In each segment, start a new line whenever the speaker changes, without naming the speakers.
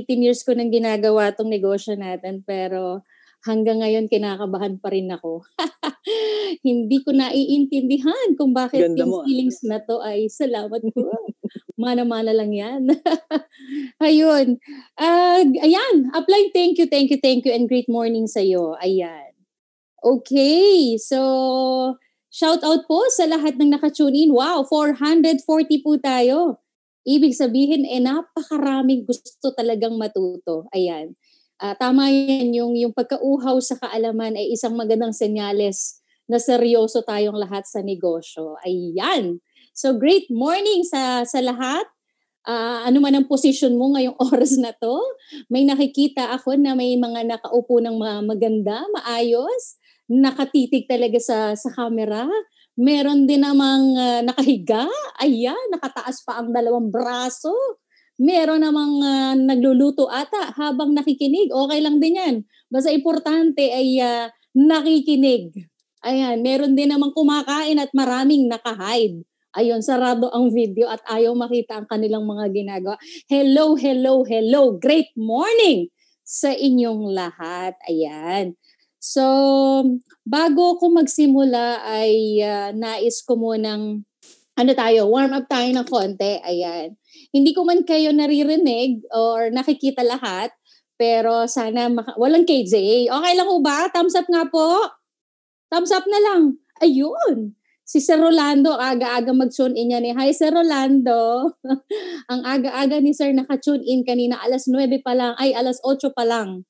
18 years ko nang ginagawa tong negosyo natin pero hanggang ngayon kinakabahan pa rin ako. Hindi ko naiintindihan kung bakit Ganda yung ah. feelings na to ay salamat ko. Mana-mana lang yan. Ayun. Uh, ayan. Apply. thank you, thank you, thank you, and great morning sa'yo. Ayan. Okay. So, shout out po sa lahat ng nakatune in. Wow, 440 po tayo. Ibig sabihin, eh, napakaraming gusto talagang matuto. Ayan. Uh, tama yan, yung, yung pagkauhaw sa kaalaman ay isang magandang senyales na seryoso tayong lahat sa negosyo. Ayan. So great morning sa, sa lahat. Uh, ano man ang position mo ngayong oras na to, may nakikita ako na may mga nakaupo ng mga maganda, maayos, nakatitig talaga sa, sa camera. Meron din namang uh, nakahiga. Ayan, nakataas pa ang dalawang braso. Meron namang uh, nagluluto ata habang nakikinig. Okay lang din yan. Basta importante ay uh, nakikinig. Ayan, meron din namang kumakain at maraming nakahide. Ayun, sarado ang video at ayaw makita ang kanilang mga ginagawa. Hello, hello, hello. Great morning sa inyong lahat. Ayan. So, bago ko magsimula ay uh, nais ko munang ano tayo, warm up tayo ng konti. Ayan. Hindi ko man kayo naririnig or nakikita lahat, pero sana maka- walang KJ. Okay lang ko ba? Thumbs up nga po. Thumbs up na lang. Ayun. Si Sir Rolando, aga-aga mag-tune in yan eh. Hi Sir Rolando. Ang aga-aga ni Sir naka-tune in kanina alas 9 pa lang. Ay, alas 8 pa lang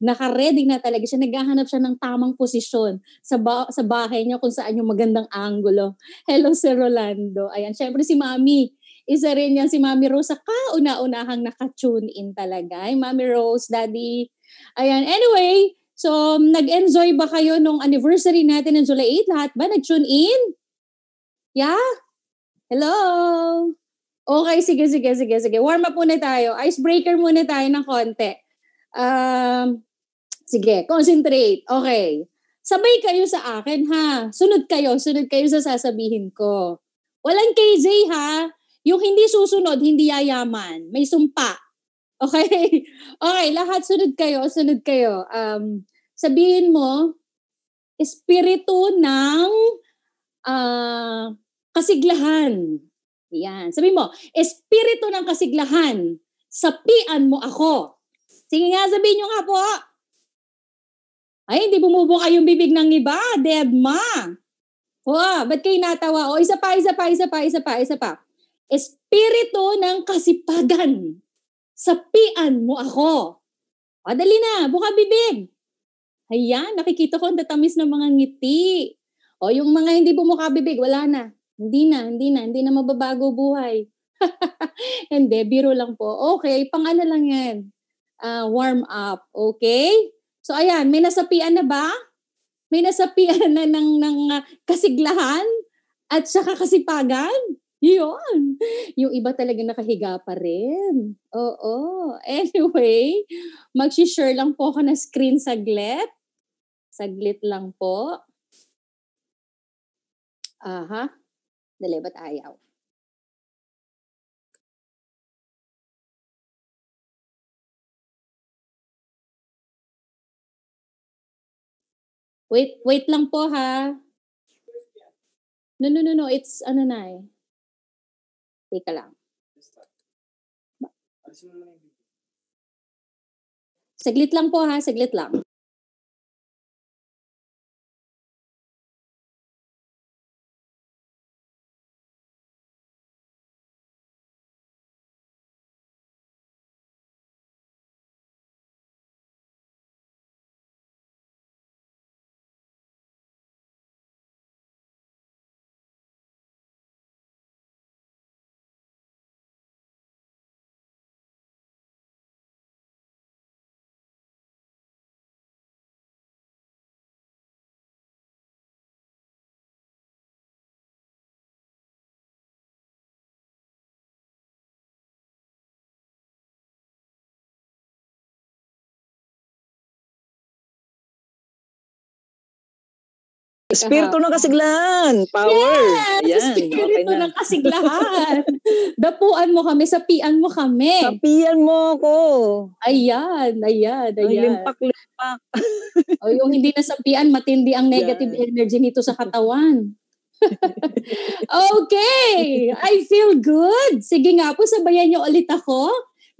naka-ready na talaga siya, naghahanap siya ng tamang posisyon sa, ba- sa bahay niya kung saan yung magandang angulo. Hello, Sir Rolando. Ayan, syempre si Mami, isa rin yan si Mami Rose, kauna-unahang naka-tune in talaga. Ay, Mami Rose, Daddy. Ayan, anyway, so um, nag-enjoy ba kayo nung anniversary natin ng July 8? Lahat ba nag-tune in? Yeah? Hello? Okay, sige, sige, sige, sige. Warm up muna tayo. Icebreaker muna tayo ng konti. Um, Sige, concentrate. Okay. Sabay kayo sa akin, ha? Sunod kayo, sunod kayo sa sasabihin ko. Walang KJ, ha? Yung hindi susunod, hindi yayaman. May sumpa. Okay? Okay, lahat sunod kayo, sunod kayo. Um, sabihin mo, espiritu ng uh, kasiglahan. Yan. Sabihin mo, espiritu ng kasiglahan, sapian mo ako. Sige nga, sabihin nyo nga po. Ay, hindi bumubuka yung bibig ng iba, dead ma. Wow, ba't kayo natawa? O, isa pa, isa pa, isa pa, isa pa, isa pa. Espiritu ng kasipagan. Sapian mo ako. Padali na, buka bibig. Ayan, nakikita ko ang tatamis ng mga ngiti. O, yung mga hindi bumuka bibig, wala na. Hindi na, hindi na, hindi na mababago buhay. hindi, biro lang po. Okay, pang ano lang yan. Uh, warm up, okay? So ayan, may nasapian na ba? May nasapian na ng, ng ah, kasiglahan at saka kasipagan? Yun. Yung iba talaga nakahiga pa rin. Oo. Anyway, mag-share lang po ako na screen saglit. Saglit lang
po. Aha. Dali, ba't ayaw? Wait, wait lang po ha. No, no, no, no. It's ano na eh. Teka lang. Saglit lang po ha, saglit lang. Espiritu ng kasiglahan. Power. Yes! Ayan, espiritu okay ng
kasiglahan. Dapuan mo kami, sapian mo kami. Sapian mo ako. Ayan, ayan, ayan. Ay, limpak-limpak. o yung hindi nasapian, matindi ang negative yeah. energy nito sa katawan. okay, I feel good. Sige nga po, sabayan niyo ulit ako.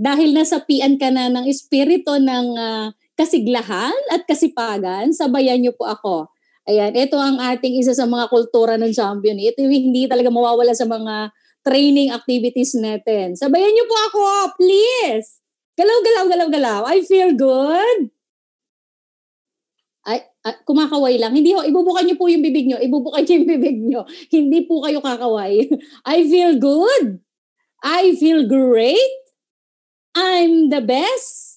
Dahil nasapian ka na ng espiritu ng uh, kasiglahan at kasipagan, sabayan niyo po ako. Ayan, ito ang ating isa sa mga kultura ng champion. Ito yung hindi talaga mawawala sa mga training activities natin. Sabayan niyo po ako, please! Galaw, galaw, galaw, galaw. I feel good. Ay, uh, kumakaway lang. Hindi ho, ibubukan niyo po yung bibig niyo. Ibubukan niyo yung bibig niyo. Hindi po kayo kakaway. I feel good. I feel great. I'm the best.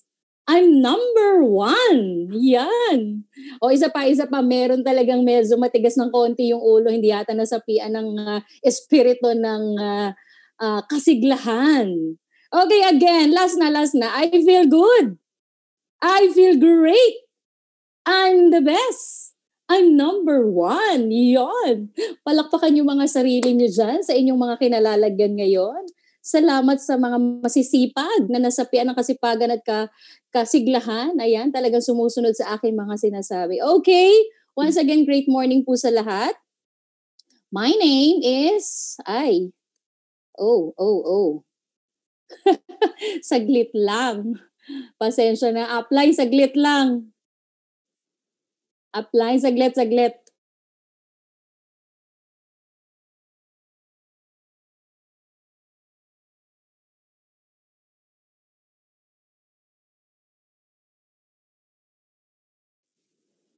I'm number one. Yan. O isa pa, isa pa, meron talagang medyo matigas ng konti yung ulo. Hindi yata nasapian ng uh, espiritu ng uh, uh, kasiglahan. Okay, again, last na, last na. I feel good. I feel great. I'm the best. I'm number one. Yon. Palakpakan yung mga sarili nyo dyan sa inyong mga kinalalagyan ngayon. Salamat sa mga masisipag na nasapian ng kasipagan at ka, kasiglahan. Ayan, talagang sumusunod sa aking mga sinasabi. Okay, once again, great morning po sa lahat. My name is... Ay, oh, oh, oh. saglit lang.
Pasensya na. Apply, saglit lang. Apply, saglit, saglit.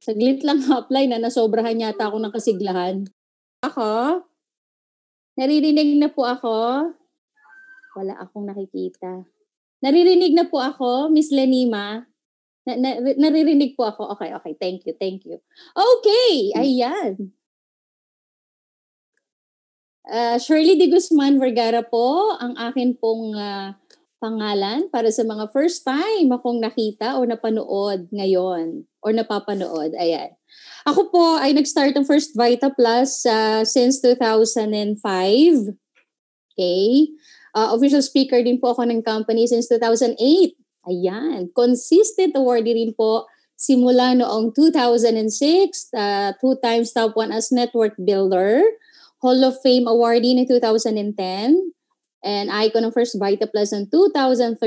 Saglit lang apply na nasobrahan yata ako ng kasiglahan. Ako? Naririnig na
po ako? Wala akong nakikita. Naririnig na po ako, Miss Lenima? Na, na, naririnig po ako. Okay, okay. Thank you, thank you. Okay, hmm. ayan. Uh, Shirley De Guzman Vergara po, ang akin pong uh, pangalan para sa mga first time akong nakita o napanood ngayon or napapanood. Ayan. Ako po ay nag-start ng First Vita Plus uh, since 2005. Okay? Uh, official speaker din po ako ng company since 2008. Ayan. Consistent awardee rin po simula noong 2006, uh, two times top one as network builder, Hall of Fame awardee ni 2010, and icon ng First Vita Plus ng 2013.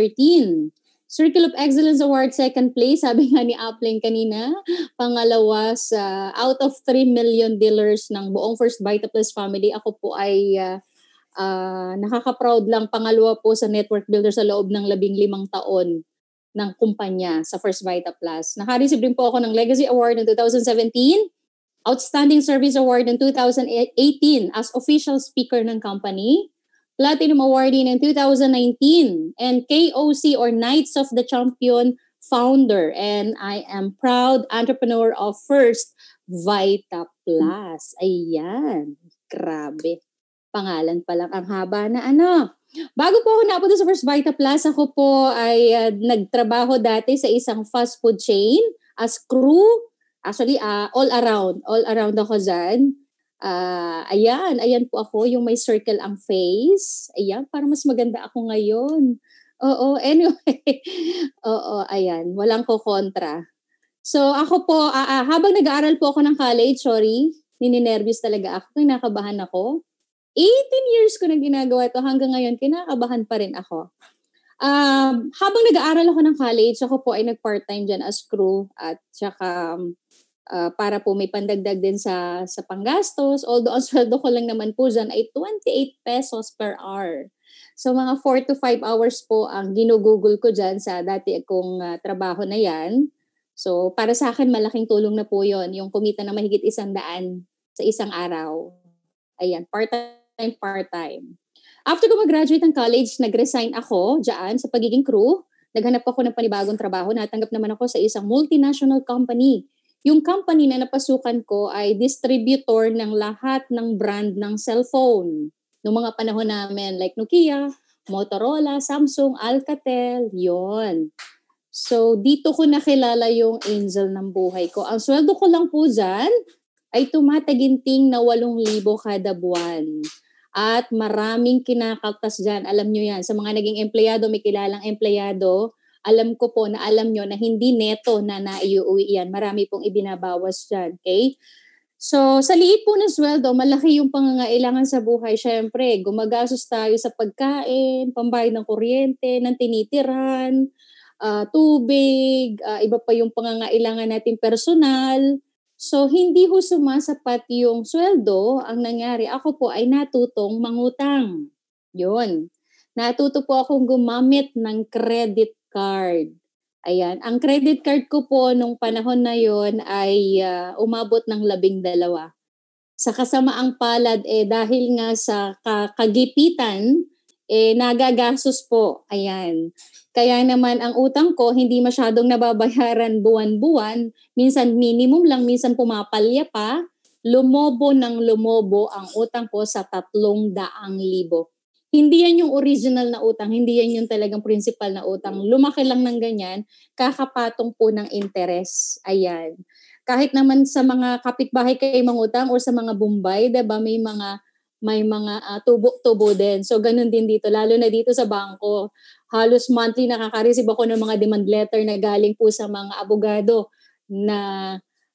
Circle of Excellence Award second place, sabi nga ni Appling kanina. Pangalawa sa uh, out of 3 million dealers ng buong First Vita Plus family, ako po ay uh, uh, nakaka-proud lang pangalawa po sa network builder sa loob ng labing limang taon ng kumpanya sa First Vita Plus. Nakareceive din po ako ng Legacy Award in 2017, Outstanding Service Award in 2018 as official speaker ng company, Platinum Awardee ng 2019 and KOC or Knights of the Champion founder and I am proud entrepreneur of First Vita Plus. Ayan. Grabe. Pangalan pa lang ang haba na ano. Bago po ako napunta sa First Vita Plus, ako po ay uh, nagtrabaho dati sa isang fast food chain as crew. Actually, uh, all around. All around ako dyan. Uh, ayan, ayan po ako, yung may circle ang face. Ayan, para mas maganda ako ngayon. Oo, anyway. Oo, ayan, walang ko kontra. So ako po, uh, uh, habang nag-aaral po ako ng college, sorry, nininervyos talaga ako, kinakabahan ako. 18 years ko na ginagawa ito, hanggang ngayon, kinakabahan pa rin ako. Um, habang nag-aaral ako ng college, ako po ay nag-part-time dyan as crew at saka um, uh, para po may pandagdag din sa sa panggastos. Although ang sweldo ko lang naman po dyan ay 28 pesos per hour. So mga 4 to 5 hours po ang ginugugol ko dyan sa dati akong uh, ah, trabaho na yan. So para sa akin malaking tulong na po yon yung kumita na mahigit isang daan sa isang araw. Ayan, part-time, part-time. After ko mag-graduate ng college, nag-resign ako dyan sa pagiging crew. Naghanap ako ng panibagong trabaho. Natanggap naman ako sa isang multinational company yung company na napasukan ko ay distributor ng lahat ng brand ng cellphone. Noong mga panahon namin, like Nokia, Motorola, Samsung, Alcatel, yon. So, dito ko nakilala yung angel ng buhay ko. Ang sweldo ko lang po dyan ay tumataginting na 8,000 kada buwan. At maraming kinakaltas dyan. Alam nyo yan. Sa mga naging empleyado, may kilalang empleyado alam ko po na alam nyo na hindi neto na naiuwi yan. Marami pong ibinabawas dyan, okay? So, sa liit po ng sweldo, malaki yung pangangailangan sa buhay. Siyempre, gumagastos tayo sa pagkain, pambayad ng kuryente, ng tinitiran, uh, tubig, uh, iba pa yung pangangailangan natin personal. So, hindi ho sumasapat yung sweldo. Ang nangyari, ako po ay natutong mangutang. Yun. Natuto po akong gumamit ng credit card. Ayan. Ang credit card ko po nung panahon na yon ay uh, umabot ng labing dalawa. Sa kasamaang palad, eh, dahil nga sa kagipitan, eh, nagagastos po. Ayan. Kaya naman ang utang ko hindi masyadong nababayaran buwan-buwan, minsan minimum lang, minsan pumapalya pa. Lumobo ng lumobo ang utang ko sa tatlong daang libo hindi yan yung original na utang, hindi yan yung talagang principal na utang. Lumaki lang ng ganyan, kakapatong po ng interest. Ayan. Kahit naman sa mga kapitbahay kayo mangutang or sa mga Bombay, 'di ba may mga may mga uh, tubo-tubo din. So ganun din dito lalo na dito sa bangko. Halos monthly nakaka-receive ako ng mga demand letter na galing po sa mga abogado na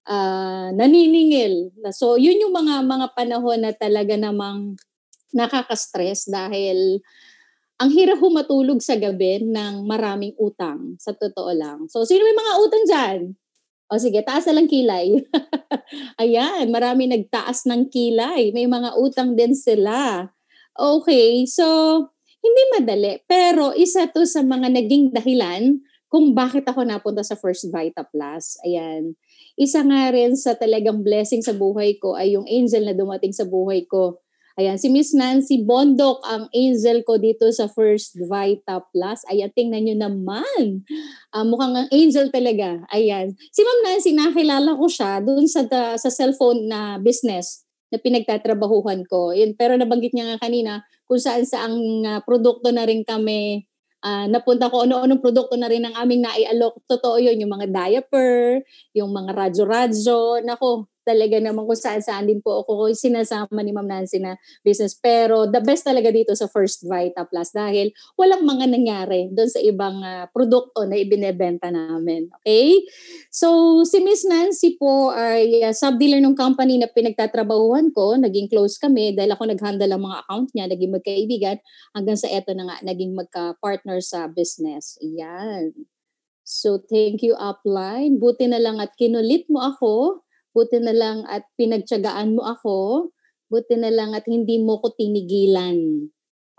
uh, naniningil. So yun yung mga mga panahon na talaga namang nakaka-stress dahil ang hirap humatulog sa gabi ng maraming utang, sa totoo lang. So, sino may mga utang dyan? O sige, taas na lang kilay. Ayan, marami nagtaas ng kilay. May mga utang din sila. Okay, so hindi madali. Pero isa to sa mga naging dahilan kung bakit ako napunta sa First Vita Plus. Ayan. Isa nga rin sa talagang blessing sa buhay ko ay yung angel na dumating sa buhay ko Ayan, si Miss Nancy Bondok, ang angel ko dito sa First Vita Plus. Ayan, tingnan nyo naman. Uh, mukhang ang angel talaga. Ayan. Si Ma'am Nancy, nakilala ko siya doon sa, the, sa cellphone na business na pinagtatrabahuhan ko. Yun, pero nabanggit niya nga kanina kung saan sa ang uh, ah, produkto na rin kami uh, napunta ko ano-anong produkto na rin ang aming naialok. Totoo yun, yung mga diaper, yung mga radyo-radyo. Nako, talaga naman kung saan-saan din po ako sinasama ni Ma'am Nancy na business. Pero the best talaga dito sa First Vita Plus dahil walang mga nangyari doon sa ibang uh, produkto na ibinebenta namin. Okay? So, si Miss Nancy po ay uh, sub-dealer ng company na pinagtatrabahuhan ko. Naging close kami dahil ako nag-handle ang mga account niya. Naging magkaibigan hanggang sa eto na nga, naging magka-partner sa business. Yan. So, thank you, Upline. Buti na lang at kinulit mo ako buti na lang at pinagtyagaan mo ako, buti na lang at hindi mo ko tinigilan.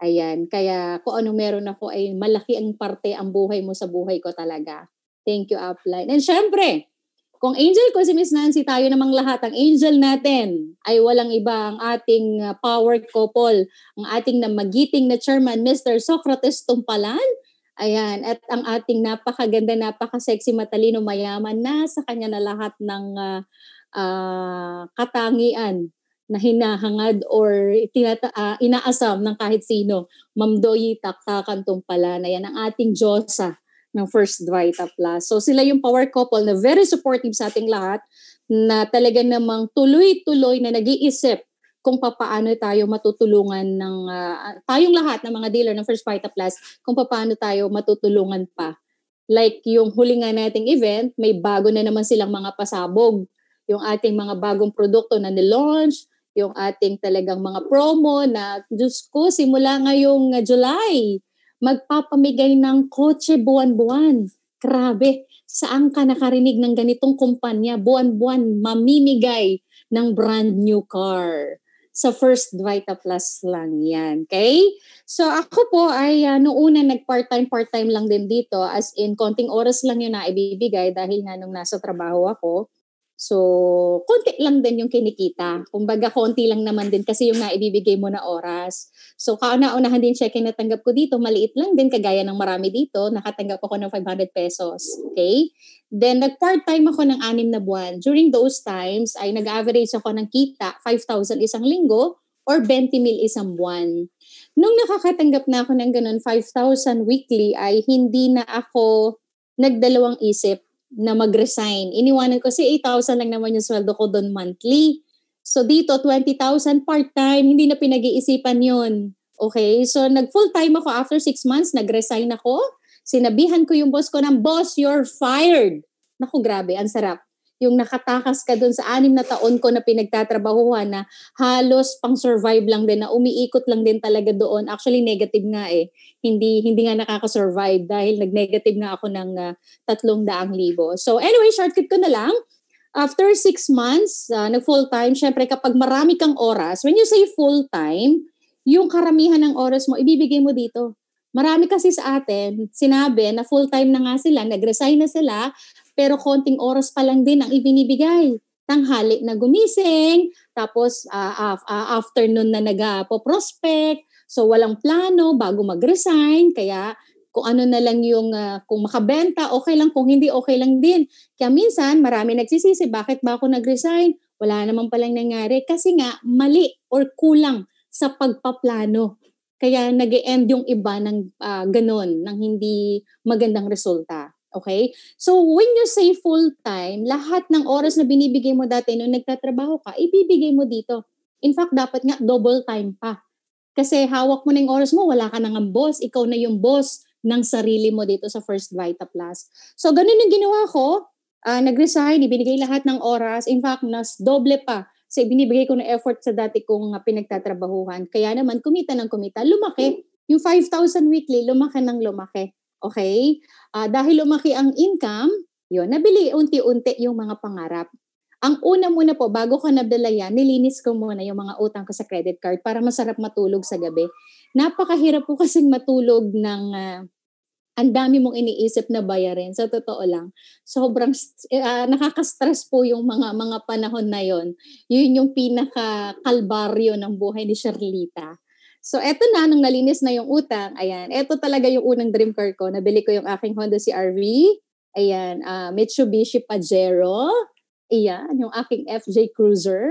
Ayan, kaya kung ano meron ako ay malaki ang parte ang buhay mo sa buhay ko talaga. Thank you, Upline. And syempre, kung angel ko si Miss Nancy, tayo namang lahat, ang angel natin ay walang iba ang ating ah, power couple, ang ating namagiting na chairman, Mr. Socrates Tumpalan, Ayan, at ang ating napakaganda, napaka-sexy, matalino, mayaman na sa kanya na lahat ng uh, uh, katangian na hinahangad or tinata- uh, inaasam ng kahit sino. Ma'am Doyi Taktakan Tumpala na yan ang ating Diyosa ng First Vita Plus. So sila yung power couple na very supportive sa ating lahat na talaga namang tuloy-tuloy na nag-iisip kung paano tayo matutulungan ng uh, tayong lahat ng mga dealer ng First Vita Plus kung paano tayo matutulungan pa. Like yung huli nga nating event, may bago na naman silang mga pasabog yung ating mga bagong produkto na nilaunch, yung ating talagang mga promo na, Diyos ko, simula ngayong uh, July, magpapamigay ng kotse buwan-buwan. Grabe, saan ka nakarinig ng ganitong kumpanya? Buwan-buwan mamimigay ng brand new car. Sa First Vita Plus lang yan. Okay? So ako po ay uh, noong una nag-part-time, part-time lang din dito. As in, konting oras lang yun na ibibigay dahil nga nung nasa trabaho ako. So, konti lang din yung kinikita. Kumbaga, konti lang naman din kasi yung naibibigay mo na oras. So, kauna-unahan din check na ko dito, maliit lang din, kagaya ng marami dito, nakatanggap ako ng 500 pesos. Okay? Then, nag-part-time ako ng anim na buwan. During those times, ay nag-average ako ng kita, 5,000 isang linggo or 20 mil isang buwan. Nung nakakatanggap na ako ng ganun, 5,000 weekly, ay hindi na ako nagdalawang isip na mag-resign. Iniwanan ko, kasi 8,000 lang naman yung sweldo ko doon monthly. So dito, 20,000 part-time, hindi na pinag-iisipan yun. Okay, so nag-full-time ako after 6 months, nag-resign ako. Sinabihan ko yung boss ko ng, boss, you're fired. Naku, grabe, ang sarap yung nakatakas ka doon sa anim na taon ko na pinagtatrabahuhan na halos pang-survive lang din, na umiikot lang din talaga doon. Actually, negative nga eh. Hindi, hindi nga nakaka-survive dahil nag-negative nga ako ng uh, daang libo. So anyway, shortcut ko na lang. After six months, uh, ah, nag-full-time, syempre kapag marami kang oras, when you say full-time, yung karamihan ng oras mo, ibibigay mo dito. Marami kasi sa atin, sinabi na full-time na nga sila, nag-resign na sila, pero konting oras pa lang din ang ibinibigay. Tanghali na gumising, tapos uh, uh, afternoon na nag-prospect, so walang plano bago mag-resign, kaya kung ano na lang yung uh, kung makabenta, okay lang. Kung hindi, okay lang din. Kaya minsan, marami nagsisisi, bakit ba ako nag-resign? Wala naman palang nangyari kasi nga mali or kulang sa pagpaplano. Kaya nag end yung iba ng uh, ah, ganon, ng hindi magandang resulta. Okay? So, when you say full-time, lahat ng oras na binibigay mo dati nung nagtatrabaho ka, ibibigay mo dito. In fact, dapat nga double time pa. Kasi hawak mo na yung oras mo, wala ka nang boss, ikaw na yung boss ng sarili mo dito sa First Vita Plus. So, ganun yung ginawa ko. Uh, nag-resign, ibinigay lahat ng oras. In fact, nas doble pa sa so, ibinibigay ko na effort sa dati kong pinagtatrabahuhan. Kaya naman, kumita ng kumita. Lumaki. Yung 5,000 weekly, lumaki ng lumaki. Okay? Uh, dahil lumaki ang income, yun, nabili unti-unti yung mga pangarap. Ang una muna po, bago ko nabdala yan, nilinis ko muna yung mga utang ko sa credit card para masarap matulog sa gabi. Napakahirap po kasing matulog ng uh, ang dami mong iniisip na bayarin. Sa totoo lang, sobrang uh, nakaka-stress po yung mga mga panahon na yon. Yun yung pinaka kalbaryo ng buhay ni Charlita. So, eto na, nung nalinis na yung utang, ayan, eto talaga yung unang dream car ko. Nabili ko yung aking Honda CRV, ayan, uh, Mitsubishi Pajero, ayan, yung aking FJ Cruiser,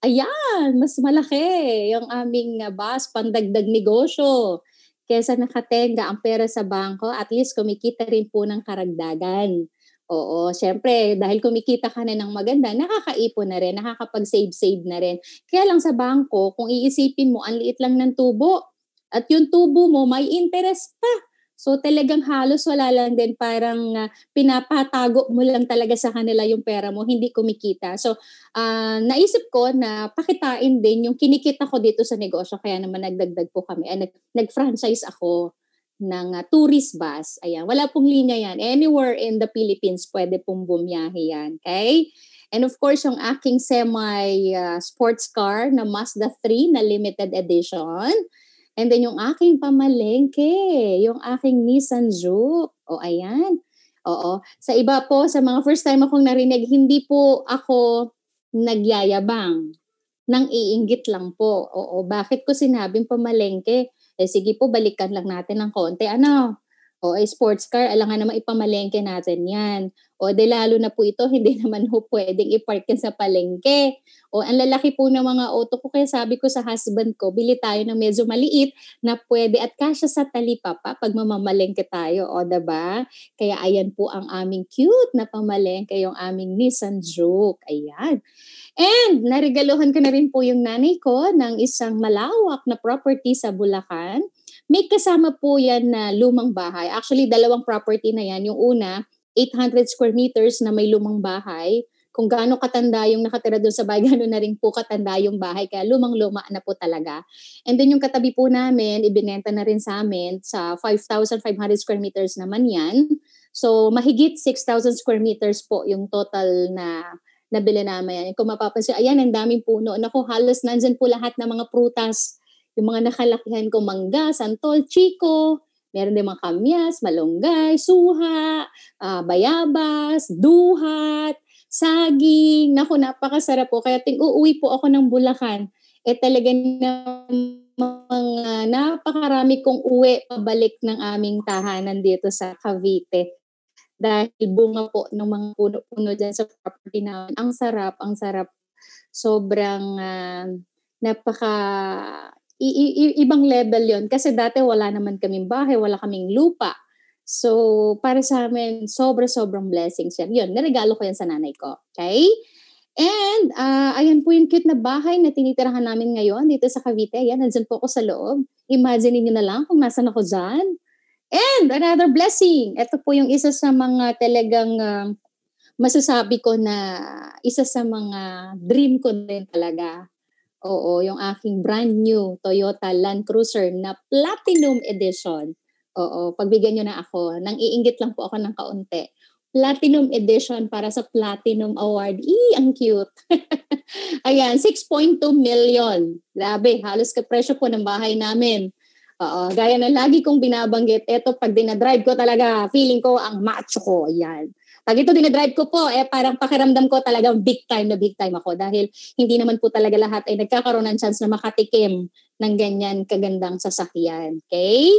ayan, mas malaki yung aming ah, bus, pandagdag negosyo. Kesa nakatenga ang pera sa bangko, at least kumikita rin po ng karagdagan. Oo, syempre, dahil kumikita ka na ng maganda, nakakaipon na rin, nakakapag-save-save na rin. Kaya lang sa bangko, kung iisipin mo, ang liit lang ng tubo. At yung tubo mo, may interest pa. So talagang halos wala lang din parang uh, pinapatago mo lang talaga sa kanila yung pera mo, hindi kumikita. So uh, naisip ko na pakitain din yung kinikita ko dito sa negosyo kaya naman nagdagdag po kami. Uh, nag- nag-franchise ako ng uh, tourist bus. Ayan, wala pong linya yan. Anywhere in the Philippines, pwede pong bumiyahe yan. Okay? And of course, yung aking semi-sports ah, uh, car na Mazda 3 na limited edition. And then yung aking pamalengke, yung aking Nissan Juke. O oh, ayan. Oo. Sa iba po, sa mga first time akong narinig, hindi po ako nagyayabang. Nang iingit lang po. Oo. Bakit ko sinabing pamalengke? Eh sige po, balikan lang natin ng konti. Ano, o ay sports car, alangan naman ipamalengke natin yan. O de lalo na po ito, hindi naman po pwedeng ipark yan sa palengke. O ang lalaki po ng mga auto ko, kaya sabi ko sa husband ko, bili tayo ng medyo maliit na pwede at kasya sa talipa pa pag mamamalengke tayo. O ba? Kaya ayan po ang aming cute na pamalengke, yung aming Nissan Juke. Ayan. And narigaluhan ko na rin po yung nanay ko ng isang malawak na property sa Bulacan may kasama po yan na lumang bahay. Actually, dalawang property na yan. Yung una, 800 square meters na may lumang bahay. Kung gaano katanda yung nakatira doon sa bahay, gaano na rin po katanda yung bahay. Kaya lumang-luma na po talaga. And then yung katabi po namin, ibinenta na rin sa amin sa 5,500 square meters naman yan. So, mahigit 6,000 square meters po yung total na nabili namin yan. Kung mapapansin, ayan, ang daming puno. Naku, halos nandyan po lahat ng mga prutas yung mga nakalakihan ko, mangga, santol, chico, meron din mga kamyas, malunggay, suha, uh, bayabas, duhat, saging. Naku, napakasarap po. Kaya ting uuwi po ako ng Bulacan. Eh talaga na mga ah, napakarami kong uwi pabalik ng aming tahanan dito sa Cavite dahil bunga po ng mga puno-puno dyan sa property namin. Ang sarap, ang sarap. Sobrang uh, napaka i- i- ibang level yon kasi dati wala naman kaming bahay, wala kaming lupa. So, para sa amin, sobra-sobrang blessings yan. Yun, narigalo ko yan sa nanay ko. Okay? And, uh, ayan po yung cute na bahay na tinitirahan namin ngayon dito sa Cavite. Ayan, nandyan po ako sa loob. Imagine niyo na lang kung nasan ako dyan. And, another blessing. Ito po yung isa sa mga talagang uh, masasabi ko na isa sa mga dream ko din talaga Oo, yung aking brand new Toyota Land Cruiser na Platinum Edition. Oo, pagbigyan nyo na ako. Nang iingit lang po ako ng kaunti. Platinum Edition para sa Platinum Award. Ee, ang cute. Ayan, 6.2 million. Grabe, halos kapresyo po ng bahay namin. Oo, gaya na lagi kong binabanggit, eto pag dinadrive ko talaga, feeling ko ang macho ko. Ayan. Pag ito dinadrive ko po, eh parang pakiramdam ko talagang big time na big time ako dahil hindi naman po talaga lahat ay nagkakaroon ng chance na makatikim ng ganyan kagandang sasakyan. Okay?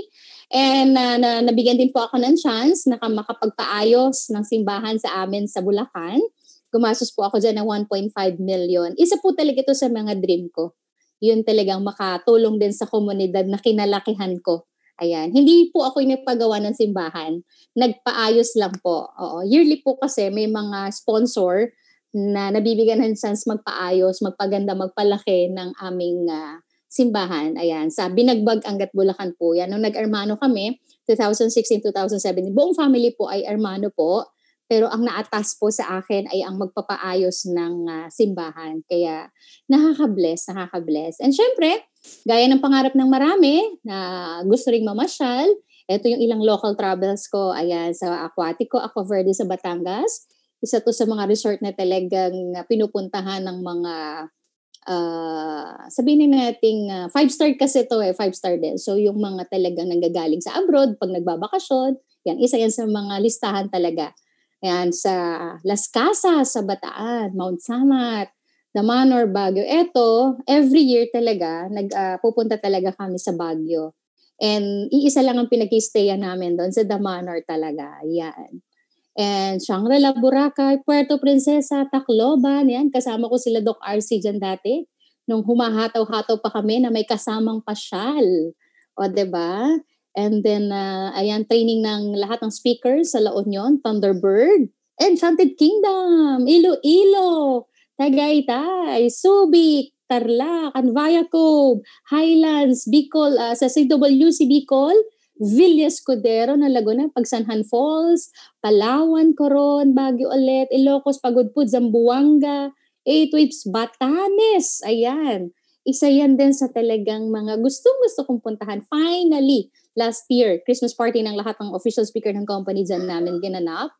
And uh, na, nabigyan din po ako ng chance na makapagpaayos ng simbahan sa amin sa Bulacan. Gumastos po ako dyan ng 1.5 million. Isa po talaga ito sa mga dream ko. Yun talagang makatulong din sa komunidad na kinalakihan ko Ayan. Hindi po ako yung nagpagawa ng simbahan. Nagpaayos lang po. Oo. Yearly po kasi may mga sponsor na nabibigyan ng chance magpaayos, magpaganda, magpalaki ng aming uh, simbahan. Ayan. Sa Binagbag Angat Bulacan po. Yan. Nung nag-armano kami, 2016-2017, buong family po ay armano po. Pero ang naatas po sa akin ay ang magpapaayos ng uh, simbahan. Kaya nakaka-bless, nakaka-bless. And syempre, Gaya ng pangarap ng marami na gusto ring mamasyal, ito yung ilang local travels ko. Ayan, sa Aquatico, Aqua Verde sa Batangas. Isa to sa mga resort na talagang pinupuntahan ng mga Uh, sabihin na natin, uh, ah, five-star kasi to eh, five-star din. So, yung mga talagang nanggagaling sa abroad, pag nagbabakasyon, yan, isa yan sa mga listahan talaga. Yan, sa Las Casas, sa Bataan, Mount Samat, Daman Manor, Baguio. Eto, every year talaga, nag, uh, pupunta talaga kami sa Baguio. And iisa lang ang pinag-stayan namin doon sa The Manor talaga. Yan. And Shangri-La, Boracay, Puerto Princesa, Tacloban. Yan, kasama ko sila Doc RC dyan dati. Nung humahataw-hataw pa kami na may kasamang pasyal. O, ba diba? And then, uh, ayan, training ng lahat ng speakers sa La Union, Thunderbird, and Enchanted Kingdom, Iloilo. Tagaytay, Subic, Tarlac, Anvayacove, Highlands, Bicol, uh, sa CWC Bicol, Villa Escudero ng Laguna, Pagsanhan Falls, Palawan, Coron, Baguio ulit, Ilocos, Pagudpud, Zamboanga, Eight Waves, Batanes. Ayan. Isa yan din sa talagang mga gustong-gusto kong puntahan. Finally, last year, Christmas party ng lahat ng official speaker ng company dyan namin ginanap.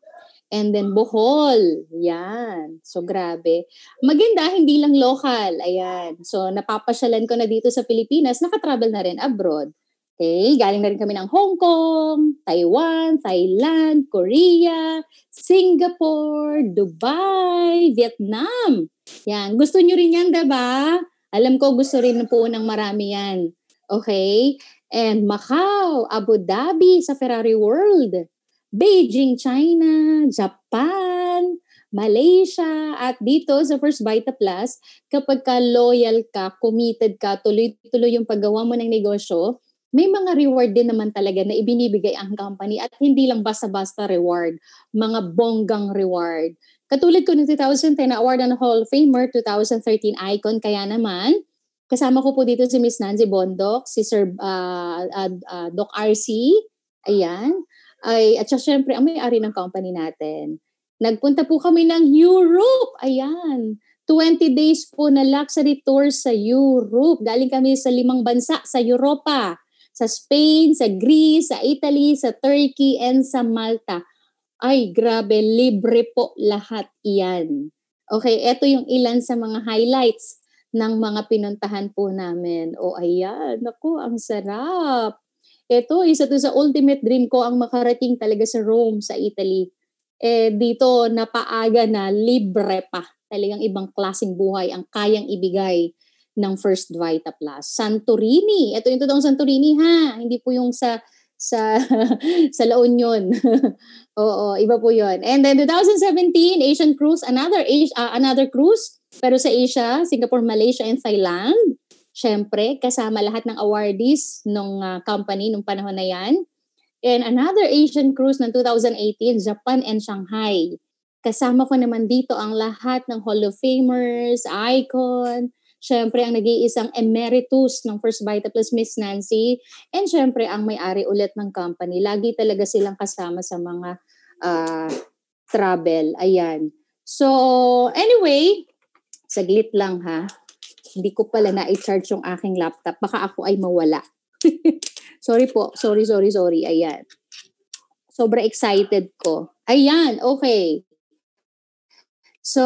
And then Bohol. Yan. So grabe. Maganda, hindi lang local. Ayan. So napapasyalan ko na dito sa Pilipinas. Nakatravel na rin abroad. Okay, galing na rin kami ng Hong Kong, Taiwan, Thailand, Korea, Singapore, Dubai, Vietnam. Yan, gusto nyo rin yan, diba? Alam ko gusto rin po ng marami yan. Okay? And Macau, Abu Dhabi, sa Ferrari World. Beijing, China, Japan, Malaysia, at dito sa First Vita Plus, kapag ka loyal ka, committed ka, tuloy-tuloy yung paggawa mo ng negosyo, may mga reward din naman talaga na ibinibigay ang company at hindi lang basta-basta reward, mga bonggang reward. Katulad ko ng 2010 na Award ng Hall Famer, 2013 Icon, kaya naman, kasama ko po dito si Miss Nancy Bondoc, si Sir uh, uh, uh, Doc RC, ayan, ay at sya, syempre ang may-ari ng company natin. Nagpunta po kami ng Europe. Ayan. 20 days po na luxury tour sa Europe. Galing kami sa limang bansa sa Europa. Sa Spain, sa Greece, sa Italy, sa Turkey, and sa Malta. Ay, grabe, libre po lahat iyan. Okay, eto yung ilan sa mga highlights ng mga pinuntahan po namin. O oh, ayan, naku, ang sarap. Ito, isa to sa ultimate dream ko ang makarating talaga sa Rome, sa Italy. Eh, dito, napaaga na, libre pa. Talagang ibang klaseng buhay ang kayang ibigay ng First Vita Plus. Santorini. Ito yung totoong Santorini ha. Hindi po yung sa sa sa La Union. Oo, iba po 'yon. And then 2017 Asian cruise, another uh, another cruise pero sa Asia, Singapore, Malaysia and Thailand. Siyempre, kasama lahat ng awardees ng uh, ah, company nung panahon na yan. And another Asian cruise ng 2018, Japan and Shanghai. Kasama ko naman dito ang lahat ng Hall of Famers, icon, syempre ang nag-iisang emeritus ng First Vita Plus Miss Nancy, and syempre ang may-ari ulit ng company. Lagi talaga silang kasama sa mga uh, travel. Ayan. So, anyway, saglit lang ha hindi ko pala na-charge yung aking laptop. Baka ako ay mawala. sorry po. Sorry, sorry, sorry. Ayan. Sobra excited ko. Ayan, okay. So,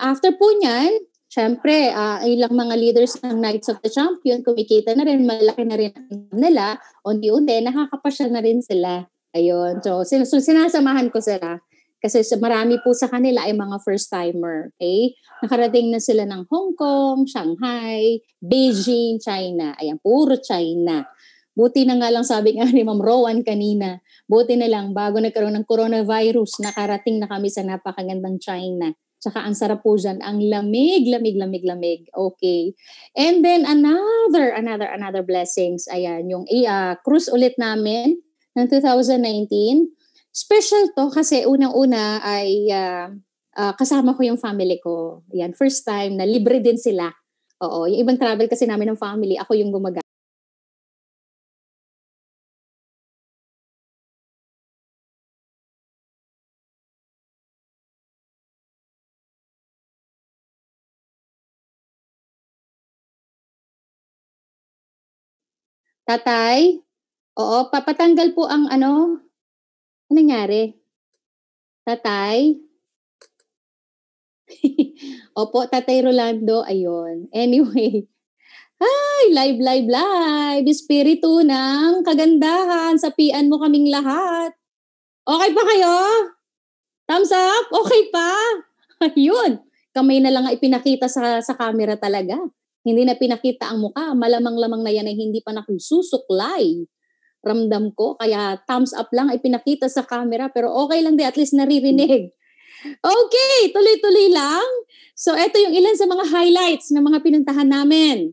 after po niyan, syempre, uh, ah, ilang mga leaders ng Knights of the Champion, kumikita na rin, malaki na rin nila, unti-unti, nakakapasya na rin sila. Ayun, so, sin- so sinasamahan ko sila. Kasi sa, marami po sa kanila ay mga first-timer. Okay? Nakarating na sila ng Hong Kong, Shanghai, Beijing, China. Ayan, puro China. Buti na nga lang sabi nga ni Ma'am Rowan kanina, buti na lang bago nagkaroon ng coronavirus, nakarating na kami sa napakagandang China. Tsaka ang sarap po dyan, ang lamig, lamig, lamig, lamig. Okay. And then another, another, another blessings. Ayan, yung uh, cruise ulit namin ng 2019 Special to kasi unang-una ay uh, uh, kasama ko yung family ko. Yan, first time na libre din
sila. Oo, yung ibang travel kasi namin ng family, ako yung gumaga. Tatay, oo, papatanggal po ang ano, Anong nangyari? Tatay? Opo, Tatay
Rolando, ayun. Anyway, ay, live, live, live! Espiritu ng kagandahan, sapian mo kaming lahat. Okay pa kayo? Thumbs up? Okay pa? Ayun, kamay na lang ipinakita sa, sa camera talaga. Hindi na pinakita ang mukha. Malamang-lamang na yan ay hindi pa nakasusuklay ramdam ko. Kaya thumbs up lang ay pinakita sa camera pero okay lang din at least naririnig. Okay, tuloy-tuloy lang. So ito yung ilan sa mga highlights ng mga pinuntahan namin.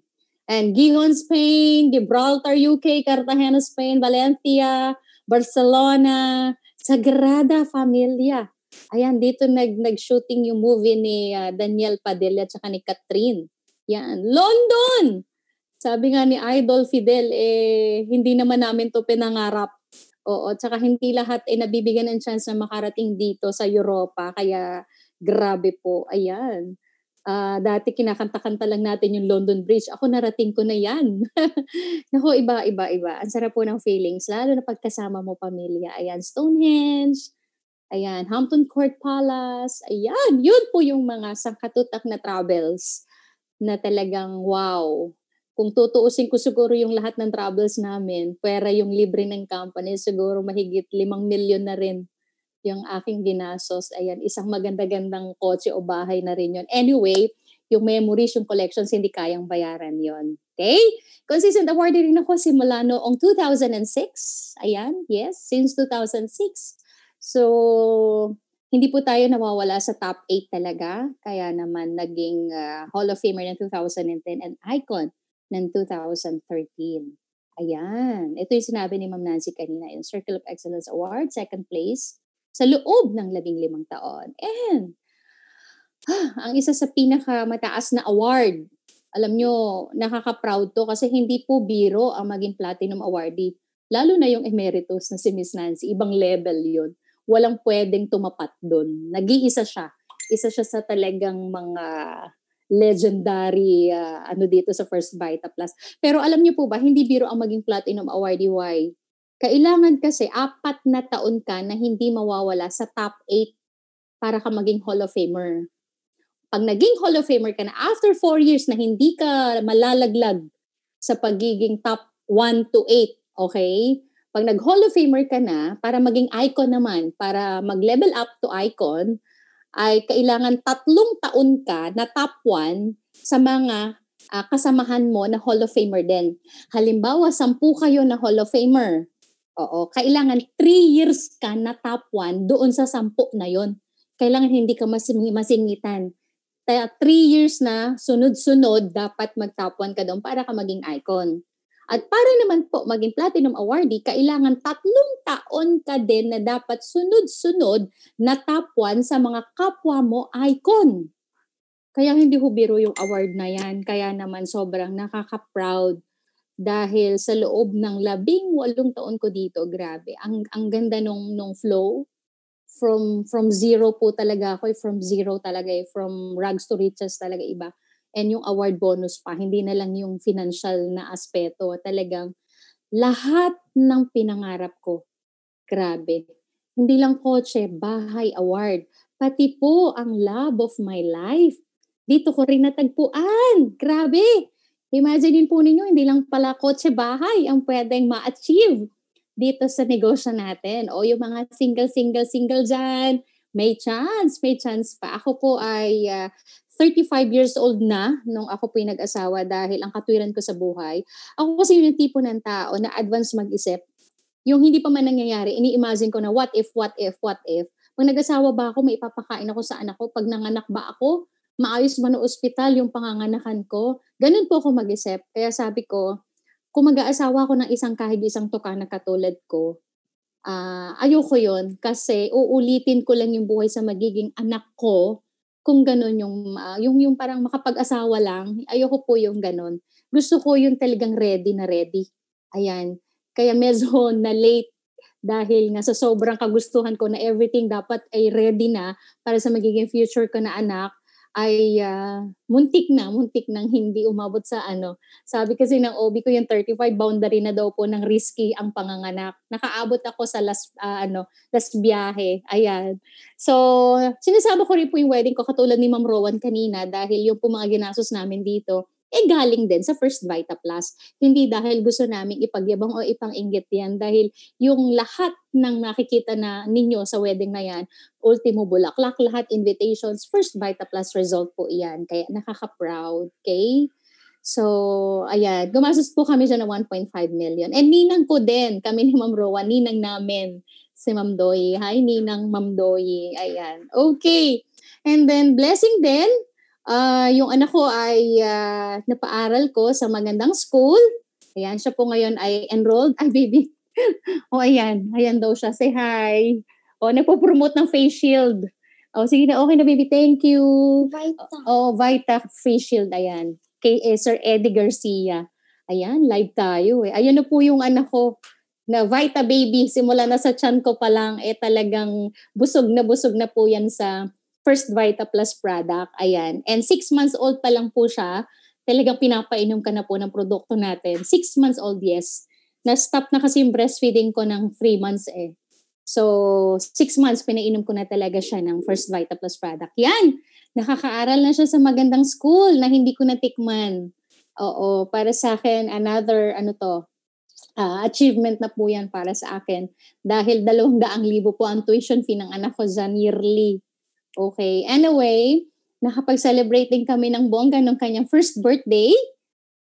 And Gijon, Spain, Gibraltar, UK, Cartagena, Spain, Valencia, Barcelona, Sagrada Familia. Ayan, dito nag, nag-shooting yung movie ni uh, Daniel Padilla at ni Catherine. Yan. London! Sabi nga ni Idol Fidel, eh, hindi naman namin to pinangarap. Oo, tsaka hindi lahat eh, nabibigyan ng chance na makarating dito sa Europa. Kaya grabe po, ayan. Uh, dati kinakanta-kanta lang natin yung London Bridge. Ako narating ko na yan. Nako, iba, iba, iba. Ang sarap po ng feelings, lalo na pagkasama mo pamilya. Ayan, Stonehenge, ayan, Hampton Court Palace, ayan, yun po yung mga sangkatutak na travels na talagang wow, kung tutuusin ko siguro yung lahat ng travels namin, pera yung libre ng company, siguro mahigit limang milyon na rin yung aking ginastos. Ayan, isang maganda-gandang kotse o bahay na rin yon. Anyway, yung memories, yung collections, hindi kayang bayaran yon. Okay? Consistent awardee rin ako simula noong 2006. Ayan, yes, since 2006. So, hindi po tayo nawawala sa top 8 talaga. Kaya naman naging uh, Hall of Famer ng 2010 and icon ng 2013. Ayan. Ito yung sinabi ni Ma'am Nancy kanina yung Circle of Excellence Award, second place, sa loob ng labing limang taon. And, ah, ang isa sa pinakamataas na award. Alam nyo, nakaka-proud to kasi hindi po biro ang maging platinum awardee. Lalo na yung emeritus na si Miss Nancy. Ibang level yon Walang pwedeng tumapat doon. Nag-iisa siya. Isa siya sa talagang mga legendary uh, ano dito sa First Vita Plus. Pero alam niyo po ba, hindi biro ang maging platinum awardee. Kailangan kasi apat na taon ka na hindi mawawala sa top 8 para ka maging Hall of Famer. Pag naging Hall of Famer ka na, after 4 years na hindi ka malalaglag sa pagiging top 1 to 8, okay? Pag nag-Hall of Famer ka na, para maging icon naman, para mag-level up to icon, ay kailangan tatlong taon ka na top 1 sa mga uh, kasamahan mo na Hall of Famer din. Halimbawa, sampu kayo na Hall of Famer. Oo, kailangan 3 years ka na top 1 doon sa sampu na yon. Kailangan hindi ka masing- masingitan. Kaya 3 years na sunod-sunod dapat mag-top 1 ka doon para ka maging icon. At para naman po maging platinum awardee, kailangan tatlong taon ka din na dapat sunod-sunod na top 1 sa mga kapwa mo icon. Kaya hindi hubiro yung award na yan. Kaya naman sobrang nakaka-proud dahil sa loob ng labing walong taon ko dito, grabe. Ang ang ganda nung nung flow from from zero po talaga ako, eh. from zero talaga eh, from rags to riches talaga iba and yung award bonus pa, hindi na lang yung financial na aspeto. Talagang lahat ng pinangarap ko, grabe. Hindi lang kotse, bahay, award. Pati po ang love of my life. Dito ko rin natagpuan. Grabe! Imagine po ninyo, hindi lang pala kotse, bahay ang pwedeng ma-achieve dito sa negosyo natin. O yung mga single, single, single dyan, may chance, may chance pa. Ako po ay uh, 35 years old na nung ako po'y nag-asawa dahil ang katwiran ko sa buhay. Ako kasi yung tipo ng tao na advance mag-isip. Yung hindi pa man nangyayari, ini-imagine ko na what if, what if, what if. Pag nag-asawa ba ako, may ipapakain ako sa anak ko? Pag nanganak ba ako, maayos ba no ospital yung panganganakan ko? Ganun po ako mag-isip. Kaya sabi ko, kung mag-aasawa ako ng isang kahit isang tuka na katulad ko, uh, ayoko yon kasi uulitin ko lang yung buhay sa magiging anak ko kung ganun yung, uh, yung, yung parang makapag-asawa lang, ayoko po yung ganun. Gusto ko yung talagang ready na ready. Ayan. Kaya medyo na late dahil nga sa sobrang kagustuhan ko na everything dapat ay ready na para sa magiging future ko na anak, ay uh, muntik na, muntik nang hindi umabot sa ano. Sabi kasi ng OB ko yung 35 boundary na daw po ng risky ang panganganak. Nakaabot ako sa last uh, ano, last biyahe. Ayan. So, sinasabi ko rin po yung wedding ko katulad ni Ma'am Rowan kanina dahil yung po mga ginastos namin dito eh galing din sa First Vita Plus. Hindi dahil gusto namin ipagyabang o ipanginggit yan dahil yung lahat ng nakikita na ninyo sa wedding na yan, ultimo bulaklak, lahat invitations, First Vita Plus result po yan. Kaya nakaka-proud, okay? So, ayan, gumastos po kami dyan ng 1.5 million. And ninang ko din, kami ni Ma'am Rowan, ninang namin si Ma'am Doy. Hi, ninang Ma'am Doy. Ayan. Okay. And then, blessing din, Uh, yung anak ko ay uh, napaaral ko sa magandang school. Ayan, siya po ngayon ay enrolled. Ay, baby. o, oh, ayan. Ayan daw siya. Say hi. O, oh, nagpo-promote ng face shield. O, oh, sige na. Okay na, baby. Thank you. Vita. O, oh, Vita face shield. Ayan. Kay eh, Sir Eddie Garcia. Ayan, live tayo eh. Ayan na po yung anak ko na Vita Baby. Simula na sa chan ko pa lang, eh talagang busog na busog na po yan sa First Vita Plus product. Ayan. And six months old pa lang po siya. Talagang pinapainom ka na po ng produkto natin. Six months old, yes. Na-stop na kasi yung breastfeeding ko ng three months eh. So, six months, pinainom ko na talaga siya ng First Vita Plus product. Yan! Nakakaaral na siya sa magandang school na hindi ko natikman. Oo, para sa akin, another, ano to, uh, achievement na po yan para sa akin. Dahil dalawang daang libo po ang tuition fee ng anak ko dyan yearly. Okay. Anyway, nakapag-celebrate din kami ng bongga ng kanyang first birthday.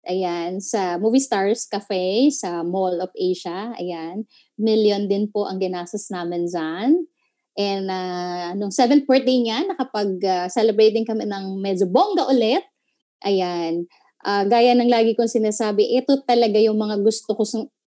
Ayan, sa Movie Stars Cafe sa Mall of Asia. Ayan, million din po ang ginastos namin dyan. And uh, nung 7th birthday niya, nakapag-celebrate din kami ng medyo bongga ulit. Ayan, uh, gaya ng lagi kong sinasabi, ito talaga yung mga gusto ko,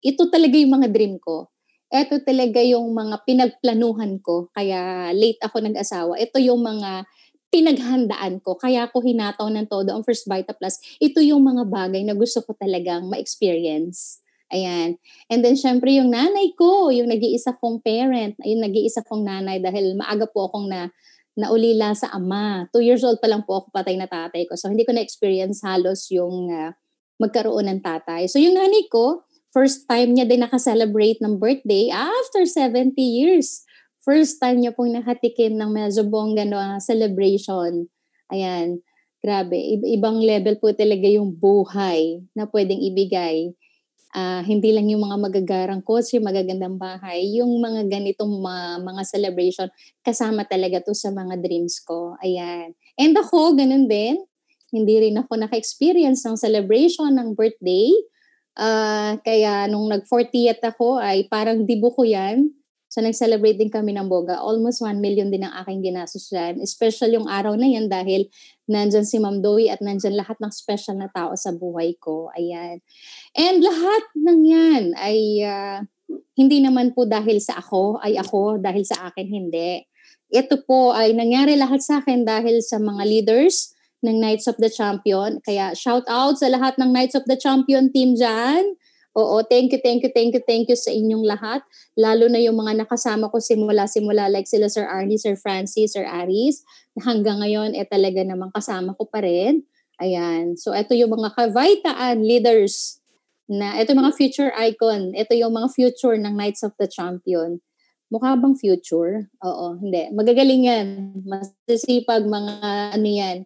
ito talaga yung mga dream ko eto talaga yung mga pinagplanuhan ko, kaya late ako nag-asawa. Ito yung mga pinaghandaan ko, kaya ako hinataw ng todo ang First Vita Plus. Ito yung mga bagay na gusto ko talagang ma-experience. Ayan. And then, syempre, yung nanay ko, yung nag-iisa kong parent, yung nag-iisa kong nanay dahil maaga po akong na, naulila sa ama. Two years old pa lang po ako patay na tatay ko. So, hindi ko na-experience halos yung uh, magkaroon ng tatay. So, yung nanay ko, First time niya din nakaselebrate ng birthday after 70 years. First time niya pong nakatikim ng medyo bongga no, celebration. Ayan, grabe. Ibang level po talaga yung buhay na pwedeng ibigay. Uh, hindi lang yung mga magagarang kotse, magagandang bahay, yung mga ganitong mga, mga celebration, kasama talaga to sa mga dreams ko. Ayan. And ako, ganun din. Hindi rin ako naka-experience ng celebration ng birthday Uh, kaya nung nag-40th ako ay parang dibo ko yan. So nag-celebrate din kami ng boga. Almost 1 million din ang aking ginastos dyan. Especially yung araw na yan dahil nandyan si Ma'am Dowie at nandyan lahat ng special na tao sa buhay ko. Ayan. And lahat ng yan ay uh, hindi naman po dahil sa ako ay ako, dahil sa akin hindi. Ito po ay nangyari lahat sa akin dahil sa mga leaders, ng Knights of the Champion. Kaya shout out sa lahat ng Knights of the Champion team dyan. Oo, thank you, thank you, thank you, thank you sa inyong lahat. Lalo na yung mga nakasama ko simula-simula like sila Sir Arnie, Sir Francis, Sir Aris. Hanggang ngayon, eh talaga namang kasama ko pa rin. Ayan. So, ito yung mga kavitaan leaders na ito mga future icon. Ito yung mga future ng Knights of the Champion. Mukha bang future? Oo, hindi. Magagaling yan. Masisipag mga ano yan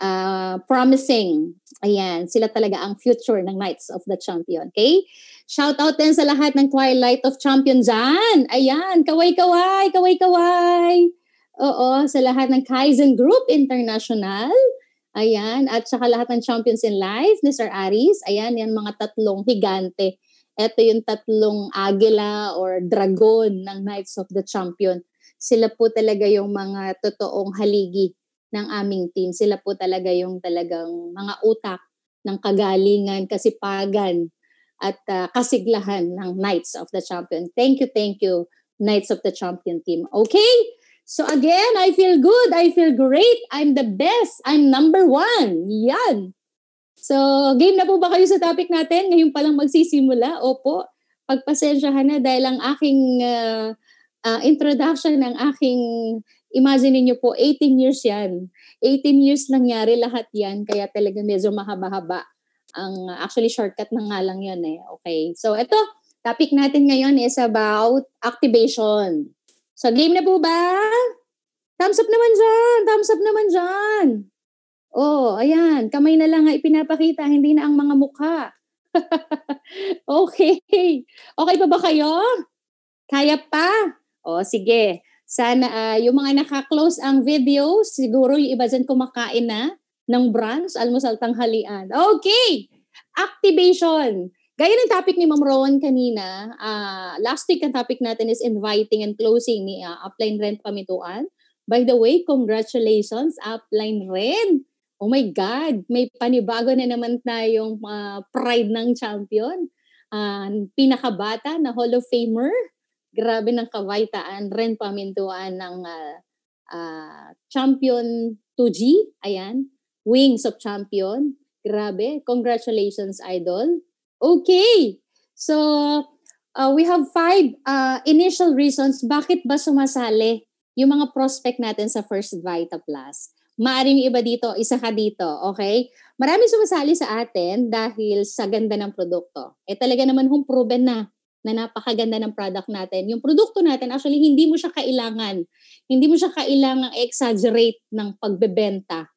uh, promising. Ayan, sila talaga ang future ng Knights of the Champion. Okay? Shout out din sa lahat ng Twilight of Champions dyan. Ayan, kaway-kaway, kaway-kaway. Oo, sa lahat ng Kaizen Group International. Ayan, at saka lahat ng Champions in Life ni Sir Aris. Ayan, yan mga tatlong higante. Ito yung tatlong agila or dragon ng Knights of the Champion. Sila po talaga yung mga totoong haligi ng aming team. Sila po talaga yung talagang mga utak ng kagalingan, kasipagan, at uh, kasiglahan ng Knights of the Champion. Thank you, thank you, Knights of the Champion team. Okay? So again, I feel good. I feel great. I'm the best. I'm number one. Yan. So, game na po ba kayo sa topic natin? Ngayon pa lang magsisimula? Opo. Pagpasensyahan na dahil ang aking uh, uh, introduction ng aking imagine niyo po, 18 years yan. 18 years nangyari lahat yan, kaya talaga medyo mahaba-haba. Ang, actually, shortcut na nga lang yun eh. Okay, so ito, topic natin ngayon is about activation. So, game na po ba? Thumbs up naman dyan! Thumbs up naman dyan! Oh, ayan. Kamay na lang nga ipinapakita, hindi na ang mga mukha. okay. Okay pa ba kayo? Kaya pa? O, oh, sige. Sana uh, yung mga naka-close ang video, siguro yung iba dyan kumakain na ng brunch, almusal tanghalian. Okay! Activation. Gaya ng topic ni Ma'am Rowan kanina, uh, last week ang topic natin is inviting and closing ni uh, Upline Rent Pamituan. By the way, congratulations Upline Rent! Oh my God, may panibago na naman tayong uh, pride ng champion. Uh, pinakabata na Hall of Famer grabe ng kabaitaan rin pamintuan ng uh, uh, Champion 2G, ayan, Wings of Champion. Grabe, congratulations Idol. Okay, so uh, we have five uh, initial reasons bakit ba sumasali yung mga prospect natin sa First Vita Plus. Maaring iba dito, isa ka dito, okay? Marami sumasali sa atin dahil sa ganda ng produkto. Eh talaga naman hong proven na na napakaganda ng product natin. Yung produkto natin, actually, hindi mo siya kailangan. Hindi mo siya kailangang exaggerate ng pagbebenta.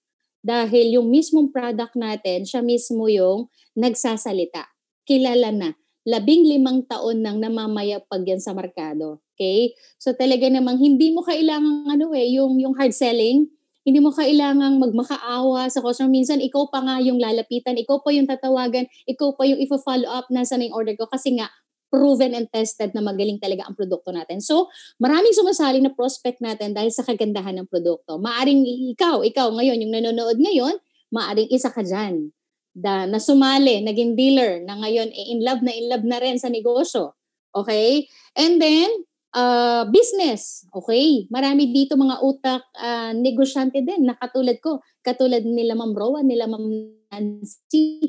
Dahil yung mismong product natin, siya mismo yung nagsasalita. Kilala na. Labing limang taon nang namamayapag yan sa merkado. Okay? So talaga namang hindi mo kailangan ano eh, yung, yung hard selling, hindi mo kailangang magmakaawa sa customer. Minsan, ikaw pa nga yung lalapitan, ikaw pa yung tatawagan, ikaw pa yung ifo-follow up na sana yung order ko kasi nga, proven and tested na magaling talaga ang produkto natin. So, maraming sumasali na prospect natin dahil sa kagandahan ng produkto. Maaring ikaw, ikaw ngayon, yung nanonood ngayon, maaring isa ka dyan da, na sumali, naging dealer, na ngayon eh, in love na in love na rin sa negosyo. Okay? And then, uh, business. Okay? Marami dito mga utak uh, negosyante din na katulad ko. Katulad nila Ma'am Rowan, nila Ma'am Nancy,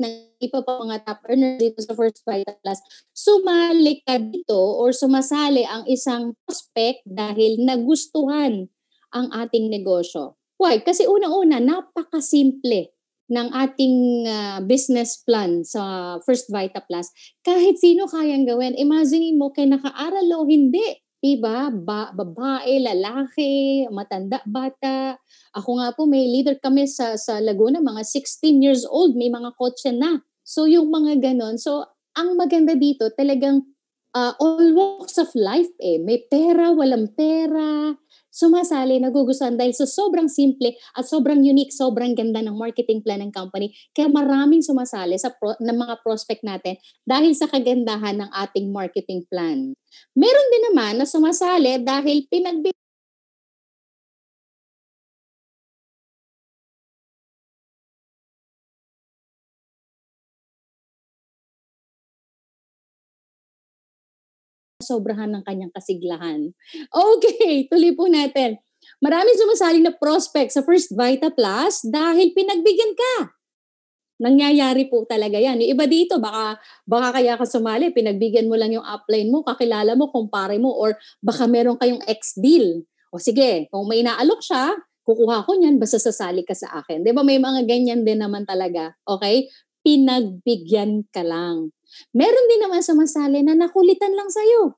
na iba pa mga top earner dito sa First Vital Plus, sumali ka dito or sumasali ang isang prospect dahil nagustuhan ang ating negosyo. Why? Kasi unang-una, napakasimple ng ating uh, business plan sa First Vita Plus. Kahit sino kayang gawin. Imagine mo, kay nakaaral o hindi, Diba? Ba- babae, lalaki, matanda, bata. Ako nga po, may leader kami sa, sa Laguna, mga 16 years old, may mga kotse na. So yung mga ganon. So ang maganda dito, talagang uh, all walks of life eh. May pera, walang pera, sumasali, nagugustuhan dahil sa sobrang simple at sobrang unique, sobrang ganda ng marketing plan ng company. Kaya maraming sumasali sa pro- ng mga prospect natin dahil sa
kagandahan ng ating marketing plan. Meron din naman na sumasali dahil pinagbigay nasobrahan ng kanyang kasiglahan. Okay,
tuloy po natin. Marami sumasaling na prospect sa First Vita Plus dahil pinagbigyan ka. Nangyayari po talaga yan. Yung iba dito, baka, baka kaya ka sumali, pinagbigyan mo lang yung upline mo, kakilala mo, kumpare mo, or baka meron kayong ex-deal. O sige, kung may inaalok siya, kukuha ko niyan, basta sasali ka sa akin. Di ba may mga ganyan din naman talaga, okay? Pinagbigyan ka lang. Meron din naman sumasali na nakulitan lang sa'yo.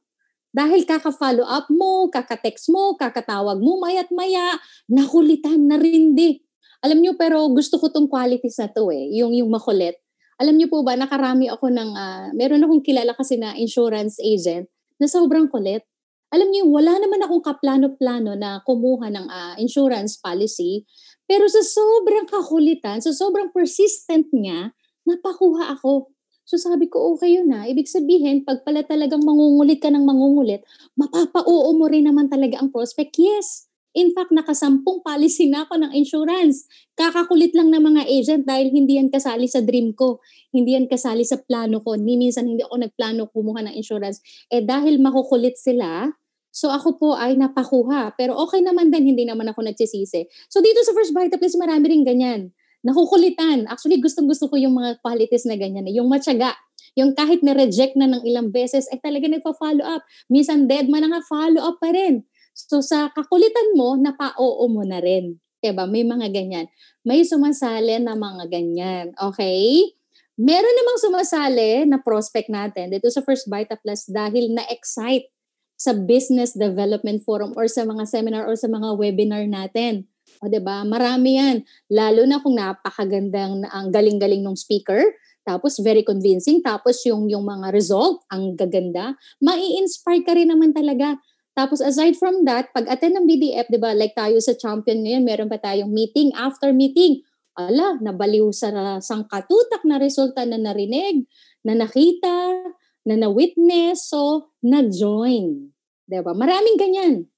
Dahil kaka-follow up mo, kaka-text mo, kakatawag mo, maya't maya, nakulitan, na rin di. Alam nyo, pero gusto ko tong qualities na to eh, yung, yung makulit. Alam nyo po ba, nakarami ako ng, uh, meron akong kilala kasi na insurance agent na sobrang kulit. Alam niyo, wala naman akong kaplano-plano na kumuha ng uh, insurance policy. Pero sa sobrang kakulitan, sa sobrang persistent niya, napakuha ako. So sabi ko, okay yun na. Ah. Ibig sabihin, pag pala talagang mangungulit ka ng mangungulit, mapapauo mo rin naman talaga ang prospect. Yes, In fact, nakasampung policy na ako ng insurance. Kakakulit lang ng mga agent dahil hindi yan kasali sa dream ko. Hindi yan kasali sa plano ko. Ni minsan hindi ako nagplano kumuha ng insurance. Eh dahil makukulit sila, so ako po ay napakuha. Pero okay naman din, hindi naman ako nagsisisi. So dito sa First Vita Plus, marami rin ganyan nakukulitan. Actually, gustong-gusto ko yung mga qualities na ganyan. Eh. Yung matyaga, yung kahit na-reject na ng ilang beses, ay eh, talaga nagpa-follow up. Minsan dead man na nga, follow up pa rin. So sa kakulitan mo, napa-oo mo na rin. Diba? May mga ganyan. May sumasali na mga ganyan. Okay? Meron namang sumasali na prospect natin dito sa First Vita Plus dahil na-excite sa business development forum or sa mga seminar or sa mga webinar natin. O 'di ba? Marami 'yan. Lalo na kung napakagandang ang galing-galing ng speaker, tapos very convincing, tapos yung yung mga result ang gaganda, mai-inspire ka rin naman talaga. Tapos aside from that, pag attend ng BDF, 'di ba? Like tayo sa champion ngayon, meron pa tayong meeting after meeting. Ala, nabaliw sa sangkatutak na resulta na narinig, na nakita, na na-witness, so na-join. 'Di ba? Maraming ganyan.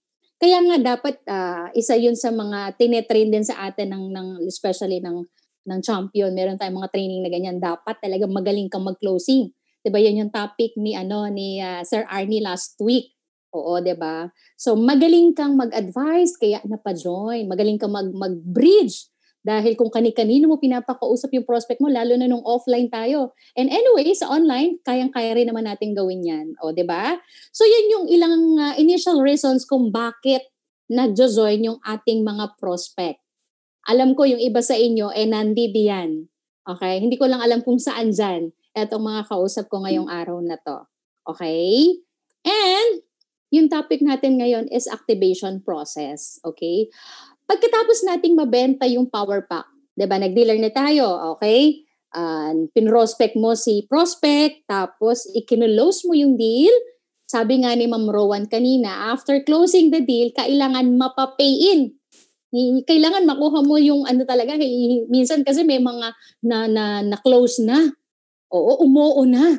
Kaya nga dapat uh, isa yun sa mga tinetrain din sa atin ng, ng especially ng ng champion. Meron tayong mga training na ganyan. Dapat talaga magaling kang mag-closing. 'Di ba? Yun yung topic ni ano ni uh, Sir Arnie last week. Oo, 'di ba? So magaling kang mag-advise kaya na pa-join. Magaling kang mag mag-bridge dahil kung kani-kanino mo pinapakausap yung prospect mo, lalo na nung offline tayo. And anyway, sa online, kayang-kaya rin naman natin gawin yan. O, di ba? So, yun yung ilang uh, initial reasons kung bakit nag-join yung ating mga prospect. Alam ko yung iba sa inyo, eh, nandidi yan. Okay? Hindi ko lang alam kung saan dyan. Etong mga kausap ko ngayong araw na to. Okay? And, yung topic natin ngayon is activation process. Okay? Pagkatapos nating mabenta yung power pack, 'di ba? Nag-dealer na tayo, okay? Uh, pinrospect mo si prospect, tapos ikinulose mo yung deal. Sabi nga ni Ma'am Rowan kanina, after closing the deal, kailangan in. kailangan makuha mo yung ano talaga minsan kasi may mga na na, na close na oo umuo na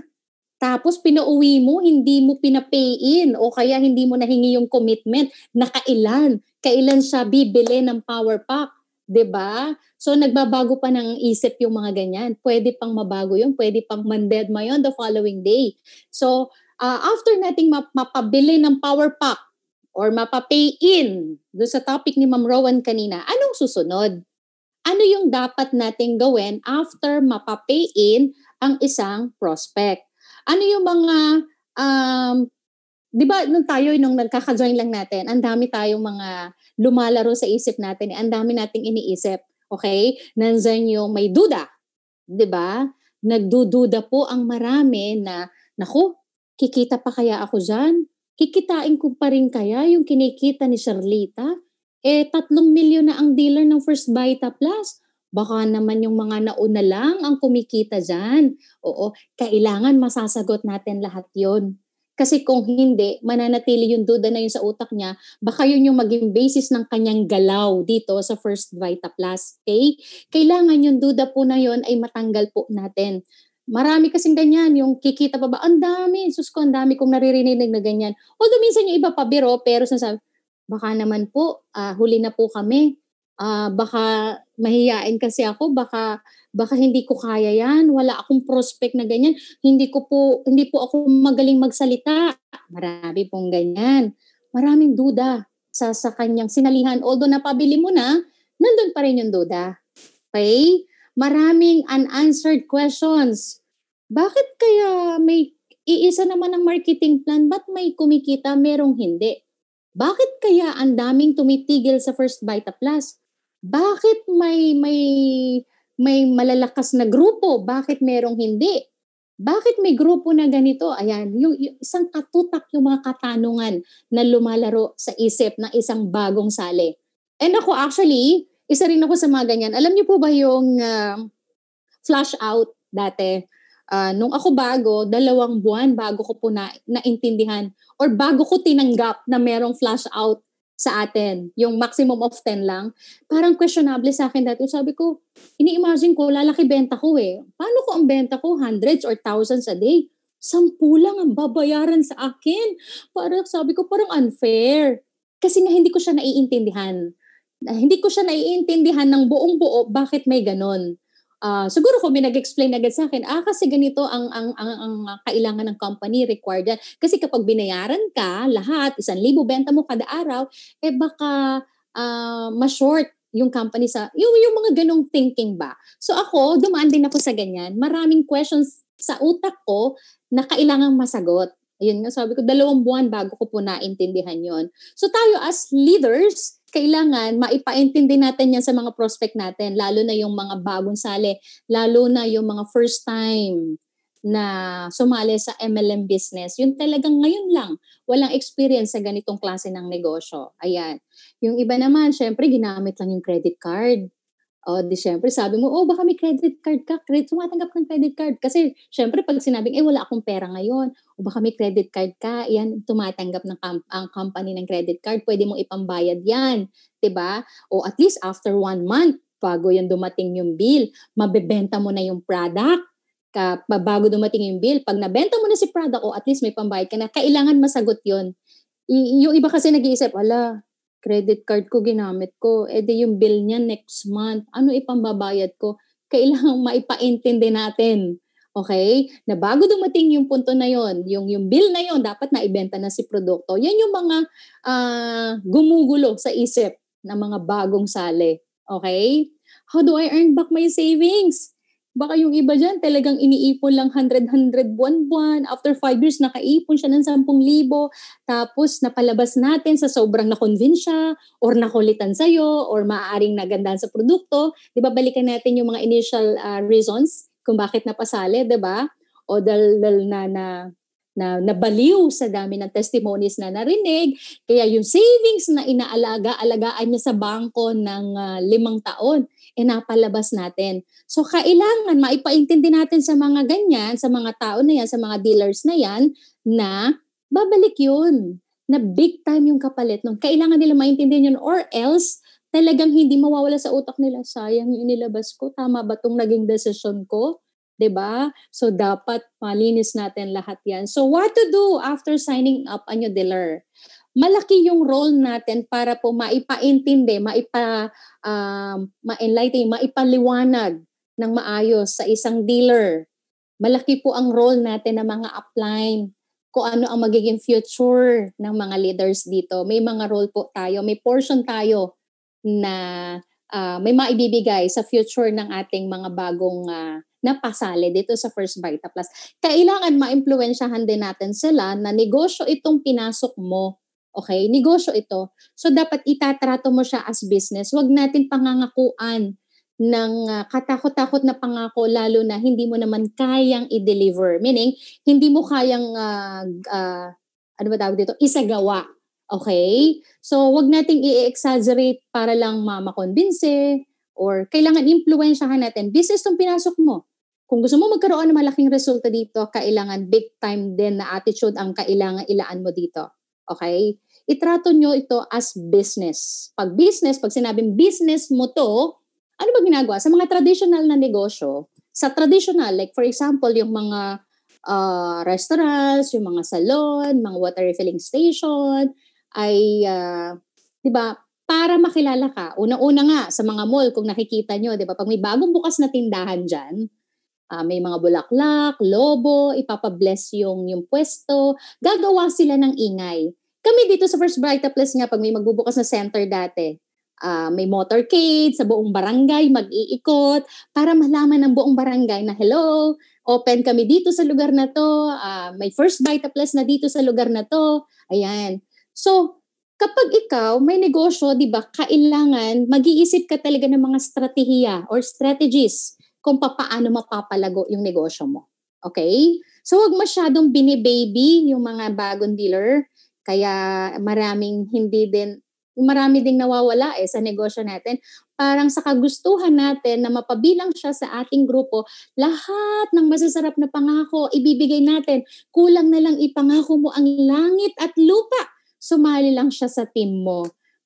tapos pinauwi mo hindi mo pinapay in o kaya hindi mo nahingi yung commitment nakailan kailan siya bibili ng power pack, 'di ba? So nagbabago pa ng isip yung mga ganyan. Pwede pang mabago 'yun, pwede pang manded mo 'yun the following day. So uh, after nating map- mapabili ng power pack or mapapay in do sa topic ni Ma'am Rowan kanina, anong susunod? Ano yung dapat nating gawin after mapapay in ang isang prospect? Ano yung mga um, 'di ba nung tayo nung nagkaka-join lang natin, ang dami tayong mga lumalaro sa isip natin, eh, ang dami nating iniisip. Okay? Nandiyan yung may duda, 'di ba? Nagdududa po ang marami na naku, kikita pa kaya ako diyan? Kikitain ko pa rin kaya yung kinikita ni Charlita? Eh, tatlong milyon na ang dealer ng First Vita Plus. Baka naman yung mga nauna lang ang kumikita dyan. Oo, kailangan masasagot natin lahat yon kasi kung hindi, mananatili yung duda na yun sa utak niya, baka yun yung maging basis ng kanyang galaw dito sa first Vita Plus. Okay? Kailangan yung duda po na yun ay matanggal po natin. Marami kasing ganyan, yung kikita pa ba, ang dami, sus ko, ang dami kong naririnig na ganyan. Although minsan yung iba pa biro, pero sinasabi, baka naman po, uh, huli na po kami, uh, baka mahiyain kasi ako baka baka hindi ko kaya yan wala akong prospect na ganyan hindi ko po hindi po ako magaling magsalita marami pong ganyan maraming duda sa sa kanyang sinalihan although napabili mo na nandun pa rin yung duda okay maraming unanswered questions bakit kaya may iisa naman ang marketing plan but may kumikita merong hindi bakit kaya ang daming tumitigil sa first bite Plus bakit may may may malalakas na grupo? Bakit merong hindi? Bakit may grupo na ganito? Ayan, yung, yung isang katutak yung mga katanungan na lumalaro sa isip ng isang bagong sale. And ako actually, isa rin ako sa mga ganyan. Alam niyo po ba yung uh, flash out dati? Uh, nung ako bago, dalawang buwan bago ko po na, naintindihan or bago ko tinanggap na merong flash out sa atin, yung maximum of 10 lang, parang questionable sa akin dati. Sabi ko, ini-imagine ko, lalaki benta ko eh. Paano ko ang benta ko? Hundreds or thousands a day? Sampu lang ang babayaran sa akin. Parang sabi ko, parang unfair. Kasi nga hindi ko siya naiintindihan. Hindi ko siya naiintindihan ng buong buo bakit may ganon. Uh, siguro ko binag-explain agad sa akin, ah kasi ganito ang, ang, ang, ang kailangan ng company, required yan. Kasi kapag binayaran ka lahat, isang libo benta mo kada araw, eh baka uh, ma-short yung company sa, yung, yung mga ganong thinking ba? So ako, dumaan din ako sa ganyan. Maraming questions sa utak ko na kailangang masagot. Ayun nga, sabi ko, dalawang buwan bago ko po naintindihan yon So tayo as leaders, kailangan maipaintindi natin yan sa mga prospect natin, lalo na yung mga bagong sale, lalo na yung mga first time na sumali sa MLM business, yung talagang ngayon lang, walang experience sa ganitong klase ng negosyo. Ayan. Yung iba naman, syempre, ginamit lang yung credit card. Oh, di syempre, sabi mo, oh, baka may credit card ka. Credit, tumatanggap ng credit card. Kasi, syempre, pag sinabing, eh, wala akong pera ngayon. O, baka may credit card ka. Yan, tumatanggap ng com- ang company ng credit card. Pwede mong ipambayad yan. ba diba? O, at least, after one month, bago yan dumating yung bill, mabebenta mo na yung product ka, bago dumating yung bill. Pag nabenta mo na si product o at least may pambayad ka na, kailangan masagot yun. I- yung iba kasi nag-iisip, ala, credit card ko ginamit ko, edi eh, yung bill niya next month, ano ipambabayad ko? Kailangang maipaintindi natin. Okay? Na bago dumating yung punto na yon, yung, yung bill na yon, dapat naibenta na si produkto. Yan yung mga uh, gumugulo sa isip ng mga bagong sale. Okay? How do I earn back my savings? Baka yung iba dyan talagang iniipon lang 100-100 buwan-buwan. After 5 years, nakaipon siya ng 10,000. Tapos napalabas natin sa sobrang na-convince siya or nakulitan sa'yo or maaaring nagandahan sa produkto. Di ba balikan natin yung mga initial uh, reasons kung bakit napasali, di ba? O dal, dal na, na na nabaliw sa dami ng testimonies na narinig. Kaya yung savings na inaalaga-alagaan niya sa bangko ng uh, limang taon, inapalabas natin. So kailangan maipaintindi natin sa mga ganyan, sa mga tao na yan, sa mga dealers na yan, na babalik yun. Na big time yung kapalit nun. Kailangan nila maintindihan yun or else talagang hindi mawawala sa utak nila, sayang yung inilabas ko, tama ba tong naging desisyon ko? 'di ba? So dapat malinis natin lahat 'yan. So what to do after signing up a new dealer? malaki yung role natin para po maipaintindi, maipa, uh, ma-enlighten, maipaliwanag ng maayos sa isang dealer. Malaki po ang role natin ng mga upline ko ano ang magiging future ng mga leaders dito. May mga role po tayo, may portion tayo na uh, may maibibigay sa future ng ating mga bagong uh, napasali dito sa First Vita Plus. Kailangan maimpluwensyahan din natin sila na negosyo itong pinasok mo. Okay? Negosyo ito. So, dapat itatrato mo siya as business. Huwag natin pangangakuan ng uh, katakot-takot na pangako lalo na hindi mo naman kayang i-deliver. Meaning, hindi mo kayang, uh, uh, ano ba tawag dito, isagawa. Okay? So, huwag nating i-exaggerate para lang mamakonbinse or kailangan impluensyahan natin. Business tong pinasok mo. Kung gusto mo magkaroon ng malaking resulta dito, kailangan big time din na attitude ang kailangan ilaan mo dito. Okay? itrato nyo ito as business. Pag business, pag sinabing business mo to, ano ba ginagawa? Sa mga traditional na negosyo, sa traditional, like for example, yung mga uh, restaurants, yung mga salon, mga water refilling station, ay, uh, di ba, para makilala ka, una una nga sa mga mall, kung nakikita nyo, di ba, pag may bagong bukas na tindahan dyan, uh, may mga bulaklak, lobo, ipapabless yung, yung pwesto, gagawa sila ng ingay kami dito sa First Brighta Plus nga, pag may magbubukas na center dati, uh, may motorcade sa buong barangay, mag-iikot, para malaman ng buong barangay na hello, open kami dito sa lugar na to, uh, may First Brighta Plus na dito sa lugar na to, ayan. So, kapag ikaw may negosyo, di ba, kailangan mag-iisip ka talaga ng mga strategiya or strategies kung paano mapapalago yung negosyo mo. Okay? So, huwag masyadong binibaby yung mga bagong dealer kaya maraming hindi din, marami ding nawawala eh sa negosyo natin. Parang sa kagustuhan natin na mapabilang siya sa ating grupo, lahat ng masasarap na pangako ibibigay natin. Kulang na lang ipangako mo ang langit at lupa. Sumali lang siya sa team mo.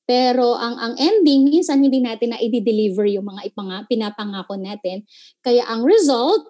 Pero ang ang ending, minsan hindi natin na i-deliver yung mga ipanga, pinapangako natin. Kaya ang result,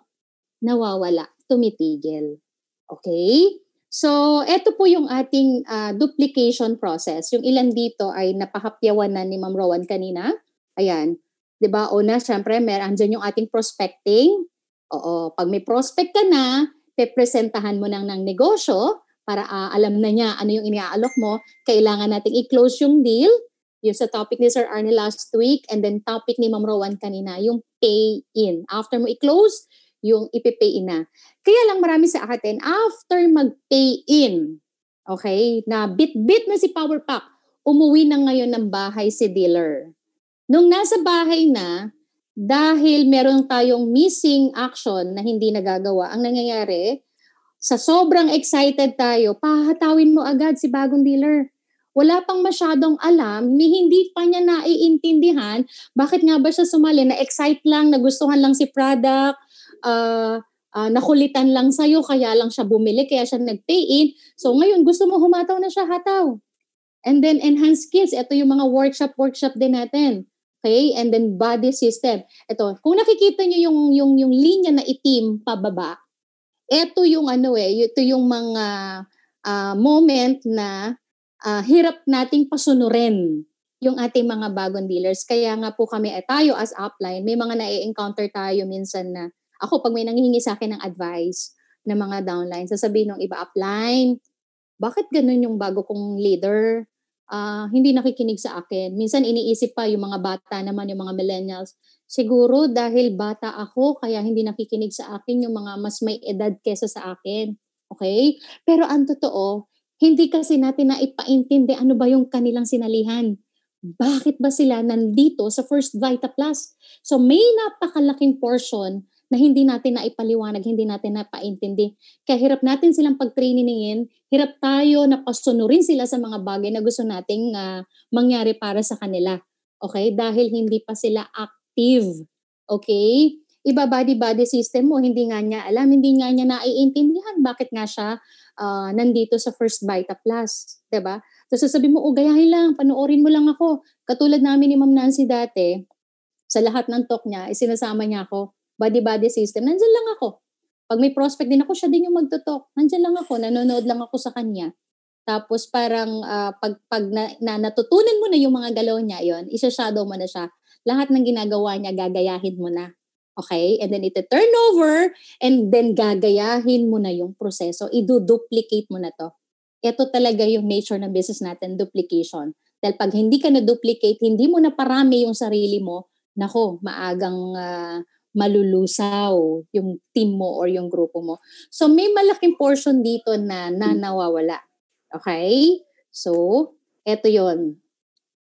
nawawala, tumitigil. Okay? So, eto po yung ating uh, duplication process. Yung ilan dito ay napahapyawan na ni Ma'am Rowan kanina. Ayan. 'Di ba? Una, syempre, meron andyan yung ating prospecting. Oo, pag may prospect ka na, pepresentahan mo nang ng negosyo para uh, alam na niya ano yung iniaalok mo. Kailangan nating i-close yung deal. Yung sa topic ni Sir Arne last week and then topic ni Ma'am Rowan kanina, yung pay in. After mo i-close, yung ipipay in na. Kaya lang marami sa atin, after mag-pay in, okay, na bit-bit na si Power Pack, umuwi na ngayon ng bahay si dealer. Nung nasa bahay na, dahil meron tayong missing action na hindi nagagawa, ang nangyayari, sa sobrang excited tayo, pahatawin mo agad si bagong dealer wala pang masyadong alam, ni hindi pa niya naiintindihan bakit nga ba siya sumali, na-excite lang, nagustuhan lang si product, uh, uh, nakulitan lang sa'yo, kaya lang siya bumili, kaya siya nag-pay-in. So ngayon, gusto mo humataw na siya, hataw. And then enhanced skills, ito yung mga workshop-workshop din natin. Okay? And then body system. Ito, kung nakikita nyo yung, yung, yung linya na itim pababa, ito yung ano eh, ito yung mga uh, moment na uh, hirap nating pasunurin yung ating mga bagong dealers. Kaya nga po kami, eh, tayo as upline, may mga na encounter tayo minsan na ako, pag may nanghihingi sa akin ng advice ng mga downline, sasabihin ng iba upline, bakit ganun yung bago kong leader? Uh, hindi nakikinig sa akin. Minsan iniisip pa yung mga bata naman, yung mga millennials, siguro dahil bata ako, kaya hindi nakikinig sa akin yung mga mas may edad kesa sa akin. Okay? Pero ang totoo, hindi kasi natin naipaintindi ano ba yung kanilang sinalihan. Bakit ba sila nandito sa First Vita Plus? So may napakalaking portion na hindi natin na ipaliwanag, hindi natin na paintindi. Kaya hirap natin silang pag pagtrainingin, hirap tayo na pasunurin sila sa mga bagay na gusto nating uh, mangyari para sa kanila. Okay? Dahil hindi pa sila active. Okay? Iba body-body system mo, hindi nga niya alam, hindi nga niya naiintindihan bakit nga siya uh, nandito sa First Vita Plus. ba? Diba? Tapos sasabihin mo, ugayahin oh, lang, panoorin mo lang ako. Katulad namin ni Ma'am Nancy dati, sa lahat ng talk niya, isinasama eh, niya ako, body-body system, nandiyan lang ako. Pag may prospect din ako, siya din yung magtotalk. Nandiyan lang ako, nanonood lang ako sa kanya. Tapos parang uh, pag, pag na, na, natutunan mo na yung mga galaw niya yun, isa-shadow mo na siya. Lahat ng ginagawa niya, gagayahin mo na. Okay? And then ito turn over and then gagayahin mo na yung proseso. I-duplicate mo na to. Ito talaga yung nature ng business natin, duplication. Dahil pag hindi ka na-duplicate, hindi mo na parami yung sarili mo, nako, maagang uh, malulusaw yung team mo or yung grupo mo. So may malaking portion dito na, na hmm. nawawala. Okay? So, eto yon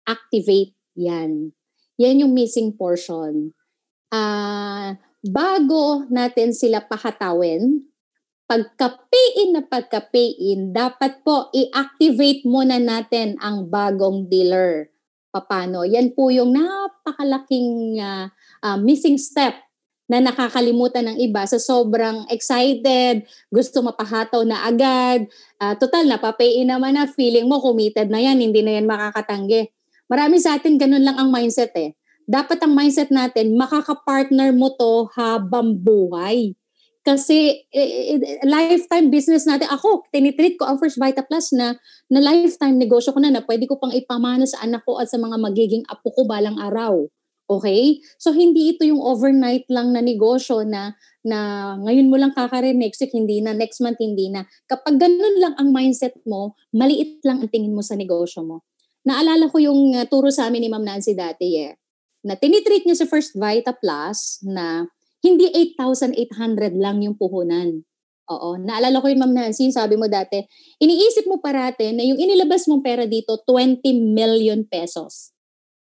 Activate yan. Yan yung missing portion. Uh, bago natin sila pakatawin, pagkapein na pagkapein, dapat po i-activate muna natin ang bagong dealer. Paano? Yan po yung napakalaking uh, uh, missing step na nakakalimutan ng iba sa sobrang excited, gusto mapahataw na agad. Uh, total, napapayin naman na feeling mo committed na yan, hindi na yan makakatanggi. Marami sa atin ganun lang ang mindset eh. Dapat ang mindset natin, makakapartner mo to habang buhay. Kasi eh, eh, eh, lifetime business natin. Ako, tinitreat ko ang First Vita Plus na, na lifetime negosyo ko na na pwede ko pang ipamana sa anak ko at sa mga magiging apo ko balang araw. Okay? So hindi ito yung overnight lang na negosyo na na ngayon mo lang kakarinig, next week hindi na, next month hindi na. Kapag ganun lang ang mindset mo, maliit lang ang tingin mo sa negosyo mo. Naalala ko yung uh, turo sa amin ni Ma'am Nancy dati eh, na tinitreat niya sa First Vita Plus na hindi 8,800 lang yung puhunan. Oo, naalala ko yung Ma'am Nancy, sabi mo dati, iniisip mo parate na yung inilabas mong pera dito, 20 million pesos.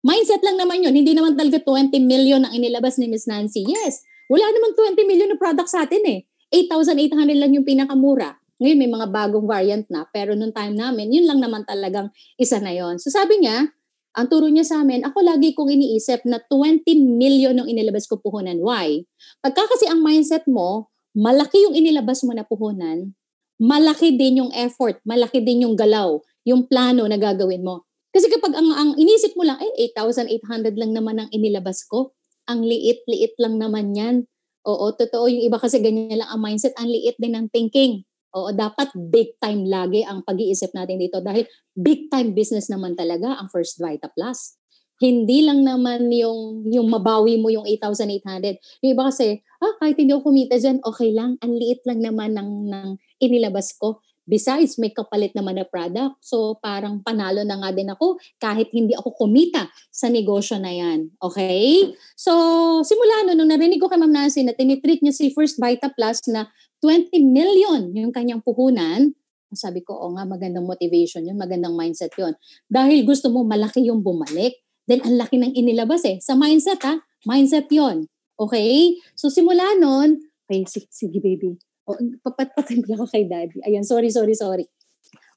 Mindset lang naman yun. Hindi naman talaga 20 million ang inilabas ni Miss Nancy. Yes, wala naman 20 million na product sa atin eh. 8,800 lang yung pinakamura. Ngayon may mga bagong variant na, pero nung time namin, yun lang naman talagang isa na yon. So sabi niya, ang turo niya sa amin, ako lagi kong iniisip na 20 million ang inilabas ko puhunan. Why? Pagka kasi ang mindset mo, malaki yung inilabas mo na puhunan, malaki din yung effort, malaki din yung galaw, yung plano na gagawin mo. Kasi kapag ang, ang inisip mo lang, eh, 8,800 lang naman ang inilabas ko. Ang liit-liit lang naman yan. Oo, totoo. Yung iba kasi ganyan lang ang mindset. Ang liit din ng thinking. Oo, dapat big time lagi ang pag-iisip natin dito dahil big time business naman talaga ang First Vita Plus. Hindi lang naman yung, yung mabawi mo yung 8,800. Yung iba kasi, ah, kahit hindi ako kumita dyan, okay lang. Ang liit lang naman ng, ng inilabas ko Besides, may kapalit naman na product. So parang panalo na nga din ako kahit hindi ako kumita sa negosyo na yan. Okay? So simula no, nung narinig ko kay Ma'am Nancy na tinitreat niya si First Vita Plus na 20 million yung kanyang puhunan, sabi ko, o nga, magandang motivation yun, magandang mindset yun. Dahil gusto mo malaki yung bumalik, then ang laki ng inilabas eh. Sa mindset ha, mindset yon Okay? So simula noon, okay, sige, sige baby, Oh, papatpatan ako kay daddy. Ayan, sorry, sorry, sorry.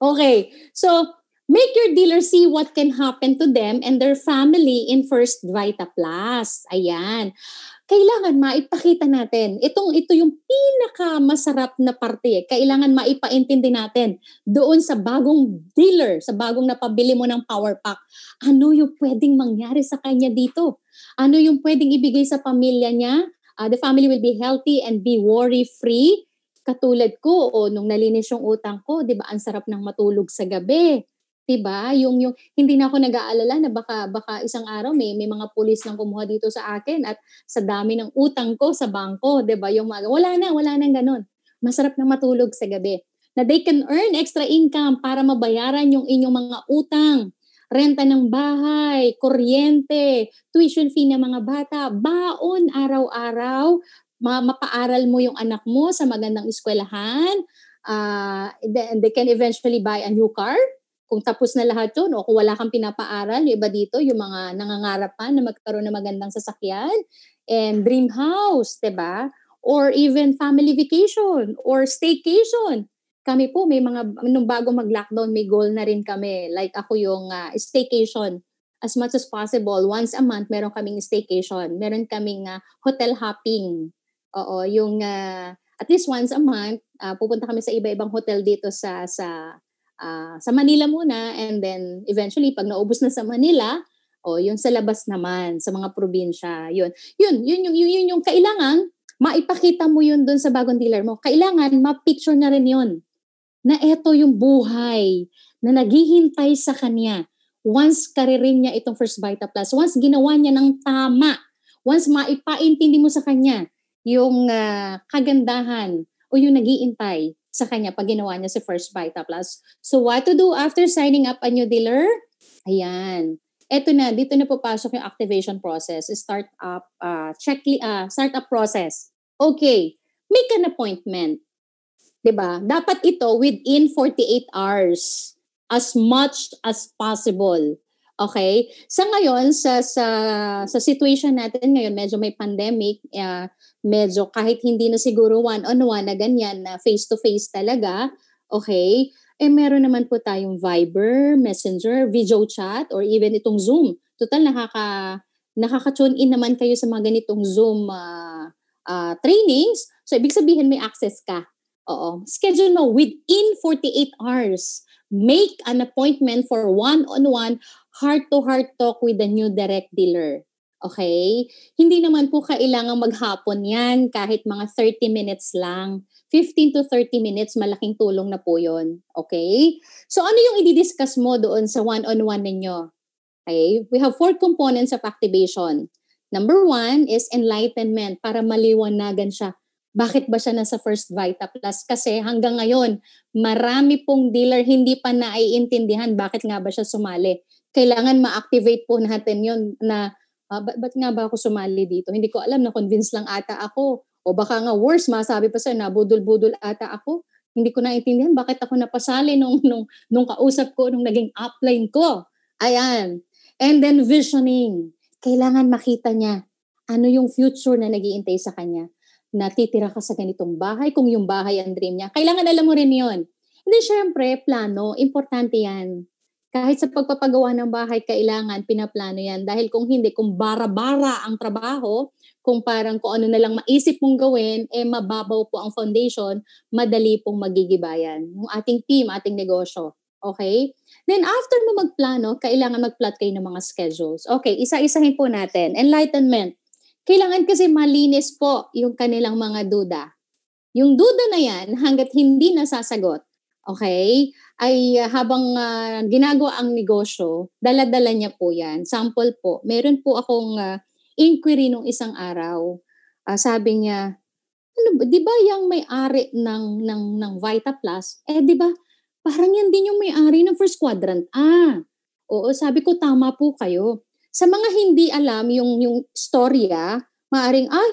Okay, so make your dealer see what can happen to them and their family in First Vita Plus. Ayan. Kailangan maipakita natin. Itong ito yung pinakamasarap na parte. Eh. Kailangan maipaintindi natin doon sa bagong dealer, sa bagong napabili mo ng power pack. Ano yung pwedeng mangyari sa kanya dito? Ano yung pwedeng ibigay sa pamilya niya? Uh, the family will be healthy and be worry-free katulad ko o nung nalinis yung utang ko, 'di ba? Ang sarap ng matulog sa gabi. 'Di ba? Yung yung hindi na ako nag-aalala na baka baka isang araw may may mga pulis nang kumuha dito sa akin at sa dami ng utang ko sa bangko, 'di ba? Yung mga, wala na, wala nang ganun. Masarap na matulog sa gabi. Na they can earn extra income para mabayaran yung inyong mga utang renta ng bahay, kuryente, tuition fee ng mga bata, baon araw-araw ma- mapaaral mo yung anak mo sa magandang eskwelahan, uh, then they can eventually buy a new car. Kung tapos na lahat yun, o kung wala kang pinapaaral, yung iba dito, yung mga nangangarap pa na magkaroon ng magandang sasakyan, and dream house, ba diba? Or even family vacation, or staycation. Kami po, may mga, nung bago mag-lockdown, may goal na rin kami. Like ako yung uh, staycation as much as possible, once a month, meron kaming staycation. Meron kaming uh, hotel hopping. Oo, yung uh, at least once a month, uh, pupunta kami sa iba-ibang hotel dito sa sa uh, sa Manila muna and then eventually pag naubos na sa Manila, oh, yung sa labas naman sa mga probinsya, yun. Yun, yun yung yun, yun yung kailangan maipakita mo yun doon sa bagong dealer mo. Kailangan ma-picture na rin yun na eto yung buhay na naghihintay sa kanya once karirin niya itong First Vita Plus, once ginawa niya ng tama, once maipaintindi mo sa kanya yung uh, kagandahan o yung nagiintay sa kanya pag ginawa niya si First Vita Plus. So what to do after signing up a new dealer? Ayan. Eto na, dito na papasok yung activation process, start up uh, check uh, start up process. Okay, make an appointment. 'Di ba? Dapat ito within 48 hours as much as possible. Okay? Sa ngayon sa sa sa situation natin ngayon, medyo may pandemic, uh, medyo kahit hindi na siguro one on one na ganyan na face to face talaga, okay? Eh meron naman po tayong Viber, Messenger, video chat or even itong Zoom. Total nakaka nakaka-tune in naman kayo sa mga ganitong Zoom uh, uh, trainings. So ibig sabihin may access ka. Oo. Schedule mo within 48 hours make an appointment for one-on-one heart-to-heart talk with the new direct dealer. Okay? Hindi naman po kailangan maghapon yan, kahit mga 30 minutes lang. 15 to 30 minutes, malaking tulong na po yon Okay? So ano yung i-discuss mo doon sa one-on-one ninyo? Okay? We have four components of activation. Number one is enlightenment, para maliwanagan siya. Bakit ba siya nasa First Vita Plus? Kasi hanggang ngayon, marami pong dealer hindi pa naiintindihan bakit nga ba siya sumali kailangan ma-activate po natin yon na uh, ba- ba't nga ba ako sumali dito? Hindi ko alam, na-convince lang ata ako. O baka nga worse, masabi pa sa'yo, na budol budol ata ako. Hindi ko naintindihan bakit ako napasali nung, nung, nung kausap ko, nung naging upline ko. Ayan. And then visioning. Kailangan makita niya ano yung future na nagiintay sa kanya. Natitira ka sa ganitong bahay, kung yung bahay ang dream niya. Kailangan alam mo rin yon. And then syempre, plano, importante yan. Kahit sa pagpapagawa ng bahay, kailangan pinaplano yan. Dahil kung hindi, kung bara-bara ang trabaho, kung parang kung ano na lang maisip mong gawin, eh mababaw po ang foundation, madali pong magigibayan. Yung ating team, ating negosyo. Okay? Then after mo magplano, kailangan mag-plot kayo ng mga schedules. Okay, isa-isahin po natin. Enlightenment. Kailangan kasi malinis po yung kanilang mga duda. Yung duda na yan, hanggat hindi nasasagot, okay, ay uh, habang uh, ginagawa ang negosyo, daladala niya po yan. Sample po, meron po akong uh, inquiry nung isang araw. Uh, sabi niya, ano ba, di ba yung may-ari ng, ng, ng Vita Plus, eh di ba, parang yan din yung may-ari ng first quadrant. Ah, oo, sabi ko tama po kayo. Sa mga hindi alam yung, yung storya, maaring, ay,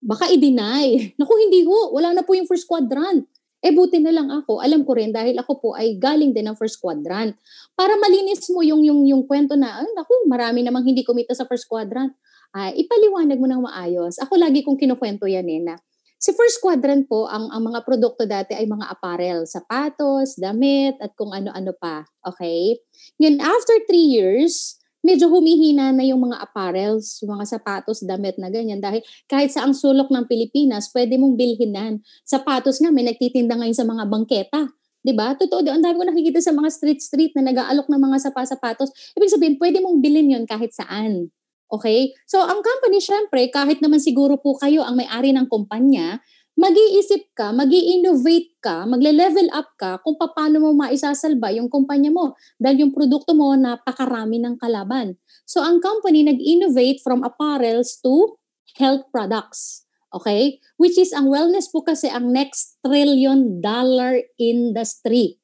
baka i-deny. Naku, hindi ho, wala na po yung first quadrant. Eh buti na lang ako, alam ko rin dahil ako po ay galing din ng first quadrant. Para malinis mo yung yung yung kwento na, ay naku, marami namang hindi kumita sa first quadrant. Ay, ah, ipaliwanag mo nang maayos. Ako lagi kong kinukwento yan eh na si first quadrant po, ang, ang mga produkto dati ay mga apparel, sapatos, damit, at kung ano-ano pa. Okay? Ngayon, after three years, medyo humihina na yung mga apparels, mga sapatos, damit na ganyan. Dahil kahit sa ang sulok ng Pilipinas, pwede mong bilhinan. Sapatos nga, may nagtitinda ngayon sa mga bangketa. 'di ba? Totoo, ang dami ko nakikita sa mga street street na nag-aalok ng mga sapa-sapatos. Ibig sabihin, pwede mong bilhin 'yon kahit saan. Okay? So, ang company, syempre, kahit naman siguro po kayo ang may-ari ng kumpanya, mag-iisip ka, mag innovate ka, magle-level up ka kung paano mo maisasalba yung kumpanya mo dahil yung produkto mo napakarami ng kalaban. So ang company nag-innovate from apparels to health products. Okay? Which is ang wellness po kasi ang next trillion dollar industry.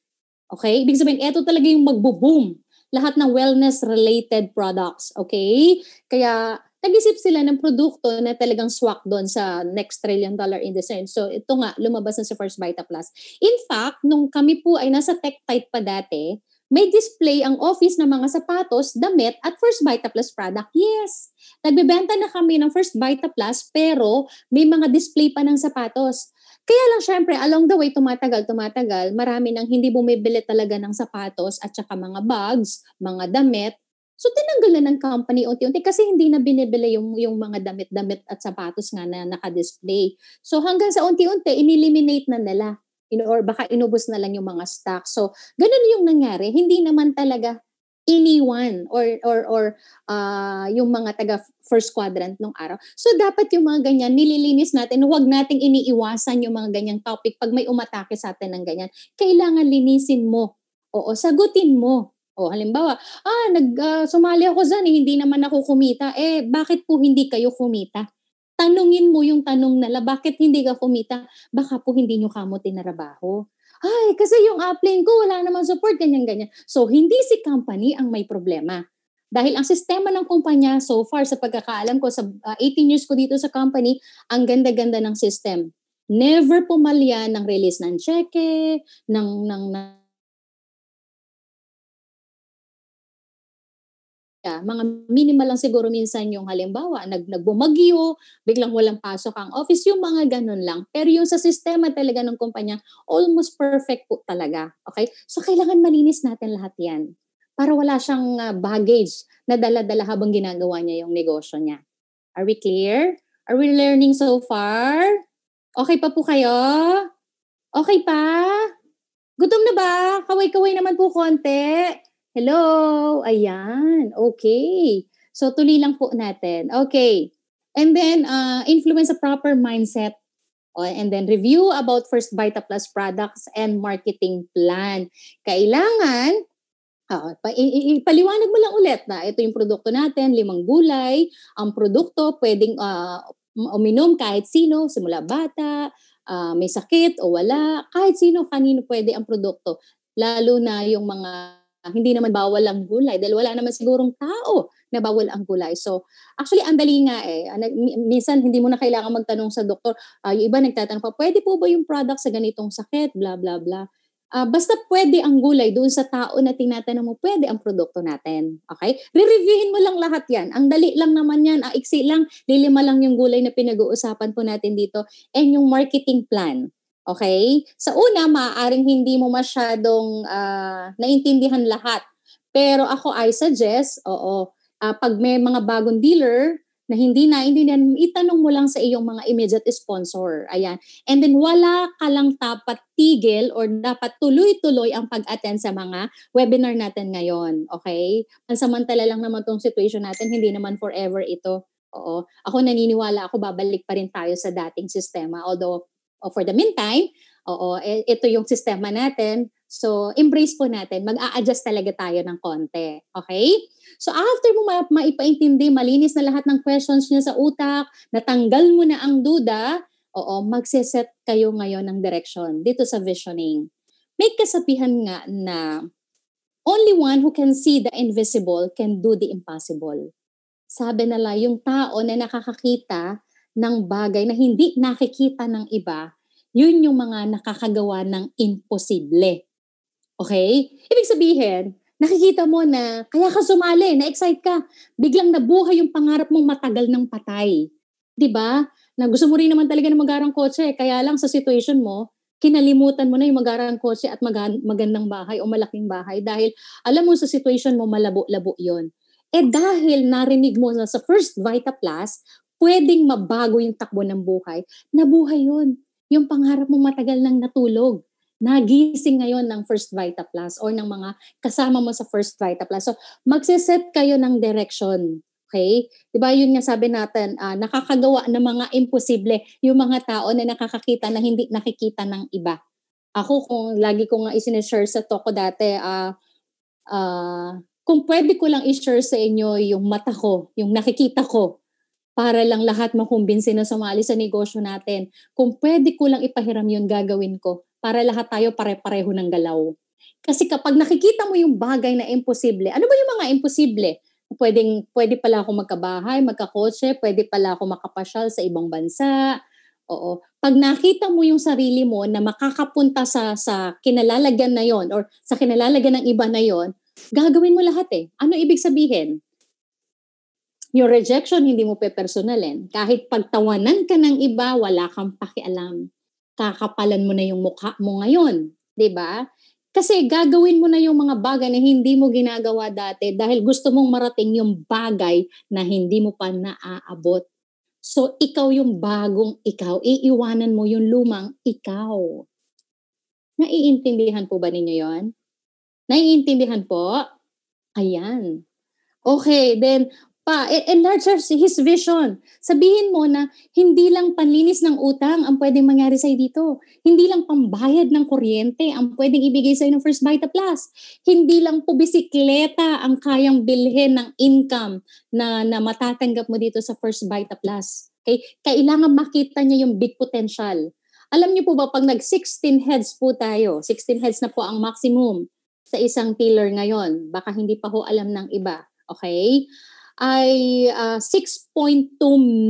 Okay? Ibig sabihin, ito talaga yung magbo-boom lahat ng wellness related products. Okay? Kaya nag-isip sila ng produkto na talagang swak doon sa next trillion dollar in the sense. So ito nga, lumabas na si First Vita Plus. In fact, nung kami po ay nasa tech type pa dati, may display ang office ng mga sapatos, damit at First Vita Plus product. Yes, nagbebenta na kami ng First Vita Plus pero may mga display pa ng sapatos. Kaya lang syempre, along the way, tumatagal, tumatagal, marami nang hindi bumibili talaga ng sapatos at saka mga bags, mga damit, So tinanggal na ng company unti-unti kasi hindi na binibili yung, yung mga damit-damit at sapatos nga na naka-display. So hanggang sa unti-unti, ineliminate na nila. In, or baka inubos na lang yung mga stock. So ganun yung nangyari. Hindi naman talaga iniwan or or or uh, yung mga taga first quadrant nung araw. So dapat yung mga ganyan nililinis natin. Huwag nating iniiwasan yung mga ganyang topic pag may umatake sa atin ng ganyan. Kailangan linisin mo. Oo, sagutin mo o halimbawa, ah, nag, uh, sumali ako dyan, eh, hindi naman ako kumita. Eh, bakit po hindi kayo kumita? Tanungin mo yung tanong nala, bakit hindi ka kumita? Baka po hindi nyo kamo tinarabaho. Ay, kasi yung upline ko, wala naman support, ganyan-ganyan. So, hindi si company ang may problema. Dahil ang sistema ng kumpanya, so far sa pagkakaalam ko, sa uh, ah, 18 years ko dito sa company, ang ganda-ganda
ng system. Never pumalya ng release ng cheque, ng, ng, ng siya. Mga minimal lang siguro minsan yung halimbawa, nag, nagbumagyo, biglang walang pasok ang office,
yung mga ganun lang. Pero yung sa sistema talaga ng kumpanya, almost perfect po talaga. Okay? So, kailangan malinis natin lahat yan para wala siyang uh, baggage na dala-dala habang ginagawa niya yung negosyo niya. Are we clear? Are we learning so far? Okay pa po kayo? Okay pa? Gutom na ba? Kaway-kaway naman po konti. Hello! Ayan. Okay. So, tuloy lang po natin. Okay. And then, uh, influence a proper mindset. Oh, and then, review about First Vita Plus products and marketing plan. Kailangan, uh, pa, ipaliwanag mo lang ulit na ito yung produkto natin, limang gulay. Ang produkto, pwedeng uh, uminom kahit sino, simula bata, uh, may sakit o wala. Kahit sino, kanino pwede ang produkto. Lalo na yung mga Ah, hindi naman bawal ang gulay dahil wala naman sigurong tao na bawal ang gulay. So, actually, ang dali nga eh. Ah, minsan, hindi mo na kailangan magtanong sa doktor. Uh, yung iba nagtatanong pa, pwede po ba yung product sa ganitong sakit? Bla, bla, bla. Uh, basta pwede ang gulay doon sa tao na tinatanong mo, pwede ang produkto natin. Okay? Re-reviewin mo lang lahat yan. Ang dali lang naman yan. Ang iksi lang, lilima lang yung gulay na pinag-uusapan po natin dito. And yung marketing plan. Okay? Sa una, maaaring hindi mo masyadong uh, naintindihan lahat. Pero ako, I suggest, oo, uh, pag may mga bagong dealer na hindi naintindihan, itanong mo lang sa iyong mga immediate sponsor. Ayan. And then wala ka lang dapat tigil or dapat tuloy-tuloy ang pag-attend sa mga webinar natin ngayon. Okay? Pansamantala lang naman tong situation natin, hindi naman forever ito. Oo. Ako naniniwala ako babalik pa rin tayo sa dating sistema. Although o oh, for the meantime, oo, eh, ito yung sistema natin. So, embrace po natin. Mag-a-adjust talaga tayo ng konti. Okay? So, after mo ma- maipaintindi, malinis na lahat ng questions niya sa utak, natanggal mo na ang duda, oo, magsiset kayo ngayon ng direction dito sa visioning. May kasapihan nga na only one who can see the invisible can do the impossible. Sabi nala, yung tao na nakakakita ng bagay na hindi nakikita ng iba, yun yung mga nakakagawa ng imposible. Okay? Ibig sabihin, nakikita mo na kaya ka sumali, na-excite ka, biglang nabuhay yung pangarap mong matagal ng patay. 'Di ba? Na gusto mo rin naman talaga ng magarang kotse, kaya lang sa situation mo, kinalimutan mo na yung magarang kotse at mag- magandang bahay o malaking bahay dahil alam mo sa situation mo malabo-labo 'yon. Eh dahil narinig mo na sa first Vita Plus, pwedeng mabago yung takbo ng buhay, nabuhay yun. Yung pangarap mong matagal nang natulog, nagising ngayon ng First Vita Plus or ng mga kasama mo sa First Vita Plus. So, magsiset kayo ng direction. Okay? Di ba yun nga sabi natin, uh, nakakagawa ng mga imposible yung mga tao na nakakakita na hindi nakikita ng iba. Ako kung lagi ko nga isineshare sa toko dati, uh, uh, kung pwede ko lang i-share sa inyo yung mata ko, yung nakikita ko, para lang lahat makumbinsi na sumali sa negosyo natin. Kung pwede ko lang ipahiram yun, gagawin ko. Para lahat tayo pare-pareho ng galaw. Kasi kapag nakikita mo yung bagay na imposible, ano ba yung mga imposible? Pwedeng, pwede pala ako magkabahay, magkakotse, pwede pala ako makapasyal sa ibang bansa. Oo. Pag nakita mo yung sarili mo na makakapunta sa, sa kinalalagyan na yon or sa kinalalagyan ng iba na yon, gagawin mo lahat eh. Ano ibig sabihin? Yung rejection, hindi mo pe-personalin. Kahit pagtawanan ka ng iba, wala kang pakialam. Kakapalan mo na yung mukha mo ngayon. ba? Diba? Kasi gagawin mo na yung mga bagay na hindi mo ginagawa dati dahil gusto mong marating yung bagay na hindi mo pa naaabot. So, ikaw yung bagong ikaw. Iiwanan mo yung lumang ikaw. Naiintindihan po ba ninyo yon? Naiintindihan po? Ayan. Okay, then pa, e, enlarge his vision. Sabihin mo na hindi lang panlinis ng utang ang pwedeng mangyari sa'yo dito. Hindi lang pambayad ng kuryente ang pwedeng ibigay sa'yo ng First Vita Plus. Hindi lang po bisikleta ang kayang bilhin ng income na, na matatanggap mo dito sa First Vita Plus. Okay? Kailangan makita niya yung big potential. Alam niyo po ba, pag nag-16 heads po tayo, 16 heads na po ang maximum sa isang tiller ngayon. Baka hindi pa ho alam ng iba. Okay? ay uh, ah, 6.2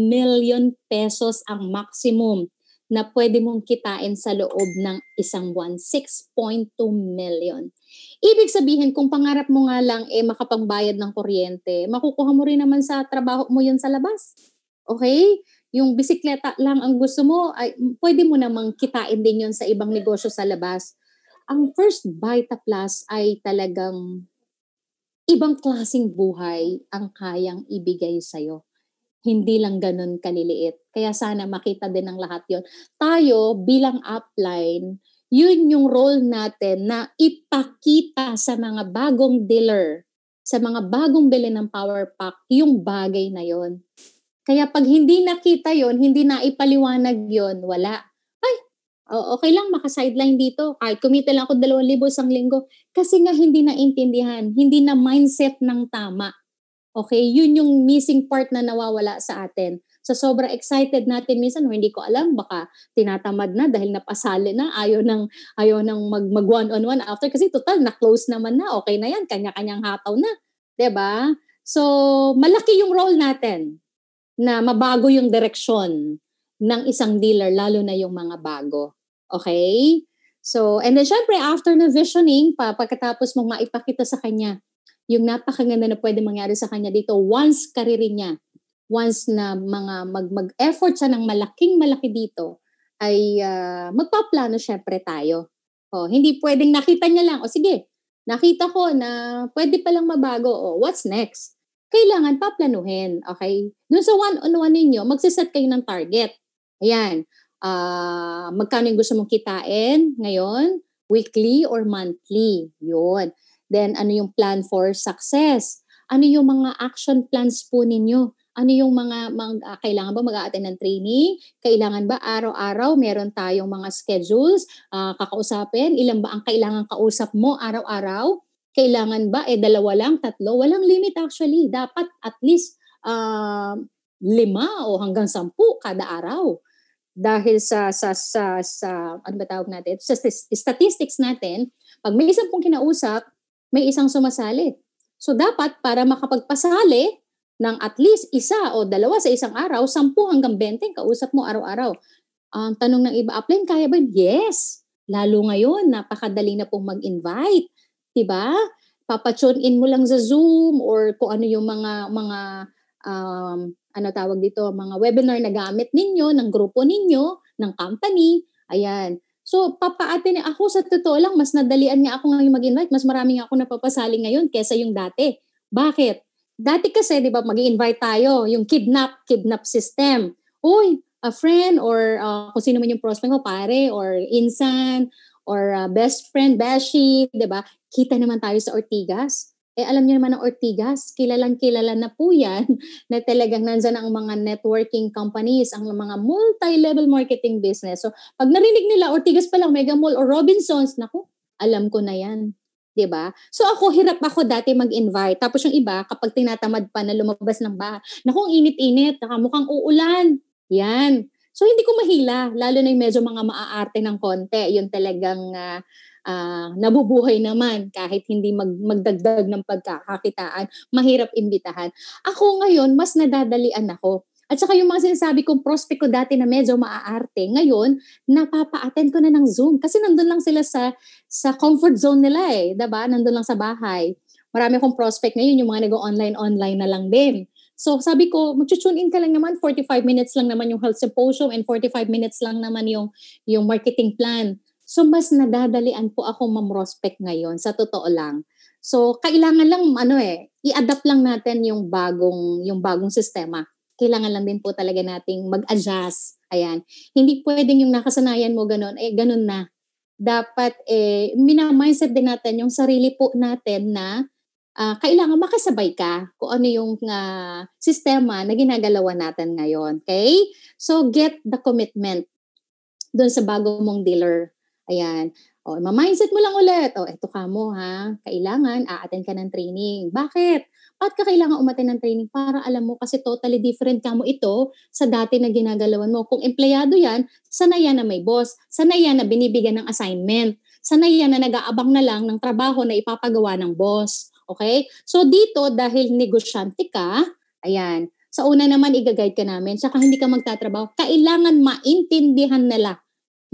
million pesos ang maximum na pwede mong kitain sa loob ng isang buwan. 6.2 million. Ibig sabihin, kung pangarap mo nga lang eh makapagbayad ng kuryente, makukuha mo rin naman sa trabaho mo yun sa labas. Okay? Yung bisikleta lang ang gusto mo, ay, pwede mo namang kitain din yun sa ibang negosyo sa labas. Ang first Vita Plus ay talagang ibang klasing buhay ang kayang ibigay sa'yo. Hindi lang ganun kaliliit. Kaya sana makita din ng lahat yon. Tayo bilang upline, yun yung role natin na ipakita sa mga bagong dealer, sa mga bagong bili ng power pack, yung bagay na yon. Kaya pag hindi nakita yon, hindi na ipaliwanag yon, wala Oh, okay lang, makasideline dito. Kahit kumita lang ako 2,000 isang linggo. Kasi nga hindi na intindihan, hindi na mindset ng tama. Okay, yun yung missing part na nawawala sa atin. Sa so, sobra excited natin minsan, hindi ko alam, baka tinatamad na dahil napasali na, ayaw nang, ayaw nang mag, mag one-on-one after kasi total, na-close naman na, okay na yan, kanya-kanyang hataw na. ba? Diba? So, malaki yung role natin na mabago yung direksyon ng isang dealer, lalo na yung mga bago. Okay? So, and then syempre, after na visioning, pa, pagkatapos mong maipakita sa kanya, yung napakaganda na pwede mangyari sa kanya dito, once karirin niya, once na mga mag, mag-effort siya ng malaking-malaki dito, ay uh, magpaplano syempre tayo. O, hindi pwedeng nakita niya lang, o sige, nakita ko na pwede palang mabago, o what's next? Kailangan paplanuhin, okay? Doon sa one-on-one ninyo, magsiset kayo ng target. Ayan, uh, magkano yung gusto mong kitain ngayon? Weekly or monthly? Yun. Then, ano yung plan for success? Ano yung mga action plans po ninyo? Ano yung mga, mga uh, kailangan ba mag-a-attend ng training? Kailangan ba araw-araw meron tayong mga schedules uh, kakausapin? Ilan ba ang kailangan kausap mo araw-araw? Kailangan ba? Eh, dalawa lang, tatlo? Walang limit actually. Dapat at least uh, lima o hanggang sampu kada araw dahil sa sa sa sa ano ba tawag natin sa statistics natin pag may isang pong kinausap may isang sumasali so dapat para makapagpasali ng at least isa o dalawa sa isang araw 10 hanggang 20 kausap mo araw-araw ang um, tanong ng iba apply kaya ba yes lalo ngayon napakadali na pong mag-invite 'di ba papatune in mo lang sa Zoom or kung ano yung mga mga um, ano tawag dito, mga webinar na gamit ninyo, ng grupo ninyo, ng company. Ayan. So, papaatin ako sa totoo lang, mas nadalian nga ako ngayon mag-invite. Mas maraming ako napapasali ngayon kesa yung dati. Bakit? Dati kasi, di ba, mag invite tayo, yung kidnap, kidnap system. Uy, a friend or uh, kung sino man yung prospect mo, pare, or insan, or uh, best friend, beshi, di ba? Kita naman tayo sa Ortigas. Eh alam niyo naman ang Ortigas, kilalang kilala na po yan na talagang nandyan ang mga networking companies, ang mga multi-level marketing business. So pag narinig nila Ortigas pa lang, Mega Mall or Robinsons, naku, alam ko na yan. 'di ba? So ako hirap ako dati mag-invite. Tapos yung iba kapag tinatamad pa na lumabas ng bahay, naku, init-init, nakamukhang uulan. Yan. So hindi ko mahila, lalo na yung medyo mga maaarte ng konti, yung talagang uh, uh, nabubuhay naman kahit hindi mag, magdagdag ng pagkakakitaan, mahirap imbitahan. Ako ngayon, mas nadadalian ako. At saka yung mga sinasabi kong prospect ko dati na medyo maaarte, ngayon, napapa-attend ko na ng Zoom. Kasi nandun lang sila sa, sa comfort zone nila eh. ba diba? Nandun lang sa bahay. Marami akong prospect ngayon, yung mga nag-online-online na lang din. So sabi ko, mag-tune in ka lang naman, 45 minutes lang naman yung health symposium and 45 minutes lang naman yung, yung marketing plan. So, mas nadadalian po ako mamrospect ngayon, sa totoo lang. So, kailangan lang, ano eh, i-adapt lang natin yung bagong, yung bagong sistema. Kailangan lang din po talaga nating mag-adjust. Ayan. Hindi pwedeng yung nakasanayan mo ganun, eh, ganun na. Dapat, eh, minamindset din natin yung sarili po natin na uh, kailangan makasabay ka kung ano yung uh, sistema na ginagalawan natin ngayon. Okay? So, get the commitment doon sa bago mong dealer. Ayan. O, oh, ma-mindset mo lang ulit. O, oh, eto ka mo ha. Kailangan, a ka ng training. Bakit? Ba't ka kailangan umaten ng training? Para alam mo, kasi totally different ka mo ito sa dati na ginagalawan mo. Kung empleyado yan, sana yan na may boss. Sana yan na binibigyan ng assignment. Sana yan na nag-aabang na lang ng trabaho na ipapagawa ng boss. Okay? So dito, dahil negosyante ka, ayan, sa una naman, i ka namin. Saka hindi ka magtatrabaho. Kailangan maintindihan nila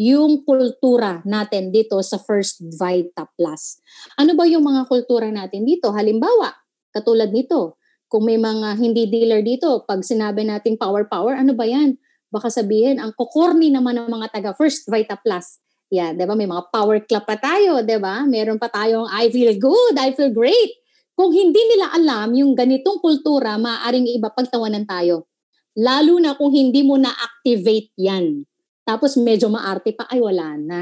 yung kultura natin dito sa First Vita Plus. Ano ba yung mga kultura natin dito? Halimbawa, katulad nito, kung may mga hindi dealer dito, pag sinabi nating power-power, ano ba yan? Baka sabihin, ang kukorni naman ng mga taga First Vita Plus. Yeah, 'di ba? May mga power club pa tayo, 'di ba? Meron pa tayong I feel good, I feel great. Kung hindi nila alam yung ganitong kultura, maaaring iba pagtawanan tayo. Lalo na kung hindi mo na-activate 'yan. Tapos medyo maarte pa, ay wala na.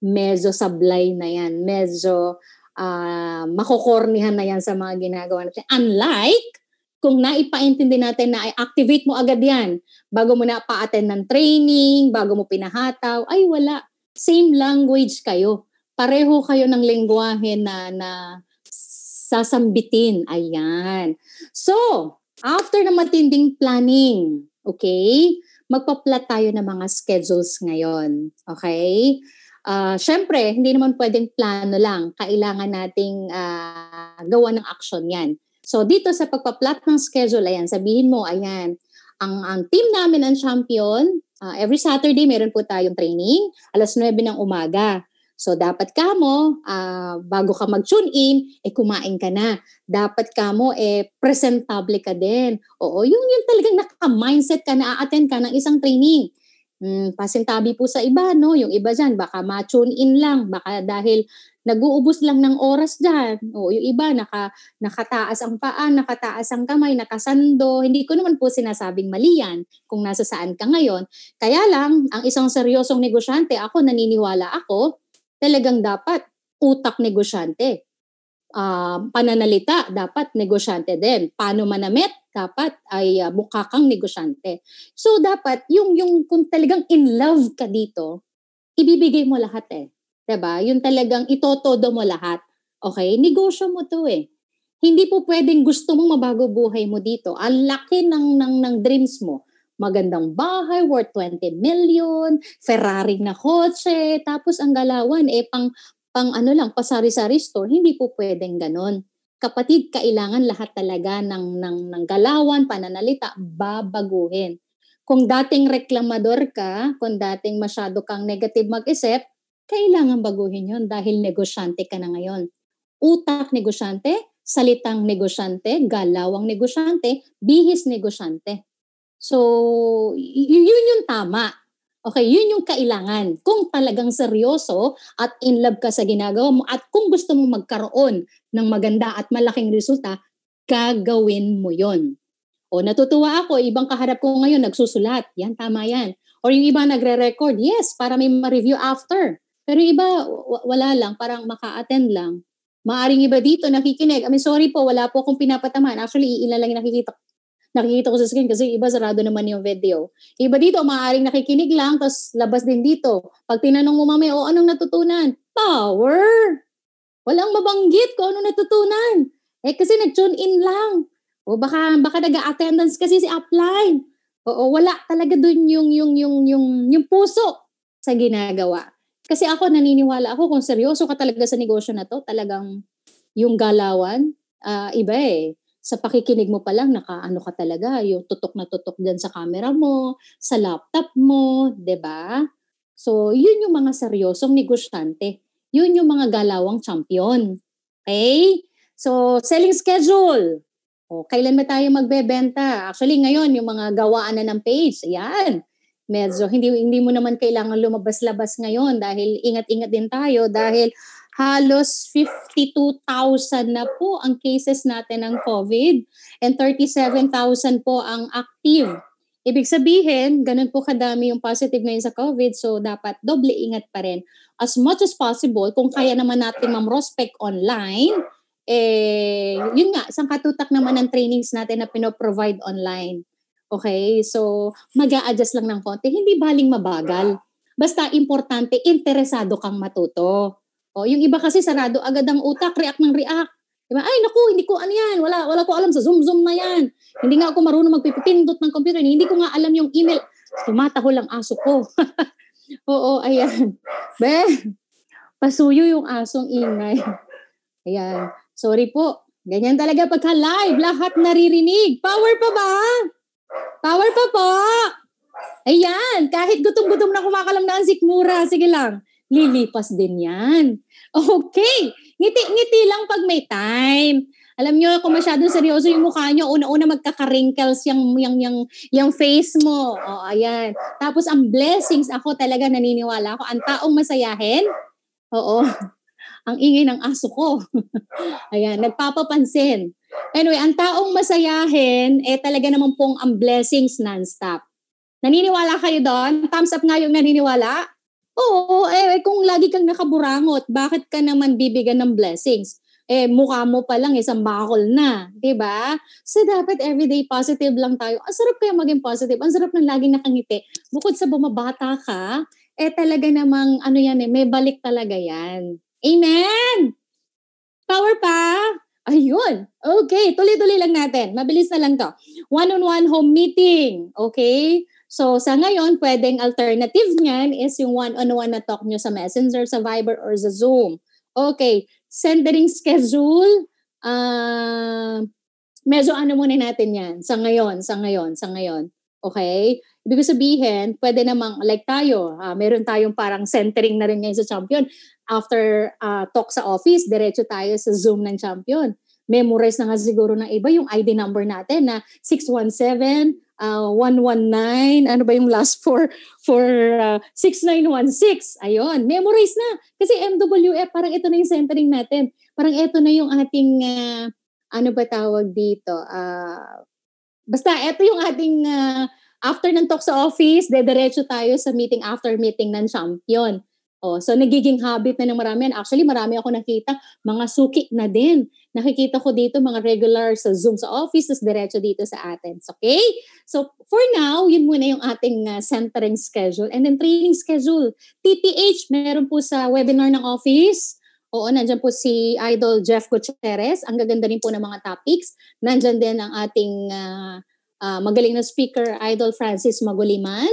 Medyo sablay na yan. Medyo uh, makokornihan na yan sa mga ginagawa natin. Unlike kung naipaintindi natin na ay activate mo agad yan bago mo na pa-attend ng training, bago mo pinahataw, ay wala. Same language kayo. Pareho kayo ng lengguwahe na, na sasambitin. Ayan. So, after na matinding planning, okay, magpa-plot tayo ng mga schedules ngayon. Okay? Uh, ah, Siyempre, hindi naman pwedeng plano lang. Kailangan nating uh, gawa ng action yan. So dito sa pagpa-plot ng schedule, ayan, sabihin mo, ayan, ang, ang team namin ang champion, uh, every Saturday meron po tayong training, alas 9 ng umaga. So dapat ka mo, uh, bago ka mag-tune in, eh kumain ka na. Dapat ka mo, eh presentable ka din. Oo, yung, yung talagang naka-mindset ka na a-attend ka ng isang training. Mm, pasintabi po sa iba, no? Yung iba dyan, baka ma-tune in lang, baka dahil nag-uubos lang ng oras dyan. O yung iba, naka, nakataas ang paa, nakataas ang kamay, nakasando. Hindi ko naman po sinasabing mali yan kung nasa saan ka ngayon. Kaya lang, ang isang seryosong negosyante, ako naniniwala ako, talagang dapat utak negosyante. Uh, pananalita, dapat negosyante din. Paano manamit, dapat ay uh, mukha kang negosyante. So dapat, yung, yung kung talagang in love ka dito, ibibigay mo lahat eh. ba? Diba? Yung talagang itotodo mo lahat. Okay? Negosyo mo to eh. Hindi po pwedeng gusto mong mabago buhay mo dito. Ang laki ng, ng, ng dreams mo magandang bahay, worth 20 million, Ferrari na kotse, tapos ang galawan, eh, pang, pang ano lang, pasari-sari store, hindi po pwedeng ganun. Kapatid, kailangan lahat talaga ng, ng, ng galawan, pananalita, babaguhin. Kung dating reklamador ka, kung dating masyado kang negative mag-isip, kailangan baguhin yon dahil negosyante ka na ngayon. Utak negosyante, salitang negosyante, galawang negosyante, bihis negosyante. So, y- yun yung tama. Okay, yun yung kailangan. Kung talagang seryoso at in love ka sa ginagawa mo at kung gusto mong magkaroon ng maganda at malaking resulta, gagawin mo yon. O natutuwa ako, ibang kaharap ko ngayon nagsusulat. Yan, tama yan. Or yung iba nagre-record, yes, para may ma-review after. Pero yung iba, w- wala lang, parang maka-attend lang. Maaring iba dito nakikinig, I mean, sorry po, wala po akong pinapatamaan. Actually, ilan lang yung nakikita, nakikita ko sa screen kasi iba sarado naman yung video. Iba dito, maaaring nakikinig lang, tapos labas din dito. Pag tinanong mo mamaya, o oh, anong natutunan? Power! Walang mabanggit kung ano natutunan. Eh kasi nag-tune in lang. O baka, baka nag-attendance kasi si upline. Oo, wala talaga dun yung, yung, yung, yung, yung puso sa ginagawa. Kasi ako, naniniwala ako kung seryoso ka talaga sa negosyo na to, talagang yung galawan, uh, iba eh sa pakikinig mo pa lang, nakaano ka talaga, yung tutok na tutok diyan sa camera mo, sa laptop mo, ba? So, yun yung mga seryosong negosyante. Yun yung mga galawang champion. Okay? So, selling schedule. O, kailan ba tayo magbebenta? Actually, ngayon, yung mga gawaan na ng page, ayan. Medyo, hindi, hindi mo naman kailangan lumabas-labas ngayon dahil ingat-ingat din tayo dahil halos 52,000 na po ang cases natin ng COVID and 37,000 po ang active. Ibig sabihin, ganun po kadami yung positive ngayon sa COVID, so dapat doble ingat pa rin. As much as possible, kung kaya naman natin mamrospect online, eh, yun nga, isang katutak naman ng trainings natin na pinoprovide online. Okay? So, mag adjust lang ng konti. Hindi baling mabagal. Basta importante, interesado kang matuto. Oh, yung iba kasi sarado agad ang utak, react ng react. Diba? Ay, naku, hindi ko ano yan. Wala, wala ko alam sa Zoom-Zoom na yan. Hindi nga ako marunong magpipindot ng computer. Hindi ko nga alam yung email. Tumataho lang aso ko. Oo, ayan. Be, pasuyo yung asong inay. Ayan. Sorry po. Ganyan talaga pagka live, lahat naririnig. Power pa ba? Power pa po. Ayan, kahit gutom-gutom na kumakalam na ang sikmura. Sige lang lilipas din yan. Okay, ngiti-ngiti lang pag may time. Alam niyo ako masyadong seryoso yung mukha niyo, una-una magkaka-wrinkles yung, yang yang yung face mo. Oh, ayan. Tapos ang blessings, ako talaga naniniwala ako, ang taong masayahin, oo, ang ingay ng aso ko. ayan, nagpapapansin. Anyway, ang taong masayahin, eh talaga naman pong ang blessings non-stop. Naniniwala kayo doon? Thumbs up nga yung naniniwala? Oo, eh, eh kung lagi kang nakaburangot, bakit ka naman bibigyan ng blessings? Eh mukha mo pa lang isang bakol na, 'di ba? So dapat everyday positive lang tayo. Ang sarap kaya maging positive. Ang sarap ng laging nakangiti. Bukod sa bumabata ka, eh talaga namang ano yan eh, may balik talaga yan. Amen! Power pa! Ayun. Okay, tuloy-tuloy lang natin. Mabilis na lang to. One-on-one home meeting. Okay? So sa ngayon, pwedeng alternative niyan is yung one-on-one na talk nyo sa Messenger, sa Viber, or sa Zoom. Okay, sending schedule, uh, medyo ano muna natin yan sa ngayon, sa ngayon, sa ngayon. Okay? Ibig sabihin, pwede namang, like tayo, uh, meron tayong parang centering na rin ngayon sa champion. After uh, talk sa office, diretso tayo sa Zoom ng champion memorize na nga siguro ng iba yung ID number natin na 617 uh, ah, 119, ano ba yung last four, for uh, 6916. Ayun, memorize na. Kasi MWF, parang ito na yung centering natin. Parang ito na yung ating, uh, ano ba tawag dito? Uh, basta, ito yung ating, uh, after ng talk sa office, dediretso tayo sa meeting after meeting ng champion. Oh, so nagiging habit na ng marami. Actually, marami ako nakita, mga suki na din nakikita ko dito mga regular sa Zoom sa office, tapos diretso dito sa Athens. Okay? So, for now, yun muna yung ating uh, centering schedule. And then training schedule. TTH, meron po sa webinar ng office. Oo, nandyan po si Idol Jeff Gutierrez. Ang gaganda rin po ng mga topics. Nandyan din ang ating uh, uh, magaling na speaker, Idol Francis Maguliman.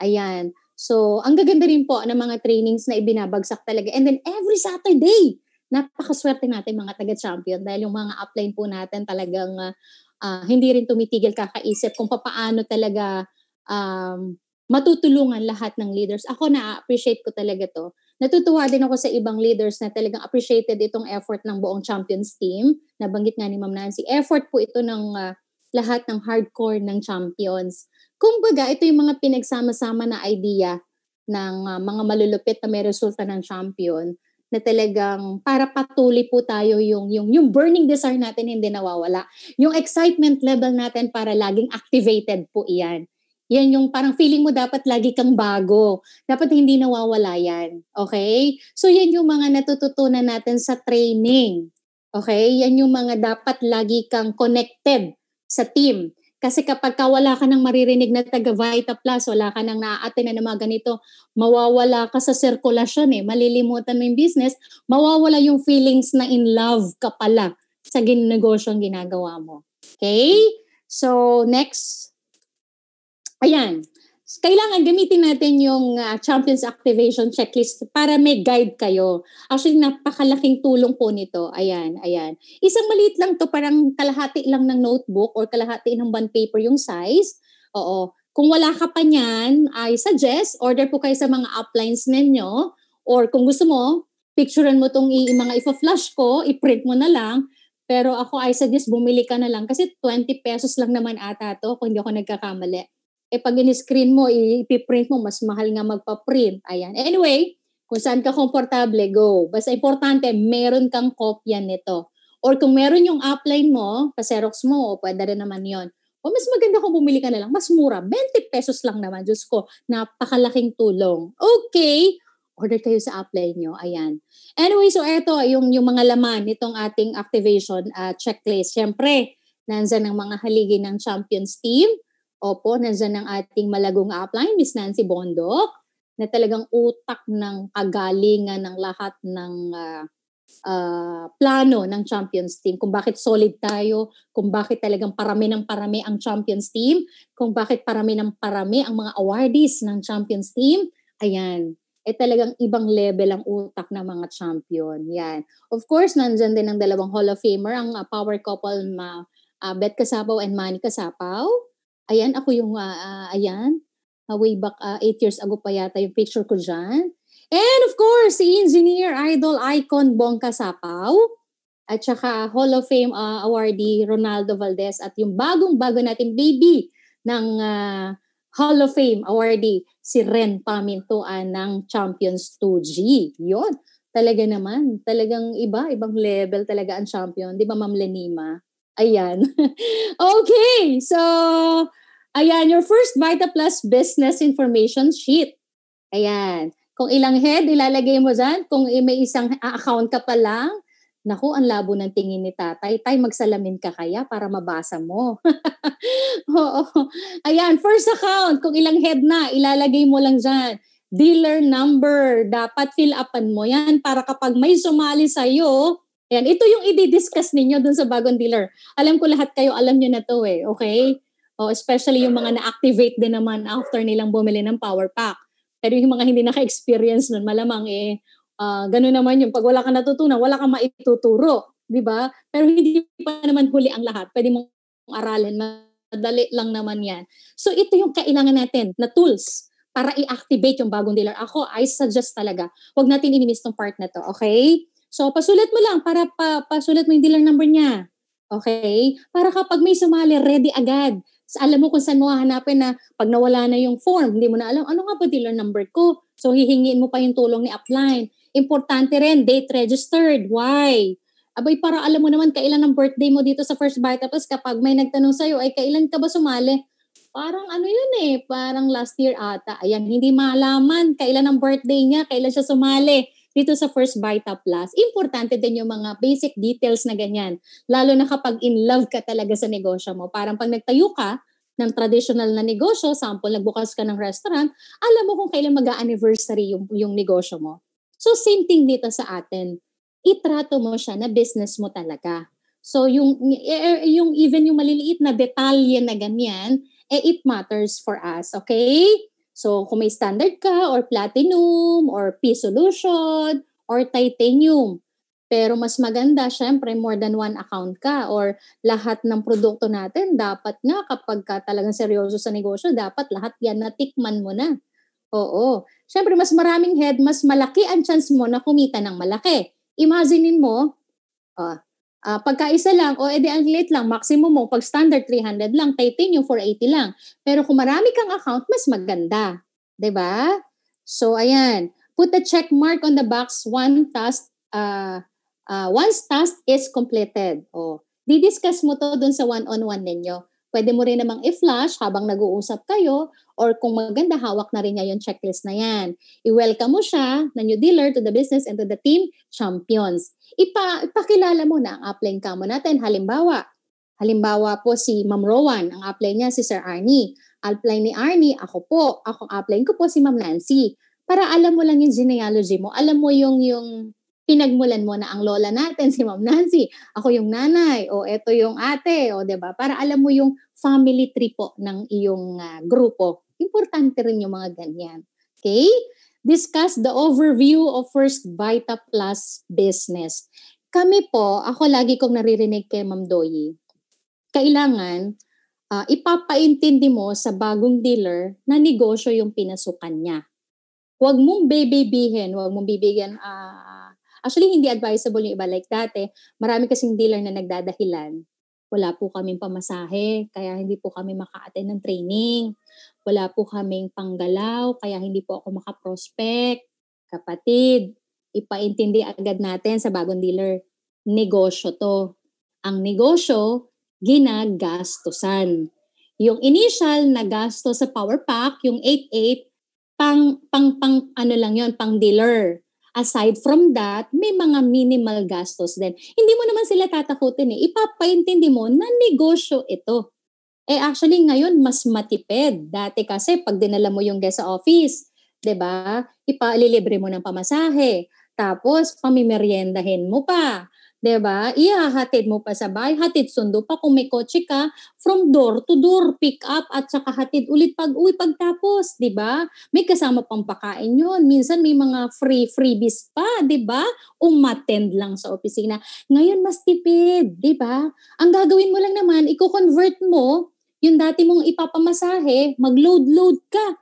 Ayan. So, ang gaganda rin po ng mga trainings na ibinabagsak talaga. And then every Saturday, napakaswerte natin mga taga-champion dahil yung mga upline po natin talagang uh, uh, hindi rin tumitigil kakaisip kung paano talaga um, matutulungan lahat ng leaders. Ako na-appreciate ko talaga to. Natutuwa din ako sa ibang leaders na talagang appreciated itong effort ng buong champions team. Nabanggit nga ni Ma'am Nancy, effort po ito ng uh, lahat ng hardcore ng champions. Kumbaga, ito yung mga pinagsama-sama na idea ng uh, mga malulupit na may resulta ng champion na talagang para patuloy po tayo yung, yung, yung burning desire natin hindi nawawala. Yung excitement level natin para laging activated po iyan. Yan yung parang feeling mo dapat lagi kang bago. Dapat hindi nawawala yan. Okay? So yan yung mga natututunan natin sa training. Okay? Yan yung mga dapat lagi kang connected sa team. Kasi kapag ka wala ka ng maririnig na taga Vita Plus, wala ka nang naaatin na mga ganito, mawawala ka sa sirkulasyon eh, malilimutan mo yung business, mawawala yung feelings na in love ka pala sa negosyo ang ginagawa mo. Okay? So, next. Ayan kailangan gamitin natin yung uh, Champions Activation Checklist para may guide kayo. Actually, napakalaking tulong po nito. Ayan, ayan. Isang maliit lang to, parang kalahati lang ng notebook or kalahati ng bond paper yung size. Oo. Kung wala ka pa niyan, I suggest order po kayo sa mga uplines ninyo or kung gusto mo, picturean mo tong i- mga ifa-flush ko, i-print mo na lang. Pero ako, I suggest bumili ka na lang kasi 20 pesos lang naman ata to kung hindi ako nagkakamali eh pag in-screen mo, ipiprint mo, mas mahal nga magpa-print. Ayan. Eh, anyway, kung saan ka komportable, go. Basta importante, meron kang kopya nito. Or kung meron yung upline mo, pa-xerox mo, pwede rin naman yon. O mas maganda kung bumili ka na lang, mas mura. 20 pesos lang naman, Diyos ko, napakalaking tulong. Okay, order kayo sa upline nyo. Ayan. Anyway, so eto yung, yung mga laman nitong ating activation uh, checklist. Siyempre, nandiyan ang mga haligi ng Champions Team Opo, nandiyan ang ating malagong upline, Miss Nancy Bondok, na talagang utak ng kagalingan ng lahat ng uh, uh, plano ng Champions Team, kung bakit solid tayo, kung bakit talagang parami ng parami ang Champions Team, kung bakit parami ng parami ang mga awardees ng Champions Team, ayan, eh talagang ibang level ang utak ng mga champion. Yan. Of course, nandyan din ang dalawang Hall of Famer, ang uh, power couple ma, uh, Bet Kasapaw and Manny Kasapaw. Ayan, ako yung, uh, uh, ayan, uh, way back, uh, eight years ago pa yata yung picture ko dyan. And of course, si engineer, idol, icon, Bongka Sapaw. At saka Hall of Fame uh, awardee, Ronaldo Valdez. At yung bagong-bago natin baby ng uh, Hall of Fame awardee, si Ren Pamintuan ng Champions 2G. Yun. Talaga naman. Talagang iba. Ibang level talaga ang champion. Di ba, Ma'am Lenima? Ayan. okay. So, Ayan, your first Vita Plus Business Information Sheet. Ayan. Kung ilang head, ilalagay mo dyan. Kung may isang account ka pa lang, Naku, ang labo ng tingin ni tatay. Tay, magsalamin ka kaya para mabasa mo. Oo. Ayan, first account, kung ilang head na, ilalagay mo lang dyan. Dealer number, dapat fill upan mo yan para kapag may sumali sa'yo, ayan, ito yung i-discuss ninyo dun sa bagong dealer. Alam ko lahat kayo, alam nyo na to eh, okay? Oh, especially yung mga na-activate din naman after nilang bumili ng power pack. Pero yung mga hindi naka-experience nun, malamang eh, uh, ganun naman yung pag wala kang natutunan, wala kang maituturo, di ba? Pero hindi pa naman huli ang lahat. Pwede mong aralin, madali lang naman yan. So ito yung kailangan natin na tools para i-activate yung bagong dealer. Ako, I suggest talaga, wag natin inimis tong part na to, okay? So pasulit mo lang para pa, pasulit mo yung dealer number niya. Okay? Para kapag may sumali, ready agad. So, alam mo kung saan mo hahanapin na pag nawala na yung form, hindi mo na alam, ano nga ba dealer number ko? So, hihingiin mo pa yung tulong ni upline. Importante rin, date registered. Why? Abay, para alam mo naman kailan ang birthday mo dito sa First Bite. Tapos kapag may nagtanong sa'yo, ay kailan ka ba sumali? Parang ano yun eh, parang last year ata. Ayan, hindi malaman kailan ang birthday niya, kailan siya sumali dito sa First Vita Plus, importante din yung mga basic details na ganyan. Lalo na kapag in love ka talaga sa negosyo mo. Parang pag nagtayo ka, ng traditional na negosyo, sample, nagbukas ka ng restaurant, alam mo kung kailan mag-anniversary yung, yung negosyo mo. So, same thing dito sa atin. Itrato mo siya na business mo talaga. So, yung, eh, eh, yung even yung maliliit na detalye na ganyan, eh, it matters for us, okay? So kung may standard ka or platinum or P solution or titanium. Pero mas maganda, syempre, more than one account ka or lahat ng produkto natin, dapat nga kapag ka talagang seryoso sa negosyo, dapat lahat yan natikman mo na. Oo. Syempre, mas maraming head, mas malaki ang chance mo na kumita ng malaki. Imaginein mo, oh, Uh, pagkaisa lang, o edi ang late lang, maximum mo, pag standard 300 lang, titanium 480 lang. Pero kung marami kang account, mas maganda. ba? Diba? So, ayan. Put a check mark on the box one task, uh, uh, once task is completed. O, didiscuss mo to dun sa one-on-one ninyo. Pwede mo rin namang i-flash habang nag-uusap kayo or kung maganda hawak na rin niya yung checklist na yan. I-welcome mo siya na new dealer to the business and to the team champions. Ipa, ipakilala mo na ang upline ka mo natin. Halimbawa, halimbawa po si Ma'am Rowan, ang upline niya si Sir Arnie. Upline ni Arnie, ako po. Ako upline ko po si Ma'am Nancy. Para alam mo lang yung genealogy mo. Alam mo yung, yung pinagmulan mo na ang lola natin, si Ma'am Nancy, ako yung nanay, o eto yung ate, o ba diba? Para alam mo yung family tree po ng iyong uh, grupo. Importante rin yung mga ganyan. Okay? Discuss the overview of First Vita Plus business. Kami po, ako lagi kong naririnig kay Ma'am Doyi, kailangan uh, ipapaintindi mo sa bagong dealer na negosyo yung pinasukan niya. Huwag mong babybihin, huwag mong bibigyan uh, Actually, hindi advisable yung iba. Like dati, marami kasing dealer na nagdadahilan. Wala po kaming pamasahe, kaya hindi po kami maka-attend ng training. Wala po kaming panggalaw, kaya hindi po ako maka-prospect. Kapatid, ipaintindi agad natin sa bagong dealer. Negosyo to. Ang negosyo, ginagastusan. Yung initial na gasto sa power pack, yung 88, pang pang pang ano lang yon pang dealer aside from that, may mga minimal gastos din. Hindi mo naman sila tatakutin eh. Ipapaintindi mo na negosyo ito. Eh actually ngayon, mas matipid. Dati kasi pag dinala mo yung guest sa office, 'di ba? Ipalilibre mo ng pamasahe. Tapos pamimeriendahin mo pa. 'di Diba? Ihahatid mo pa sa bahay, hatid sundo pa kung may kotse ka, from door to door, pick up at saka hatid ulit pag uwi pagtapos, 'di ba? May kasama pang pakain 'yon. Minsan may mga free freebies pa, 'di ba? Umattend lang sa opisina. Ngayon mas tipid, 'di ba? Ang gagawin mo lang naman, i-convert mo yung dati mong ipapamasahe, mag-load-load ka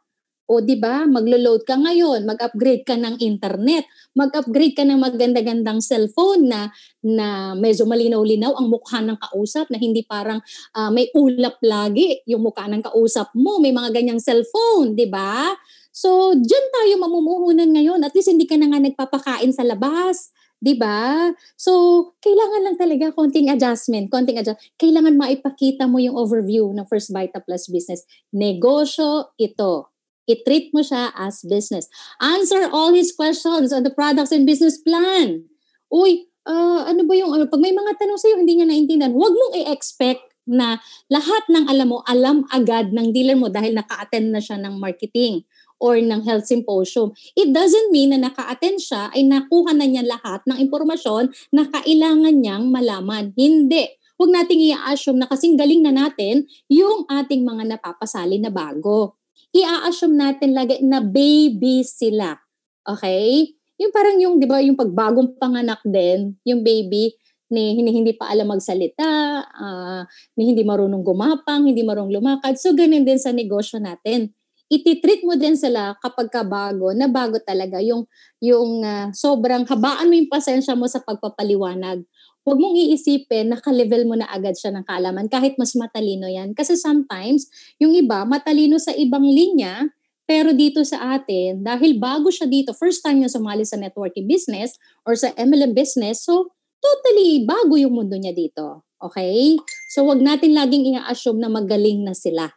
o 'di ba, maglo-load ka ngayon, mag-upgrade ka ng internet, mag-upgrade ka ng maganda-gandang cellphone na na medyo malinaw-linaw ang mukha ng kausap na hindi parang uh, may ulap lagi yung mukha ng kausap mo, may mga ganyang cellphone, 'di ba? So, diyan tayo mamumuhunan ngayon. At least hindi ka na nga nagpapakain sa labas. 'di ba? So, kailangan lang talaga konting adjustment, konting adjustment. Kailangan maipakita mo yung overview ng First Vita Plus business. Negosyo ito. I-treat mo siya as business. Answer all his questions on the products and business plan. Uy, uh, ano ba yung, ano, pag may mga tanong sa'yo, hindi niya naintindihan, huwag mong i-expect na lahat ng alam mo, alam agad ng dealer mo dahil naka-attend na siya ng marketing or ng health symposium. It doesn't mean na naka-attend siya ay nakuha na niya lahat ng impormasyon na kailangan niyang malaman. Hindi. Huwag nating i-assume na kasing galing na natin yung ating mga napapasali na bago i-assume natin lagi na baby sila. Okay? Yung parang yung, di ba, yung pagbagong panganak din, yung baby, ni hindi, hindi pa alam magsalita, uh, ni hindi marunong gumapang, hindi marunong lumakad. So, ganun din sa negosyo natin. Iti-treat mo din sila kapag kabago, na bago talaga yung, yung uh, sobrang habaan mo yung pasensya mo sa pagpapaliwanag huwag mong iisipin na ka-level mo na agad siya ng kaalaman kahit mas matalino yan. Kasi sometimes, yung iba, matalino sa ibang linya, pero dito sa atin, dahil bago siya dito, first time niya sumali sa networking business or sa MLM business, so totally bago yung mundo niya dito. Okay? So wag natin laging i-assume na magaling na sila.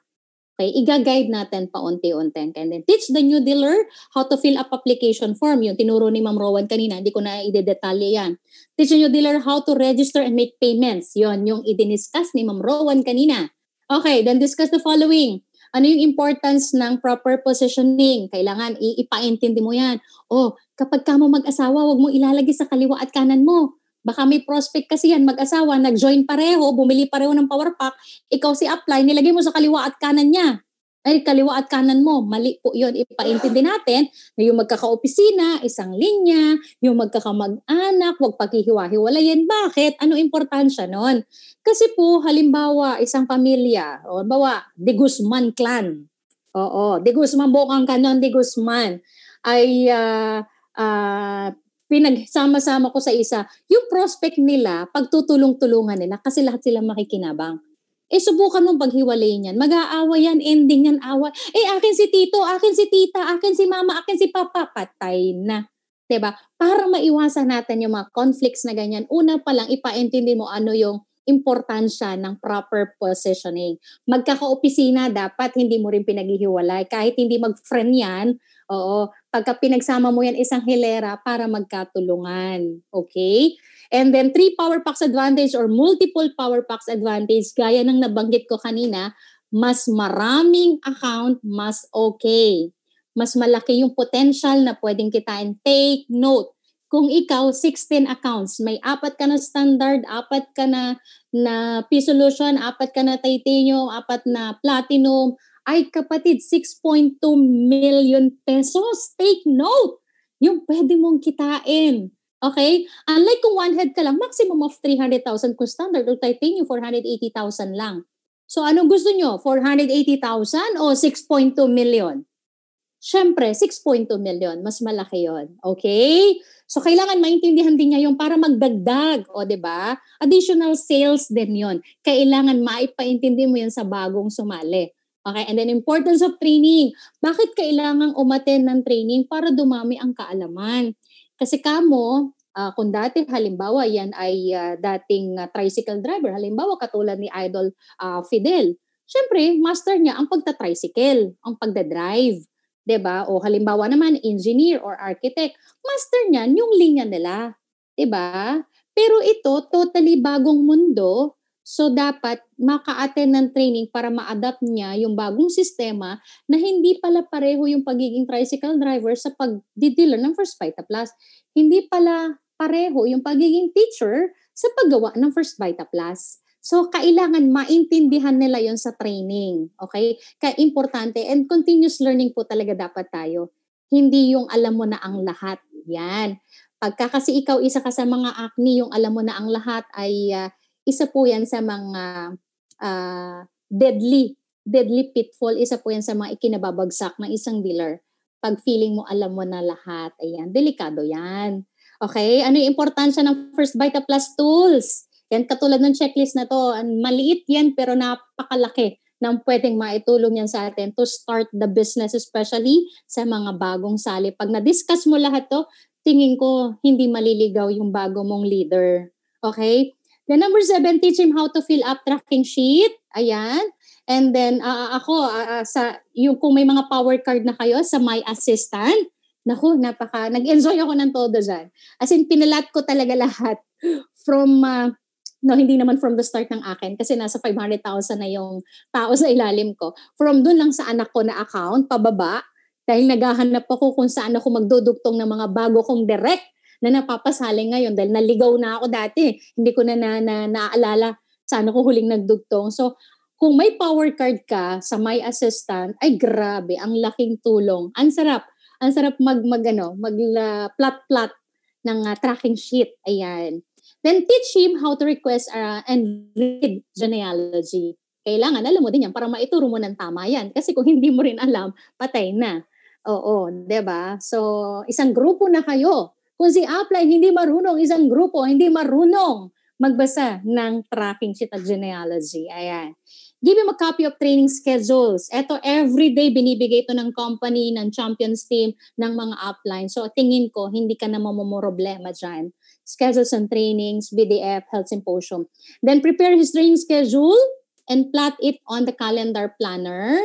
Okay, i guide natin paunti-unti. And then teach the new dealer how to fill up application form. Yung tinuro ni Ma'am Rowan kanina, hindi ko na idedetalye yan. Teach the new dealer how to register and make payments. Yun, yung idiniscuss ni Ma'am Rowan kanina. Okay, then discuss the following. Ano yung importance ng proper positioning? Kailangan iipaintindi mo yan. Oh, kapag ka mo mag-asawa, wag mo ilalagay sa kaliwa at kanan mo. Baka may prospect kasi yan, mag-asawa, nag-join pareho, bumili pareho ng power pack, ikaw si apply, nilagay mo sa kaliwa at kanan niya. Ay, kaliwa at kanan mo. Mali po yun. Ipaintindi natin na yung magkakaopisina, isang linya, yung magkakamag-anak, huwag paghihiwa hiwalayin Bakit? Ano importansya nun? Kasi po, halimbawa, isang pamilya, o bawa, De Guzman clan. Oo, De Guzman, bukang kanon, De Guzman. Ay, uh, uh, pinagsama-sama ko sa isa, yung prospect nila, pagtutulong-tulungan nila kasi lahat sila makikinabang. Eh, subukan mong paghiwalay niyan. Mag-aaway yan, ending yan, away. Eh, akin si tito, akin si tita, akin si mama, akin si papa. Patay na. 'di ba? Para maiwasan natin yung mga conflicts na ganyan, una pa lang ipaintindi mo ano yung importansya ng proper positioning. Magkakaopisina dapat hindi mo rin pinaghihiwalay kahit hindi mag-friend 'yan. Oo, Pagka pinagsama mo yan isang hilera para magkatulungan. Okay? And then three power packs advantage or multiple power packs advantage gaya ng nabanggit ko kanina, mas maraming account, mas okay. Mas malaki yung potential na pwedeng kita and Take note, kung ikaw 16 accounts, may apat ka na standard, apat ka na na P solution, apat ka na titanium, apat na platinum, ay kapatid, 6.2 million pesos. Take note! Yung pwede mong kitain. Okay? Unlike kung one head ka lang, maximum of 300,000 kung standard or titanium, 480,000 lang. So anong gusto nyo? 480,000 o 6.2 million? Siyempre, 6.2 million. Mas malaki yon Okay? So, kailangan maintindihan din niya yung para magdagdag. O, di ba Additional sales din yon Kailangan maipaintindi mo yan sa bagong sumali. Okay, and then importance of training. Bakit kailangan umaten ng training para dumami ang kaalaman? Kasi kamo, uh, kung dati halimbawa yan ay uh, dating uh, tricycle driver, halimbawa katulad ni Idol uh, Fidel, syempre master niya ang pagta-tricycle, ang pagda-drive. 'di ba? O halimbawa naman engineer or architect, master niyan yung linya nila, 'di ba? Pero ito totally bagong mundo So dapat maka-attend ng training para ma-adapt niya yung bagong sistema na hindi pala pareho yung pagiging tricycle driver sa pagdidealer ng First Vita Plus. Hindi pala pareho yung pagiging teacher sa paggawa ng First Vita Plus. So, kailangan maintindihan nila yon sa training. Okay? Kaya importante and continuous learning po talaga dapat tayo. Hindi yung alam mo na ang lahat. Yan. Pagka kasi ikaw isa ka sa mga acne, yung alam mo na ang lahat ay uh, isa po yan sa mga uh, deadly, deadly pitfall. Isa po yan sa mga ikinababagsak ng isang dealer. Pag feeling mo, alam mo na lahat. Ayan, delikado yan. Okay? Ano yung importansya ng First Vita Plus tools? Yan, katulad ng checklist na to. Maliit yan, pero napakalaki ng pwedeng maitulong yan sa atin to start the business, especially sa mga bagong sali. Pag na-discuss mo lahat to, tingin ko hindi maliligaw yung bago mong leader. Okay? Then number seven, teach him how to fill up tracking sheet. Ayan. And then uh, ako uh, sa yung kung may mga power card na kayo sa my assistant, naku, napaka nag-enjoy ako ng todo diyan. As in pinalat ko talaga lahat from uh, no hindi naman from the start ng akin kasi nasa 500,000 na yung tao sa ilalim ko. From doon lang sa anak ko na account pababa dahil naghahanap ako kung saan ako magdudugtong ng mga bago kong direct na napapasaling ngayon dahil naligaw na ako dati. Hindi ko na, na, na naaalala saan ako huling nagdugtong. So, kung may power card ka sa my assistant, ay grabe, ang laking tulong. Ang sarap. Ang sarap mag, mag, ano, mag uh, ah, plot, plat ng uh, tracking sheet. Ayan. Then teach him how to request uh, and read genealogy. Kailangan alam mo din yan para maituro mo ng tama yan. Kasi kung hindi mo rin alam, patay na. Oo, ba diba? So, isang grupo na kayo. Kung si upline hindi marunong, isang grupo hindi marunong magbasa ng tracking sheet at genealogy. Ayan. Give him a copy of training schedules. Ito, everyday binibigay ito ng company, ng champions team, ng mga upline. So, tingin ko, hindi ka na mamamoroblema dyan. Schedules and trainings, BDF, health symposium. Then, prepare his training schedule and plot it on the calendar planner.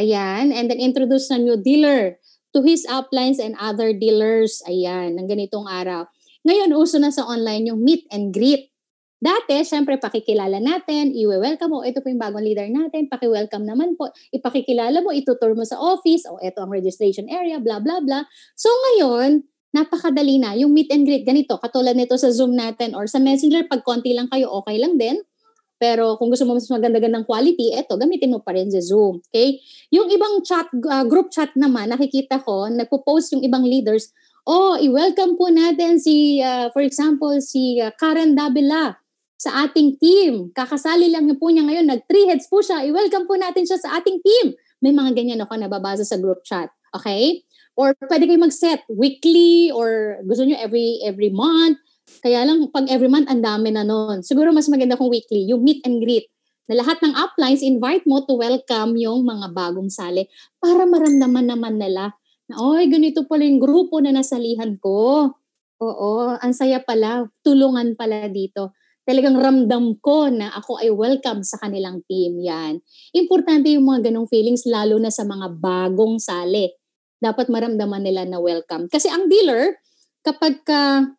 Ayan. And then, introduce a new dealer to his uplines and other dealers. Ayan, ng ganitong araw. Ngayon, uso na sa online yung meet and greet. Dati, syempre, pakikilala natin, i-welcome mo, ito po yung bagong leader natin, paki-welcome naman po, ipakikilala mo, itutur mo sa office, o oh, ito ang registration area, bla bla bla. So ngayon, napakadali na yung meet and greet ganito, katulad nito sa Zoom natin or sa Messenger, pag konti lang kayo, okay lang din. Pero kung gusto mo mas maganda-gandang quality, eto, gamitin mo pa rin sa Zoom. Okay? Yung ibang chat, uh, group chat naman, nakikita ko, nagpo-post yung ibang leaders, oh, i-welcome po natin si, uh, for example, si uh, Karen Davila sa ating team. Kakasali lang po niya ngayon, nag-three heads po siya. I-welcome po natin siya sa ating team. May mga ganyan ako nababasa sa group chat. Okay? Or pwede kayo mag-set weekly or gusto nyo every every month kaya lang, pag every month, ang dami na nun. Siguro mas maganda kung weekly, yung meet and greet na lahat ng uplines, invite mo to welcome yung mga bagong sali para maramdaman naman nila na, oy, ganito pala yung grupo na nasalihan ko. Oo, ang saya pala, tulungan pala dito. Talagang ramdam ko na ako ay welcome sa kanilang team yan. Importante yung mga ganong feelings, lalo na sa mga bagong sali. Dapat maramdaman nila na welcome. Kasi ang dealer, kapag ka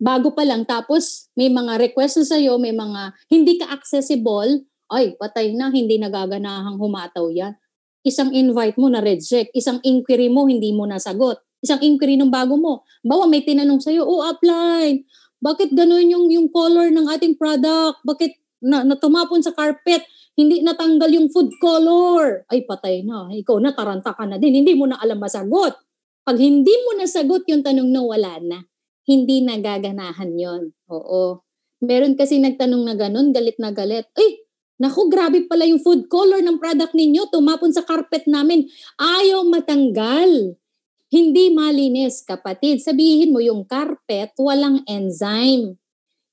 bago pa lang tapos may mga request sa iyo, may mga hindi ka accessible, ay patay na, hindi nagaganahang humataw yan. Isang invite mo na reject, isang inquiry mo hindi mo nasagot, isang inquiry ng bago mo. Bawa may tinanong sa iyo, oh apply. bakit ganun yung yung color ng ating product? Bakit na, na tumapon sa carpet? Hindi natanggal yung food color. Ay patay na, ikaw na taranta ka na din, hindi mo na alam masagot. Pag hindi mo nasagot yung tanong na wala na hindi nagaganahan yon. Oo. Meron kasi nagtanong na ganun, galit na galit. Eh, Naku, grabe pala yung food color ng product ninyo. Tumapon sa carpet namin. Ayaw matanggal. Hindi malinis, kapatid. Sabihin mo yung carpet, walang enzyme.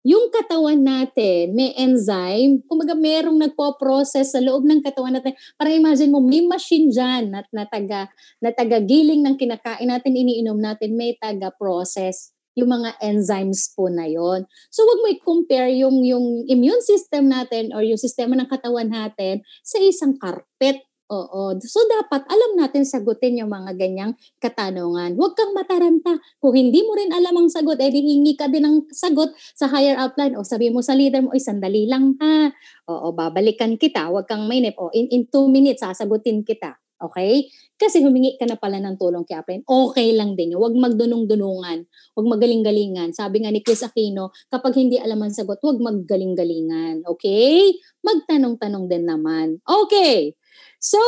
Yung katawan natin, may enzyme. Kumaga merong nagpo-process sa loob ng katawan natin. Para imagine mo, may machine dyan na, na, taga, na taga-giling ng kinakain natin, iniinom natin, may taga-process yung mga enzymes po na yon. So wag mo i-compare yung, yung immune system natin or yung sistema ng katawan natin sa isang carpet. Oo. So dapat alam natin sagutin yung mga ganyang katanungan. Huwag kang mataranta. Kung hindi mo rin alam ang sagot, edi hingi ka din ng sagot sa higher upline o sabi mo sa leader mo, ay sandali lang ha. Oo, babalikan kita. Huwag kang mainip. O in, in two minutes, sasagutin kita. Okay? Kasi humingi ka na pala ng tulong kay Apple. Okay lang din yun. Huwag magdunong-dunungan. Huwag magaling-galingan. Sabi nga ni Chris Aquino, kapag hindi alam ang sagot, huwag magaling galingan Okay? Magtanong-tanong din naman. Okay. So,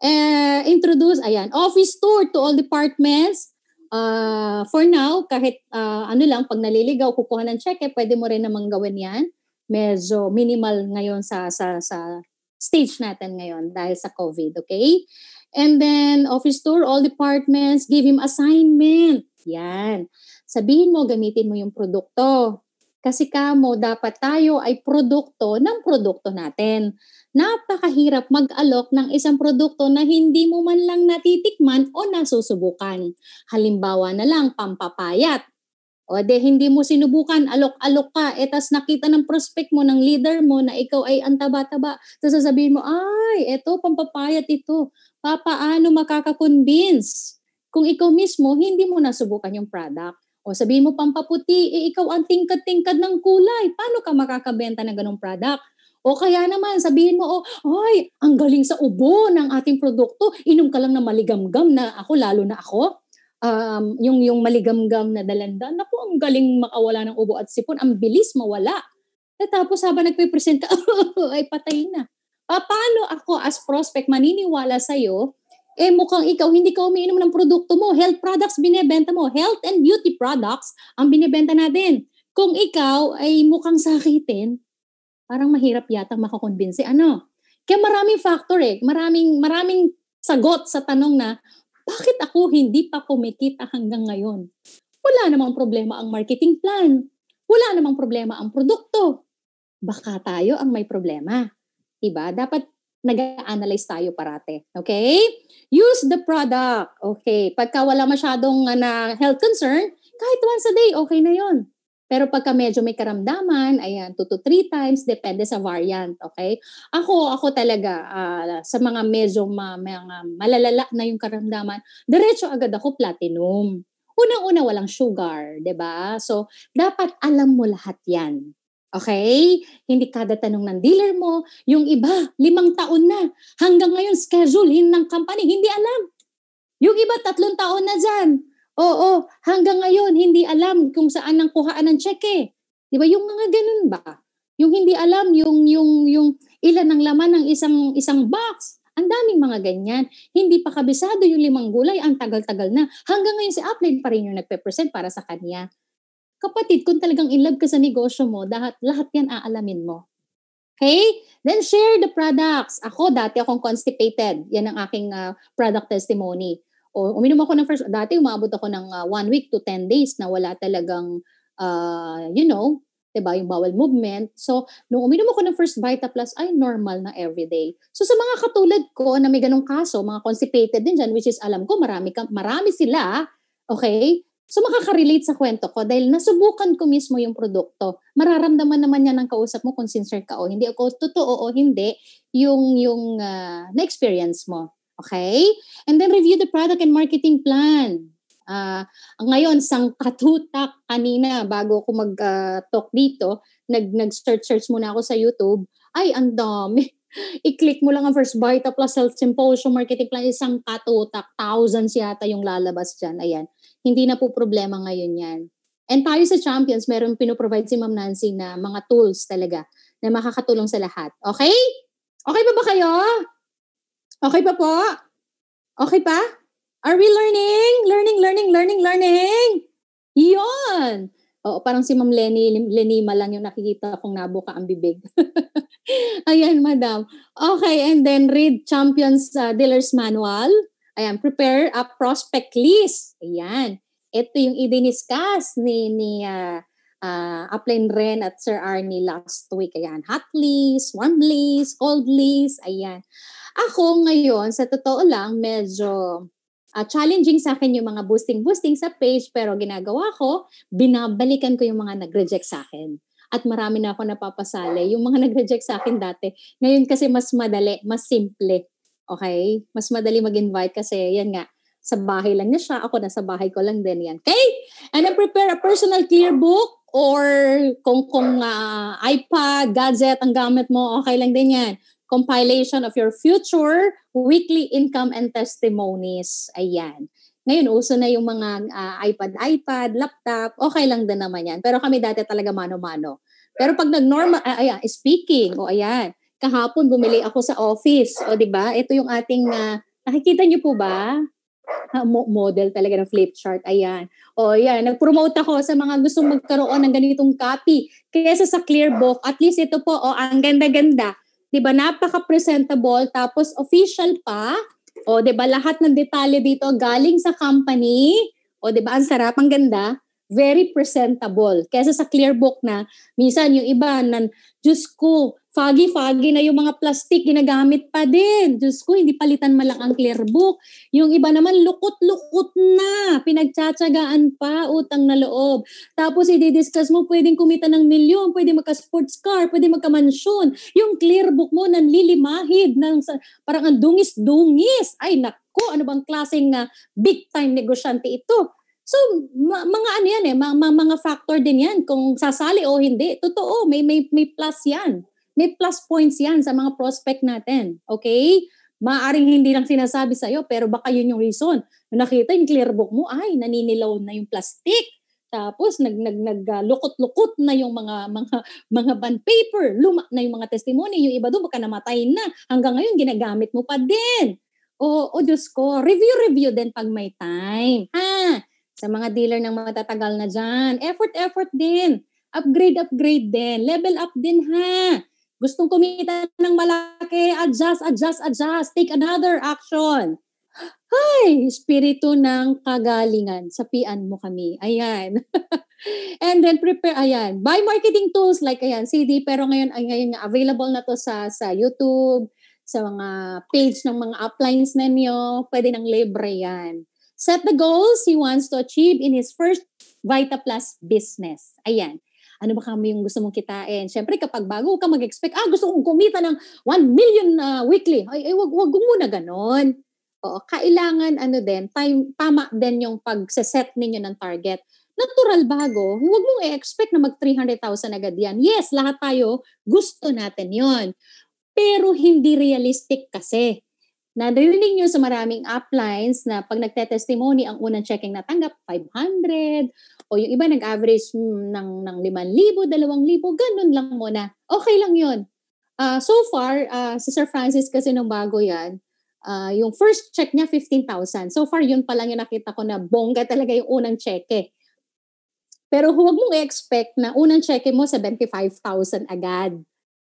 uh, introduce, ayan, office tour to all departments. Uh, for now, kahit uh, ano lang, pag naliligaw, kukuha ng check, eh, pwede mo rin namang gawin yan. Medyo minimal ngayon sa, sa, sa stage natin ngayon dahil sa COVID, okay? And then, office tour, all departments, give him assignment. Yan. Sabihin mo, gamitin mo yung produkto. Kasi kamo, dapat tayo ay produkto ng produkto natin. Napakahirap mag-alok ng isang produkto na hindi mo man lang natitikman o nasusubukan. Halimbawa na lang, pampapayat o de hindi mo sinubukan, alok-alok ka, etas eh, nakita ng prospect mo, ng leader mo na ikaw ay antaba-taba. Tapos sasabihin mo, ay, eto, pampapayat ito. Papaano makakakonvince? Kung ikaw mismo, hindi mo nasubukan yung product. O sabihin mo, pampaputi, eh, ikaw ang tingkad-tingkad ng kulay. Paano ka makakabenta ng ganong product? O kaya naman, sabihin mo, oh, ay, ang galing sa ubo ng ating produkto, inom ka lang na maligamgam na ako, lalo na ako um, yung, yung maligamgam na dalandan. Naku, ang galing makawala ng ubo at sipon. Ang bilis mawala. At eh, tapos habang nagpe-present ka, ay patay na. Pa, paano ako as prospect maniniwala sa'yo, eh mukhang ikaw, hindi ka umiinom ng produkto mo. Health products binebenta mo. Health and beauty products ang binebenta natin. Kung ikaw ay mukhang sakitin, parang mahirap yata makakonvince. Ano? Kaya maraming factor eh. Maraming, maraming sagot sa tanong na bakit ako hindi pa kumikita hanggang ngayon? Wala namang problema ang marketing plan. Wala namang problema ang produkto. Baka tayo ang may problema. Diba? Dapat nag-analyze tayo parate. Okay? Use the product. Okay. Pagka wala masyadong uh, na health concern, kahit once a day, okay na yon pero pagka medyo may karamdaman, ayan, 2 to 3 times, depende sa variant, okay? Ako, ako talaga, uh, sa mga medyo ma, mga malalala na yung karamdaman, diretso agad ako platinum. Unang-una, walang sugar, ba diba? So, dapat alam mo lahat yan. Okay? Hindi kada tanong ng dealer mo, yung iba, limang taon na, hanggang ngayon schedule hin ng company, hindi alam. Yung iba, tatlong taon na dyan. Oo, hanggang ngayon, hindi alam kung saan ang kuhaan ng cheque. Di ba? Yung mga ganun ba? Yung hindi alam, yung, yung, yung ilan ang laman ng isang, isang box. Ang daming mga ganyan. Hindi pa kabisado yung limang gulay, ang tagal-tagal na. Hanggang ngayon si Upline pa rin yung nagpe-present para sa kanya. Kapatid, kung talagang in love ka sa negosyo mo, lahat, lahat yan aalamin mo. Okay? Then share the products. Ako, dati akong constipated. Yan ang aking uh, product testimony o uminom ako ng first, dati umabot ako ng uh, one week to 10 days na wala talagang, uh, you know, 'di ba yung bowel movement. So, nung uminom ako ng first Vita Plus, ay normal na everyday. So, sa mga katulad ko na may ganong kaso, mga constipated din diyan which is alam ko, marami, ka, marami sila, okay? So, makaka-relate sa kwento ko dahil nasubukan ko mismo yung produkto. Mararamdaman naman niya ng kausap mo kung sincere ka o hindi. ako totoo o hindi yung, yung uh, na-experience mo. Okay? And then review the product and marketing plan. Uh, ngayon, sang katutak kanina bago ko mag-talk ah, uh, dito, nag, nag-search-search muna ako sa YouTube. Ay, ang dami. I-click mo lang ang first Vita Plus Health Symposium Marketing Plan. Isang katutak. Thousands yata yung lalabas dyan. Ayan. Hindi na po problema ngayon yan. And tayo sa Champions, meron pinoprovide si Ma'am Nancy na mga tools talaga na makakatulong sa lahat. Okay? Okay pa ba, ba kayo? Okay pa po? Okay pa? Are we learning? Learning, learning, learning, learning! Yun! Oo, parang si Ma'am Lenny, Lenima lang yung nakikita kong nabuka ang bibig. Ayan, madam. Okay, and then read Champions uh, Dealer's Manual. Ayan, prepare a prospect list. Ayan. Ito yung i-discuss ni, ni uh, uh, upline Ren at Sir Arnie last week. Ayan, hot lease, warm lease, cold list, ayan. Ako ngayon, sa totoo lang, medyo uh, challenging sa akin yung mga boosting-boosting sa page pero ginagawa ko, binabalikan ko yung mga nag-reject sa akin. At marami na ako napapasali. Yung mga nag-reject sa akin dati, ngayon kasi mas madali, mas simple. Okay? Mas madali mag-invite kasi yan nga, sa bahay lang niya siya. Ako na sa bahay ko lang din yan. Okay? And I prepare a personal clear book Or kung, kung uh, iPad, gadget ang gamit mo, okay lang din yan. Compilation of your future, weekly income and testimonies. Ayan. Ngayon, uso na yung mga uh, iPad, iPad, laptop. Okay lang din naman yan. Pero kami dati talaga mano-mano. Pero pag nag-normal, uh, ayan, speaking, o oh, ayan, kahapon bumili ako sa office. O, oh, di ba? Ito yung ating, uh, nakikita niyo po ba? uh, model talaga ng flip chart. Ayan. O oh, yan, nag-promote ako sa mga gustong magkaroon ng ganitong copy. Kaysa sa clear book, at least ito po, oh, ang ganda-ganda. Di ba, napaka-presentable, tapos official pa. O, oh, di ba, lahat ng detalye dito galing sa company. O, oh, di ba, ang sarap, ang ganda very presentable. Kesa sa clear book na, minsan yung iba, nan, Diyos ko, Foggy-foggy na yung mga plastic, ginagamit pa din. Diyos ko, hindi palitan malang ang clear book. Yung iba naman, lukot-lukot na. Pinagtsatsagaan pa, utang na loob. Tapos, i-discuss mo, pwedeng kumita ng milyon, pwedeng magka-sports car, pwedeng magka-mansyon. Yung clear book mo, nanlilimahid, ng, parang ang dungis-dungis. Ay, nako, ano bang klaseng uh, big-time negosyante ito? So, ma- mga ano yan eh, ma- ma- mga factor din yan kung sasali o hindi. Totoo, may may may plus yan. May plus points yan sa mga prospect natin. Okay? Maaring hindi lang sinasabi sa iyo pero baka yun yung reason. Nung nakita yung clear book mo, ay naninilaw na yung plastic. Tapos nag nag naglukot-lukot ah, uh, na yung mga mga mga band paper, luma na yung mga testimony, yung iba doon baka namatay na. Hanggang ngayon ginagamit mo pa din. O, o Diyos ko, review-review din pag may time. Ha? Sa mga dealer ng matatagal na dyan, effort-effort din. Upgrade-upgrade din. Level up din ha. Gustong kumita ng malaki, adjust, adjust, adjust, take another action. Ay, espiritu ng kagalingan, sapian mo kami. Ayan. And then prepare, ayan, buy marketing tools like ayan, CD, pero ngayon, ngayon available na to sa, sa YouTube, sa mga page ng mga uplines na niyo, pwede ng libre yan. Set the goals he wants to achieve in his first Vita Plus business. Ayan ano ba kami yung gusto mong kitain? Siyempre, kapag bago ka mag-expect, ah, gusto kong kumita ng 1 million uh, weekly. Ay, ay, wag, wag muna ganon. Oo, kailangan ano din, time, tama din yung pag-set ninyo ng target. Natural bago, huwag mong i-expect na mag-300,000 agad yan. Yes, lahat tayo, gusto natin yon Pero hindi realistic kasi na Naririnig nyo sa maraming uplines na pag nagte-testimony, ang unang checking na tanggap, 500, o yung iba nag-average hmm, ng, ng 5,000, 2,000, ganun lang muna. Okay lang yun. Uh, so far, uh, si Sir Francis kasi nung bago yan, uh, yung first check niya, 15,000. So far, yun pa lang yung nakita ko na bongga talaga yung unang check eh. Pero huwag mong i-expect na unang check mo, 75,000 agad.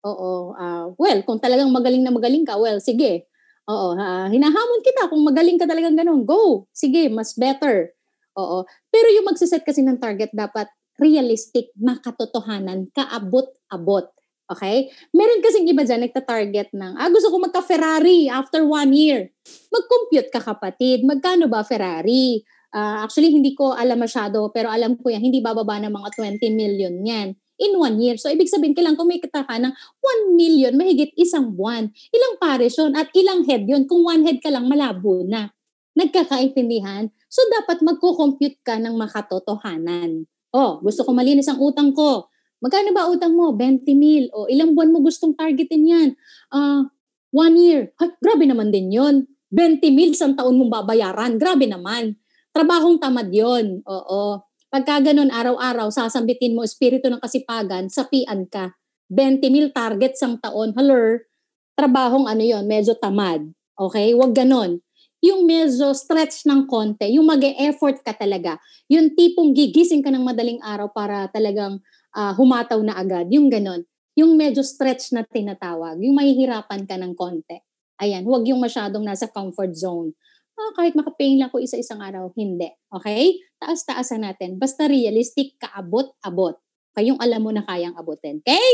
Oo. Uh, well, kung talagang magaling na magaling ka, well, sige Oo, ha, hinahamon kita kung magaling ka talagang ganun. Go! Sige, mas better. Oo. Pero yung magsiset kasi ng target dapat realistic, makatotohanan, kaabot-abot. Okay? Meron kasing iba dyan, nagta-target ng, ah, gusto ko magka-Ferrari after one year. Mag-compute ka kapatid, magkano ba Ferrari? Uh, actually, hindi ko alam masyado, pero alam ko yan, hindi bababa ng mga 20 million yan in one year. So, ibig sabihin, kailangan ko may kita ka ng 1 million, mahigit isang buwan. Ilang pares yun at ilang head yun. Kung one head ka lang, malabo na. Nagkakaintindihan. So, dapat magko-compute ka ng makatotohanan. Oh, gusto ko malinis ang utang ko. Magkano ba utang mo? 20 mil. O oh, ilang buwan mo gustong targetin yan? Uh, one year. Ay, grabe naman din yon. 20 mil, isang taon mong babayaran. Grabe naman. Trabahong tamad yon. Oo. Pagka ganun, araw-araw, sasambitin mo espiritu ng kasipagan, sapian ka. 20 mil target sang taon, haler, trabahong ano yon medyo tamad. Okay? Huwag ganun. Yung medyo stretch ng konti, yung mag effort ka talaga, yung tipong gigising ka ng madaling araw para talagang uh, humataw na agad, yung ganun. Yung medyo stretch na tinatawag, yung mahihirapan ka ng konti. Ayan, huwag yung masyadong nasa comfort zone ah, kahit makapain lang ko isa-isang araw, hindi. Okay? Taas-taasan natin. Basta realistic, kaabot-abot. Kayong alam mo na kayang abutin. Okay?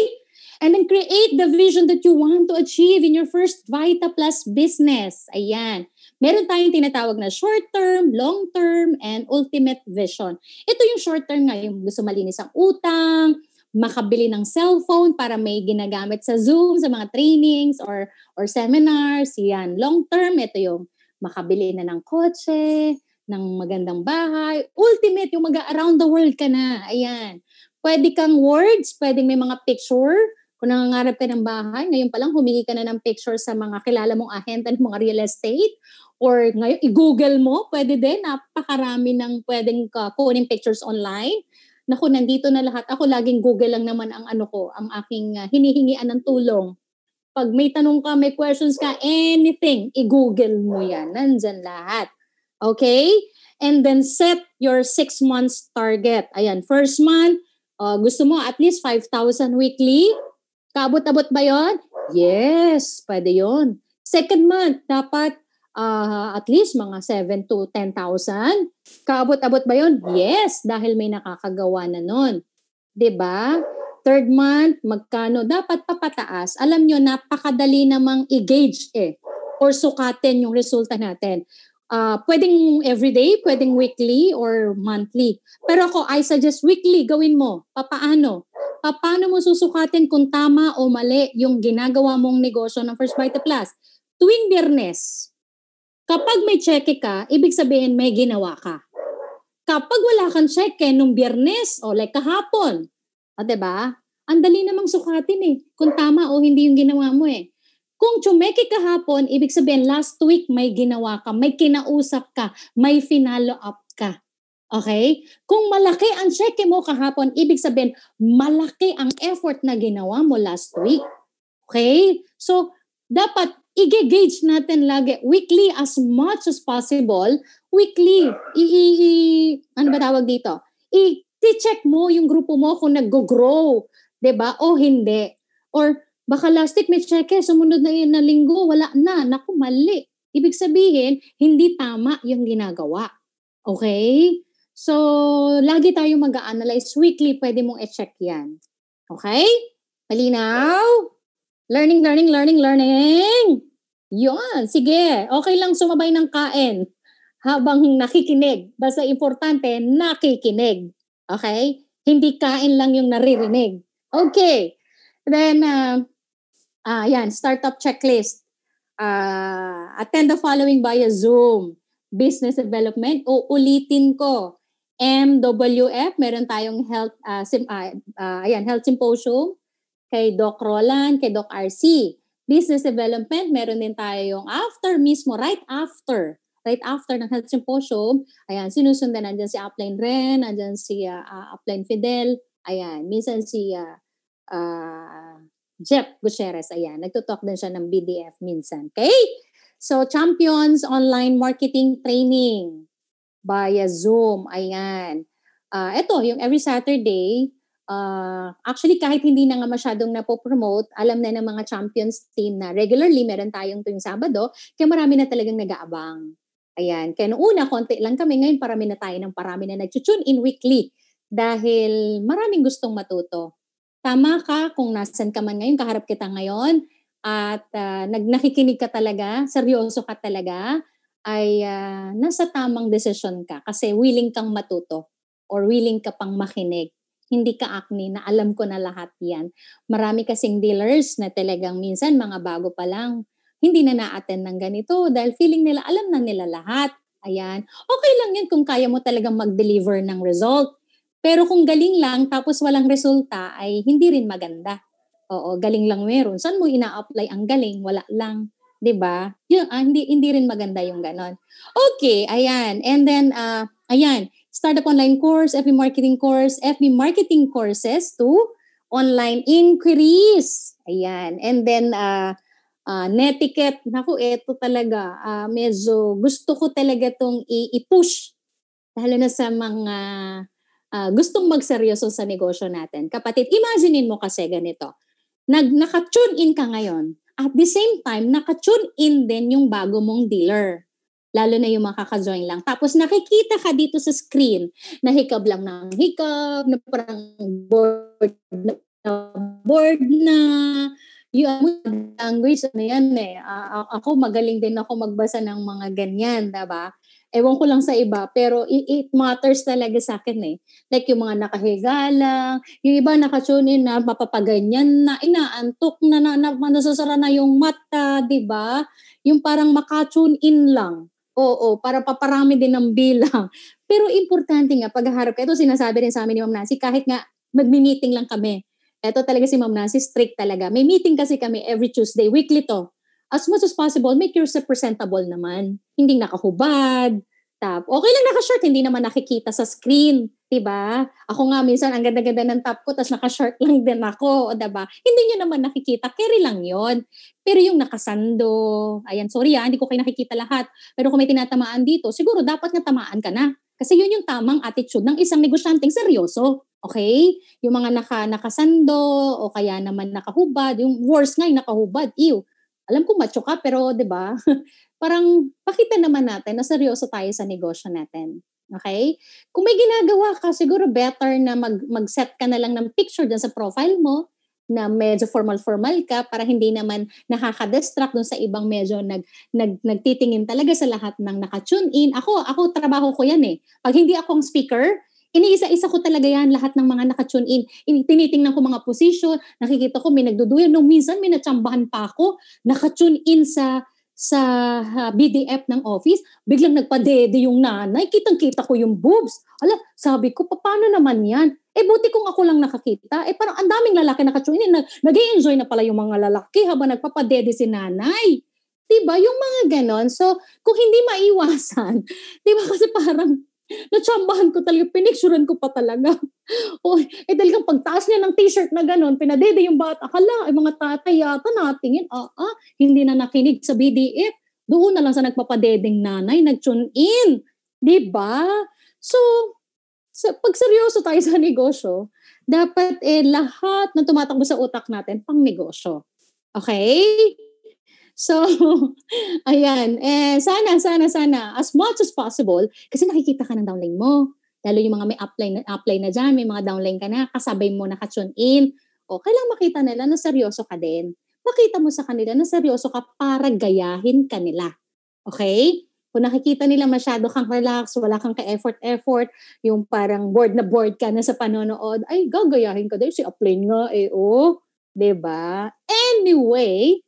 And then create the vision that you want to achieve in your first Vita Plus business. Ayan. Meron tayong tinatawag na short-term, long-term, and ultimate vision. Ito yung short-term nga, yung gusto malinis ang utang, makabili ng cellphone para may ginagamit sa Zoom, sa mga trainings or or seminars. Yan, long term ito yung makabili na ng kotse, ng magandang bahay. Ultimate, yung mag-around the world ka na. Ayan. Pwede kang words, pwede may mga picture. Kung nangangarap ka ng bahay, ngayon pa lang humingi ka na ng picture sa mga kilala mong ahenta ng mga real estate. Or ngayon, i-google mo, pwede din. Napakarami ng pwedeng uh, kunin pictures online. Naku, nandito na lahat. Ako laging google lang naman ang ano ko, ang aking uh, hinihingian ng tulong pag may tanong ka, may questions ka, anything, i-google mo yan. Nandyan lahat. Okay? And then set your six months target. Ayan, first month, uh, gusto mo at least 5,000 weekly. Kabot-abot ba yon? Yes, pwede yon. Second month, dapat uh, at least mga 7 to 10,000. Kaabot-abot ba yon? Yes, dahil may nakakagawa na nun. ba? Diba? Third month, magkano? Dapat papataas. Alam nyo, napakadali namang i-gauge eh or sukatin yung resulta natin. Uh, pwedeng everyday, pwedeng weekly or monthly. Pero ako, I suggest weekly gawin mo. Papaano? Paano mo susukatin kung tama o mali yung ginagawa mong negosyo ng First Bite Plus? Tuwing biyernes, kapag may cheque ka, ibig sabihin may ginawa ka. Kapag wala kang cheque nung biyernes o like kahapon, o, ah, ba? Diba? Ang dali namang sukatin eh. Kung tama o hindi yung ginawa mo eh. Kung tsumeki kahapon, ibig sabihin last week may ginawa ka, may kinausap ka, may finalo up ka. Okay? Kung malaki ang cheque mo kahapon, ibig sabihin malaki ang effort na ginawa mo last week. Okay? So, dapat i-gauge natin lagi weekly as much as possible. Weekly, i, i, i ano ba tawag dito? I check mo yung grupo mo kung nag-grow, 'di ba? O hindi. Or baka last week may check eh, sumunod na yun na linggo, wala na. Naku, mali. Ibig sabihin, hindi tama yung ginagawa. Okay? So, lagi tayo mag-analyze weekly, pwede mong i-check 'yan. Okay? Malinaw? Learning, learning, learning, learning. Yon, sige. Okay lang sumabay ng kain habang nakikinig. Basta importante, nakikinig. Okay? Hindi kain lang yung naririnig. Okay. Then, uh, uh, yan, startup checklist. Uh, attend the following via Zoom. Business development, uulitin ko. MWF, meron tayong health, uh, sim, uh, uh, ayan, health symposium kay Doc Roland, kay Doc RC. Business development, meron din tayo yung after mismo, right after right after ng health symposium, ayan, sinusundan nandiyan si Upline Ren, nandiyan si uh, ah, uh, ah, Upline Fidel, ayan, minsan si uh, uh, Jeff Gutierrez, ayan, nagtutalk din siya ng BDF minsan. Okay? So, Champions Online Marketing Training via Zoom, ayan. Uh, ito, yung every Saturday, uh, actually kahit hindi na nga masyadong napopromote, alam na ng mga champions team na regularly meron tayong tuwing Sabado, kaya marami na talagang nag-aabang. Ayan. Kaya noong una, konti lang kami. Ngayon, parami na tayo ng parami na nag-tune in weekly dahil maraming gustong matuto. Tama ka kung nasan ka man ngayon, kaharap kita ngayon at uh, ah, nagnakikinig ka talaga, seryoso ka talaga, ay uh, nasa tamang desisyon ka kasi willing kang matuto or willing ka pang makinig. Hindi ka akni na alam ko na lahat yan. Marami kasing dealers na talagang minsan mga bago pa lang hindi na na-attend ng ganito dahil feeling nila alam na nila lahat. Ayan. Okay lang yun kung kaya mo talagang mag-deliver ng result. Pero kung galing lang tapos walang resulta ay hindi rin maganda. Oo, galing lang meron. Saan mo ina-apply ang galing? Wala lang. 'di ba? Yun, ah, hindi hindi rin maganda yung ganon. Okay, ayan. And then uh, ayan, startup online course, FB marketing course, FB marketing courses to online inquiries. Ayan. And then uh, uh, netiquette. Naku, eto talaga. Uh, medyo gusto ko talaga itong i-push. Lalo na sa mga uh, gustong magseryoso sa negosyo natin. Kapatid, imaginein mo kasi ganito. Nag, naka-tune in ka ngayon. At the same time, naka-tune in din yung bago mong dealer lalo na yung mga join lang. Tapos nakikita ka dito sa screen na hikab lang ng hikab, na parang board na board na, yung language, ano yan eh. Uh, ako, magaling din ako magbasa ng mga ganyan, diba? Ewan ko lang sa iba, pero it, it matters talaga sa akin eh. Like yung mga nakahiga lang, yung iba nakatune in na mapapaganyan na, inaantok na, na, na, nasasara na yung mata, di ba? Yung parang makatune in lang. Oo, para paparami din ng bilang. Pero importante nga, pagharap ka, ito sinasabi rin sa amin ni Ma'am Nancy, kahit nga magmi-meeting lang kami. Ito talaga si Ma'am Nancy, strict talaga. May meeting kasi kami every Tuesday, weekly to. As much as possible, make yourself presentable naman. Hindi nakahubad. top. Okay lang naka-shirt, hindi naman nakikita sa screen. 'di ba? Ako nga minsan ang ganda-ganda ng top ko tapos naka-short lang din ako, 'di ba? Hindi niyo naman nakikita, carry lang 'yon. Pero yung nakasando, ayan, sorry ah, hindi ko kayo nakikita lahat. Pero kung may tinatamaan dito, siguro dapat nga tamaan ka na. Kasi yun yung tamang attitude ng isang negosyanteng seryoso. Okay? Yung mga naka, nakasando o kaya naman nakahubad, yung worst nga yung nakahubad, ew. Alam ko macho ka pero 'di ba? Parang pakita naman natin na seryoso tayo sa negosyo natin. Okay? Kung may ginagawa ka, siguro better na mag, mag-set ka na lang ng picture dyan sa profile mo na medyo formal-formal ka para hindi naman nakaka-distract dun sa ibang medyo nag, nag, nagtitingin talaga sa lahat ng naka-tune in. Ako, ako trabaho ko yan eh. Pag hindi akong speaker, iniisa-isa ko talaga yan lahat ng mga naka-tune in. in tinitingnan ko mga position, nakikita ko may nagduduyan. Nung minsan may natsambahan pa ako, naka-tune in sa sa BDF ng office, biglang nagpadede yung nanay, kitang-kita ko yung boobs. Ala, sabi ko, paano naman yan? Eh buti kung ako lang nakakita, eh parang ang daming lalaki nakatune in, nag enjoy na pala yung mga lalaki habang nagpapadede si nanay. Diba? Yung mga ganon. So, kung hindi maiwasan, diba kasi parang natsambahan ko talaga, pinicturean ko pa talaga oh, eh talagang pagtaas niya ng t-shirt na ganun, pinadede yung bata, akala, ay eh, mga tatay yata natingin, ah, ah, hindi na nakinig sa BDF. Doon na lang sa nagpapadeding nanay, nag-tune in. Di ba? So, sa, pag seryoso tayo sa negosyo, dapat eh lahat na tumatakbo sa utak natin pang negosyo. Okay? So, ayan. Eh, sana, sana, sana, as much as possible, kasi nakikita ka ng downline mo lalo yung mga may apply na, apply na dyan, may mga downline ka na, kasabay mo naka-tune in, o kailang makita nila na seryoso ka din. Makita mo sa kanila na seryoso ka para gayahin kanila. Okay? Kung nakikita nila masyado kang relax, wala kang ka-effort-effort, yung parang bored na bored ka na sa panonood, ay, gagayahin ka din. si Upline nga, eh, oh. ba? Diba? Anyway,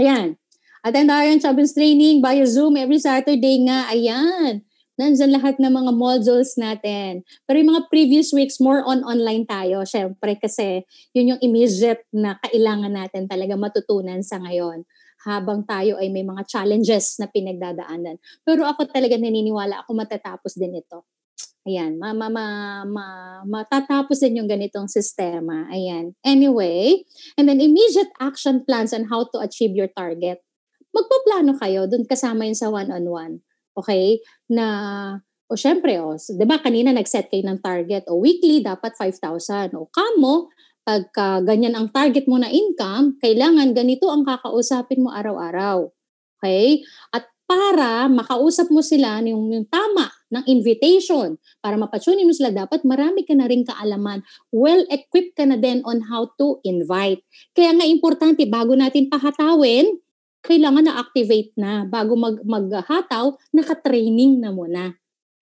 ayan. Attend tayo ang Champions Training via Zoom every Saturday nga. Ayan nandyan lahat ng mga modules natin. Pero yung mga previous weeks, more on online tayo, syempre, kasi yun yung immediate na kailangan natin talaga matutunan sa ngayon habang tayo ay may mga challenges na pinagdadaanan. Pero ako talaga naniniwala ako matatapos din ito. Ayan, ma, ma, ma, ma, matatapos din yung ganitong sistema. Ayan. Anyway, and then immediate action plans on how to achieve your target. Magpaplano kayo, dun kasama yun sa one-on-one okay, na o syempre, o, so, 'di ba kanina nag-set kayo ng target o weekly dapat 5,000 o kamo pagka ganyan ang target mo na income, kailangan ganito ang kakausapin mo araw-araw. Okay? At para makausap mo sila yung, yung tama ng invitation, para mapatune mo sila, dapat marami ka na rin kaalaman. Well-equipped ka na din on how to invite. Kaya nga importante, bago natin pahatawin, kailangan na-activate na bago mag maghataw, naka-training na muna.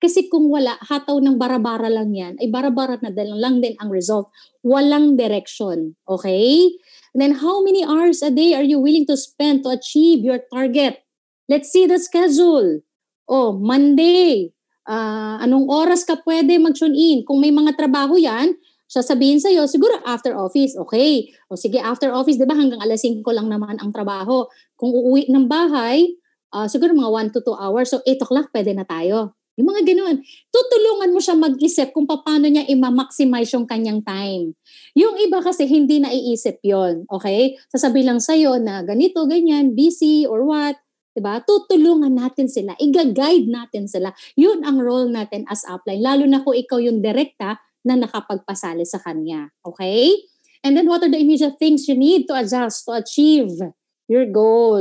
Kasi kung wala, hataw ng barabara lang yan, ay barabara na dal- lang din ang result. Walang direction, okay? And then how many hours a day are you willing to spend to achieve your target? Let's see the schedule. Oh, Monday, uh, anong oras ka pwede mag-tune in? Kung may mga trabaho yan, sasabihin sa'yo, siguro after office, okay. O sige, after office, di ba hanggang alas 5 lang naman ang trabaho. Kung uuwi ng bahay, uh, siguro mga 1 to 2 hours. So 8 o'clock, pwede na tayo. Yung mga ganun. Tutulungan mo siya mag-isip kung paano niya i-maximize yung kanyang time. Yung iba kasi hindi naiisip yon okay? Sasabi lang sa'yo na ganito, ganyan, busy or what. Diba? Tutulungan natin sila. Iga-guide natin sila. Yun ang role natin as upline. Lalo na kung ikaw yung direkta na nakapagpasali sa kanya. Okay? And then what are the immediate things you need to adjust to achieve your goal?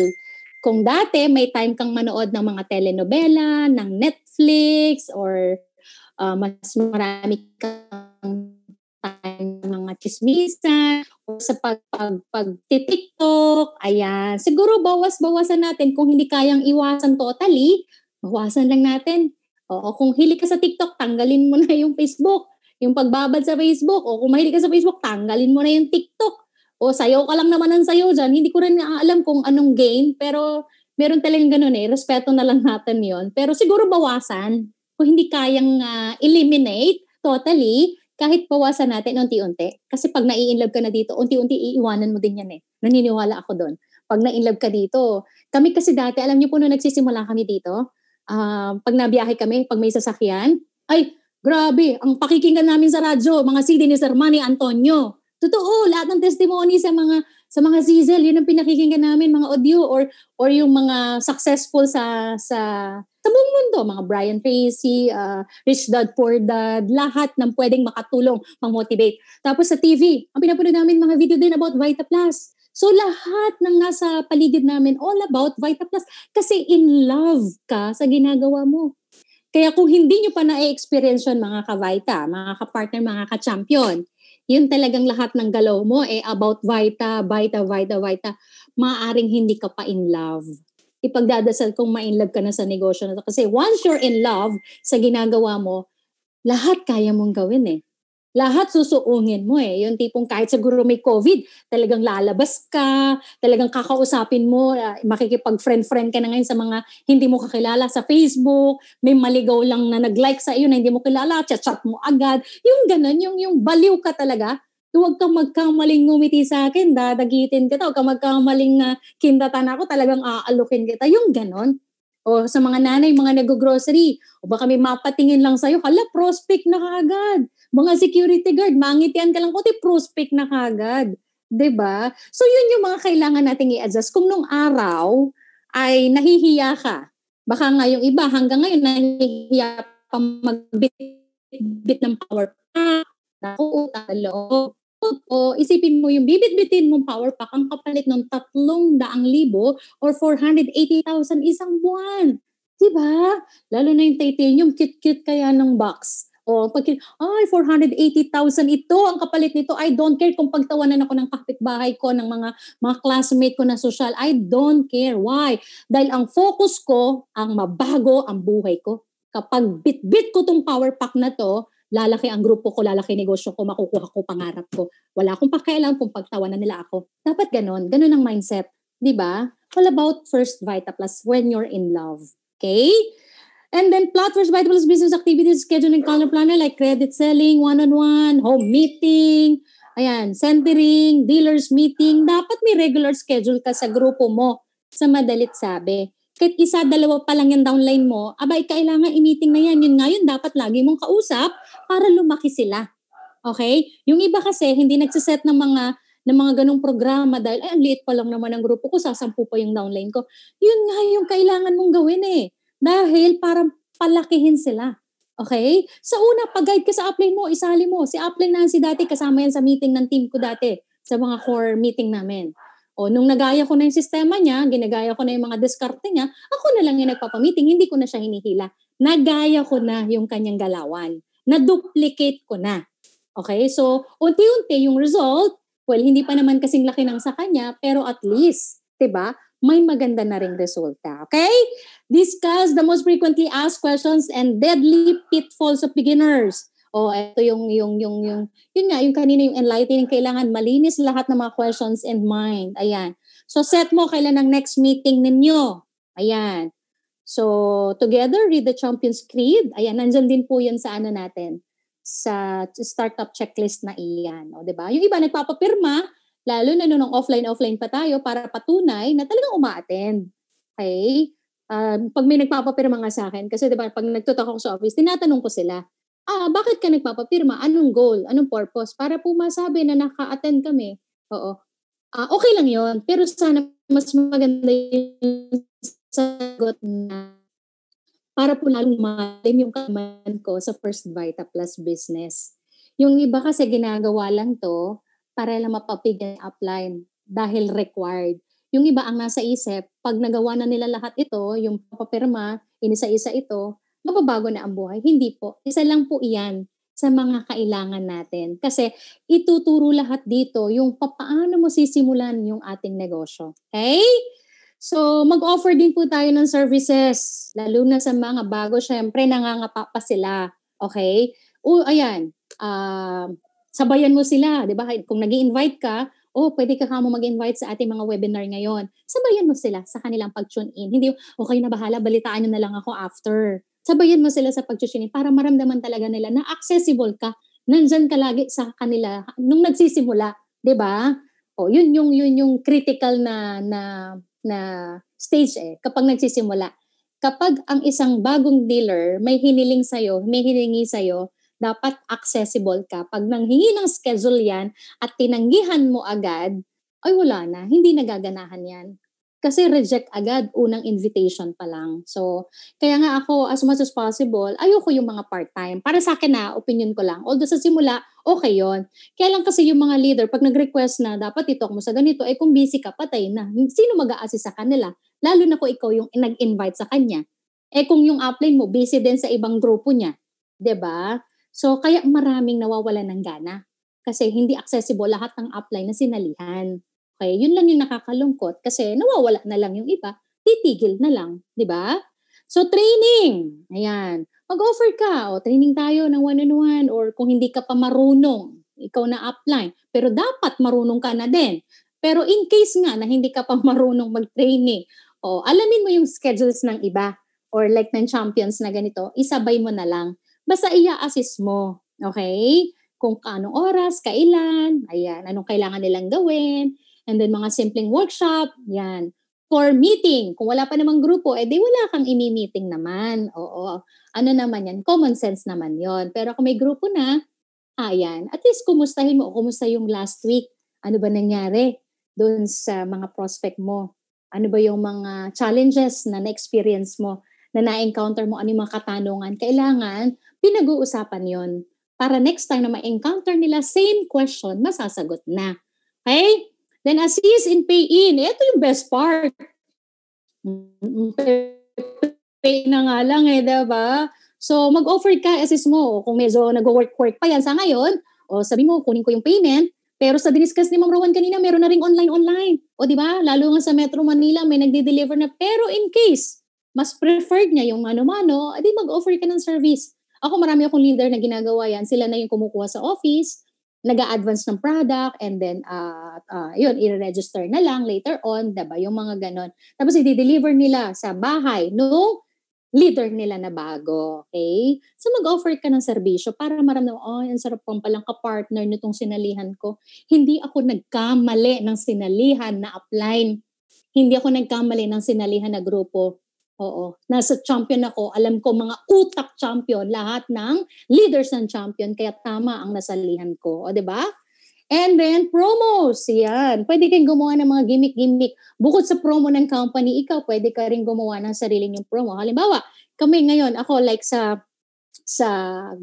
Kung dati may time kang manood ng mga telenovela, ng Netflix, or uh, mas marami kang time mga chismisan, o sa pag, pag, pag tiktok ayan. Siguro bawas-bawasan natin kung hindi kayang iwasan totally, bawasan lang natin. Oo, kung hili ka sa TikTok, tanggalin mo na yung Facebook. Yung pagbabad sa Facebook, o kung mahilig ka sa Facebook, tanggalin mo na yung TikTok. O sayo ka lang naman ng sayaw dyan. Hindi ko rin alam kung anong gain, pero meron talagang ganun eh. Respeto na lang natin yon Pero siguro bawasan. Kung hindi kayang uh, eliminate totally, kahit bawasan natin unti-unti. Kasi pag nai-inlove ka na dito, unti-unti iiwanan mo din yan eh. Naniniwala ako doon. Pag na-inlove ka dito, kami kasi dati, alam niyo po nung nagsisimula kami dito, uh, pag nabiyahe kami, pag may sasakyan, ay, Grabe, ang pakikinggan namin sa radyo, mga CD ni Sir Manny Antonio. Totoo, lahat ng testimony sa mga sa mga sizzle, yun ang pinakikinggan namin, mga audio or or yung mga successful sa sa sa buong mundo, mga Brian Tracy, uh, Rich Dad Poor Dad, lahat ng pwedeng makatulong, mang-motivate. Tapos sa TV, ang pinapanood namin mga video din about Vita Plus. So lahat ng nasa paligid namin, all about Vita Plus. Kasi in love ka sa ginagawa mo. Kaya kung hindi nyo pa na-experience yun, mga ka-Vita, mga ka-partner, mga ka-champion, yun talagang lahat ng galaw mo eh about Vita, Vita, Vita, Vita, maaring hindi ka pa in love. Ipagdadasal kong ma-in love ka na sa negosyo na to. Kasi once you're in love sa ginagawa mo, lahat kaya mong gawin eh lahat susuungin mo eh. Yung tipong kahit siguro may COVID, talagang lalabas ka, talagang kakausapin mo, uh, makikipag-friend-friend ka na ngayon sa mga hindi mo kakilala sa Facebook, may maligaw lang na nag-like sa iyo na hindi mo kilala, chat-chat mo agad. Yung ganun, yung, yung baliw ka talaga. Huwag kang magkamaling ngumiti sa akin, dadagitin kita. Huwag kang magkamaling uh, kindatan ako, talagang aalukin kita. Yung ganun. O sa mga nanay, mga nag-grocery, o baka may mapatingin lang sa'yo, hala, prospect na kaagad mga security guard, mangitian ka lang, kuti prospect na kagad. 'di ba? So yun yung mga kailangan nating i-adjust. Kung nung araw ay nahihiya ka, baka nga yung iba hanggang ngayon nahihiya pa magbit ng power pack, nakuuta loob. O isipin mo yung bibitbitin mong power pack ang kapalit ng 300,000 or 480,000 isang buwan. Diba? Lalo na yung titanium, cute-cute kaya ng box. Oh, pag, ay, 480,000 ito, ang kapalit nito, I don't care kung pagtawanan ako ng kapitbahay ko, ng mga, mga classmate ko na social, I don't care. Why? Dahil ang focus ko, ang mabago ang buhay ko. Kapag bit-bit ko tong power pack na to, lalaki ang grupo ko, lalaki negosyo ko, makukuha ko pangarap ko. Wala akong pakialam kung pagtawanan nila ako. Dapat ganon. Ganon ang mindset. ba? Diba? All about first Vita Plus when you're in love. Okay? And then platforms, vitables, business activities, scheduling, calendar planner like credit selling, one-on-one, home meeting, ayan, centering, dealers meeting. Dapat may regular schedule ka sa grupo mo sa madalit sabi. Kahit isa, dalawa pa lang yung downline mo, abay, kailangan i-meeting na yan. Yun ngayon, dapat lagi mong kausap para lumaki sila. Okay? Yung iba kasi, hindi nagsiset ng mga ng mga ganong programa dahil, ay, ang liit pa lang naman ang grupo ko, sasampu pa yung downline ko. Yun nga yung kailangan mong gawin eh. Dahil parang palakihin sila. Okay? Sa una, pag-guide ka sa upline mo, isali mo. Si na si dati, kasama yan sa meeting ng team ko dati, sa mga core meeting namin. O, nung nagaya ko na yung sistema niya, ginagaya ko na yung mga diskarte niya, ako na lang yung nagpapamiting, hindi ko na siya hinihila. Nagaya ko na yung kanyang galawan. Na-duplicate ko na. Okay? So, unti-unti yung result, well, hindi pa naman kasing laki ng sa kanya, pero at least, 'di ba? may maganda na ring resulta. Okay? Discuss the most frequently asked questions and deadly pitfalls of beginners. oh, ito yung, yung, yung, yung, yun nga, yung kanina yung enlightening, kailangan malinis lahat ng mga questions in mind. Ayan. So, set mo kailan ang next meeting ninyo. Ayan. So, together, read the Champions Creed. Ayan, nandyan din po yun sa ano natin, sa startup checklist na iyan. O, di ba? Yung iba, nagpapapirma, Lalo na nung offline-offline pa tayo para patunay na talagang umaattend. Okay? Um, pag may nagpapapirma nga sa akin, kasi diba pag nagtutok ako sa office, tinatanong ko sila, ah, bakit ka nagpapapirma? Anong goal? Anong purpose? Para po masabi na naka-attend kami. Oo. Ah, okay lang yon pero sana mas maganda yung sagot na para po lalong malim yung kaman ko sa First Vita Plus business. Yung iba kasi ginagawa lang to parela mapapigyan upline dahil required. Yung iba ang nasa isip, pag nagawa na nila lahat ito, yung papapirma, inisa-isa ito, mababago na ang buhay. Hindi po. Isa lang po iyan sa mga kailangan natin. Kasi ituturo lahat dito yung paano mo sisimulan yung ating negosyo. Okay? So, mag-offer din po tayo ng services, lalo na sa mga bago, syempre, nangangapa pa sila. Okay? O, ayan, uh, sabayan mo sila, 'di ba? Kung nag invite ka, oh, pwede ka kamo mag-invite sa ating mga webinar ngayon. Sabayan mo sila sa kanilang pag-tune in. Hindi, okay na bahala, balitaan nyo na lang ako after. Sabayan mo sila sa pag-tune in para maramdaman talaga nila na accessible ka. Nandyan ka lagi sa kanila nung nagsisimula, 'di ba? Oh, yun yung yun yung critical na na na stage eh kapag nagsisimula. Kapag ang isang bagong dealer may hiniling sa'yo, may hiningi sa'yo, dapat accessible ka. Pag nanghingi ng schedule yan at tinanggihan mo agad, ay wala na, hindi nagaganahan yan. Kasi reject agad, unang invitation pa lang. So, kaya nga ako, as much as possible, ayoko yung mga part-time. Para sa akin na, opinion ko lang. Although sa simula, okay yon Kaya lang kasi yung mga leader, pag nag-request na, dapat itok mo sa ganito, eh kung busy ka, patay na. Sino mag aasi sa kanila? Lalo na kung ikaw yung nag-invite sa kanya. Eh kung yung upline mo, busy din sa ibang grupo niya. ba diba? So kaya maraming nawawala ng gana kasi hindi accessible lahat ng apply na sinalihan. Okay, yun lang yung nakakalungkot kasi nawawala na lang yung iba, titigil na lang, di ba? So training, ayan. Mag-offer ka, o training tayo ng one-on-one or kung hindi ka pa marunong, ikaw na apply. pero dapat marunong ka na din. Pero in case nga na hindi ka pa marunong mag-training, o alamin mo yung schedules ng iba or like ng champions na ganito, isabay mo na lang Basta i-assess mo, okay? Kung anong oras, kailan, ayan, anong kailangan nilang gawin, and then mga simpleng workshop, yan. For meeting, kung wala pa namang grupo, eh di wala kang imi-meeting naman. Oo, ano naman yan, common sense naman yon Pero kung may grupo na, ayan, at least kumustahin mo kumusta yung last week, ano ba nangyari doon sa mga prospect mo, ano ba yung mga challenges na na-experience mo, na na-encounter mo, ano yung mga katanungan, kailangan pinag-uusapan yon para next time na ma-encounter nila, same question, masasagot na. Okay? Then as in pay-in, ito yung best part. Pay na nga lang eh, di ba? So, mag-offer ka assist mo. Kung medyo nag-work-work pa yan sa ngayon, o sabi mo, kunin ko yung payment. Pero sa diniscuss ni Ma'am Rowan kanina, meron na ring online-online. O di ba? Lalo nga sa Metro Manila, may nagde-deliver na. Pero in case, mas preferred niya yung mano-mano, adi mag-offer ka ng service. Ako marami akong leader na ginagawa yan. Sila na yung kumukuha sa office, nag advance ng product, and then, uh, uh, yun, i-register na lang later on, diba? Yung mga ganon. Tapos, i-deliver nila sa bahay nung leader nila na bago. Okay? So, mag-offer ka ng serbisyo para maramdaman, oh, ang sarap kong palang kapartner nitong sinalihan ko. Hindi ako nagkamali ng sinalihan na upline. Hindi ako nagkamali ng sinalihan na grupo Oo. Nasa champion ako, alam ko mga utak champion, lahat ng leaders ng champion, kaya tama ang nasalihan ko. O, di ba? And then, promos. Yan. Pwede kang gumawa ng mga gimmick-gimmick. Bukod sa promo ng company, ikaw, pwede ka rin gumawa ng sarili niyong promo. Halimbawa, kami ngayon, ako like sa sa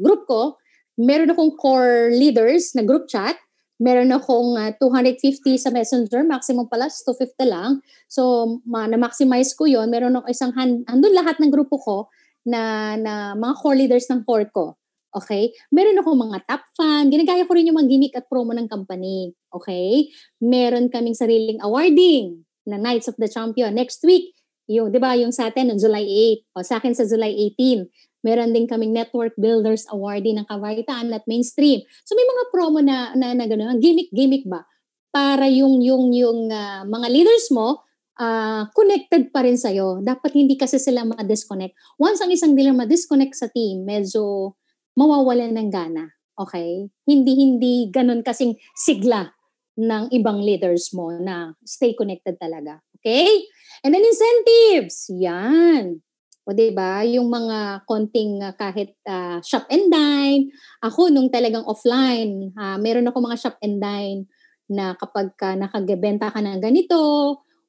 group ko, meron akong core leaders na group chat meron akong uh, ah, 250 sa Messenger, maximum pala, 250 lang. So, ma- na-maximize ko yon Meron akong isang, hand, andun lahat ng grupo ko na, na mga core leaders ng core ko. Okay? Meron ako mga top fan. Ginagaya ko rin yung mga gimmick at promo ng company. Okay? Meron kaming sariling awarding na Knights of the Champion. Next week, yung, di ba, yung sa atin, on July 8. O, sa akin sa July 18. Meron din kaming Network Builders Awardee ng Kawaitaan at Mainstream. So may mga promo na, na, na gano'n, gimmick-gimmick ba? Para yung, yung, yung uh, mga leaders mo, uh, connected pa rin sa'yo. Dapat hindi kasi sila ma-disconnect. Once ang isang dealer ma-disconnect sa team, medyo mawawalan ng gana. Okay? Hindi, hindi ganun kasing sigla ng ibang leaders mo na stay connected talaga. Okay? And then incentives. Yan. O 'di ba? Yung mga konting uh, kahit uh, shop and dine, ako nung talagang offline, uh, meron ako mga shop and dine na kapag ka nakagebenta ka ng ganito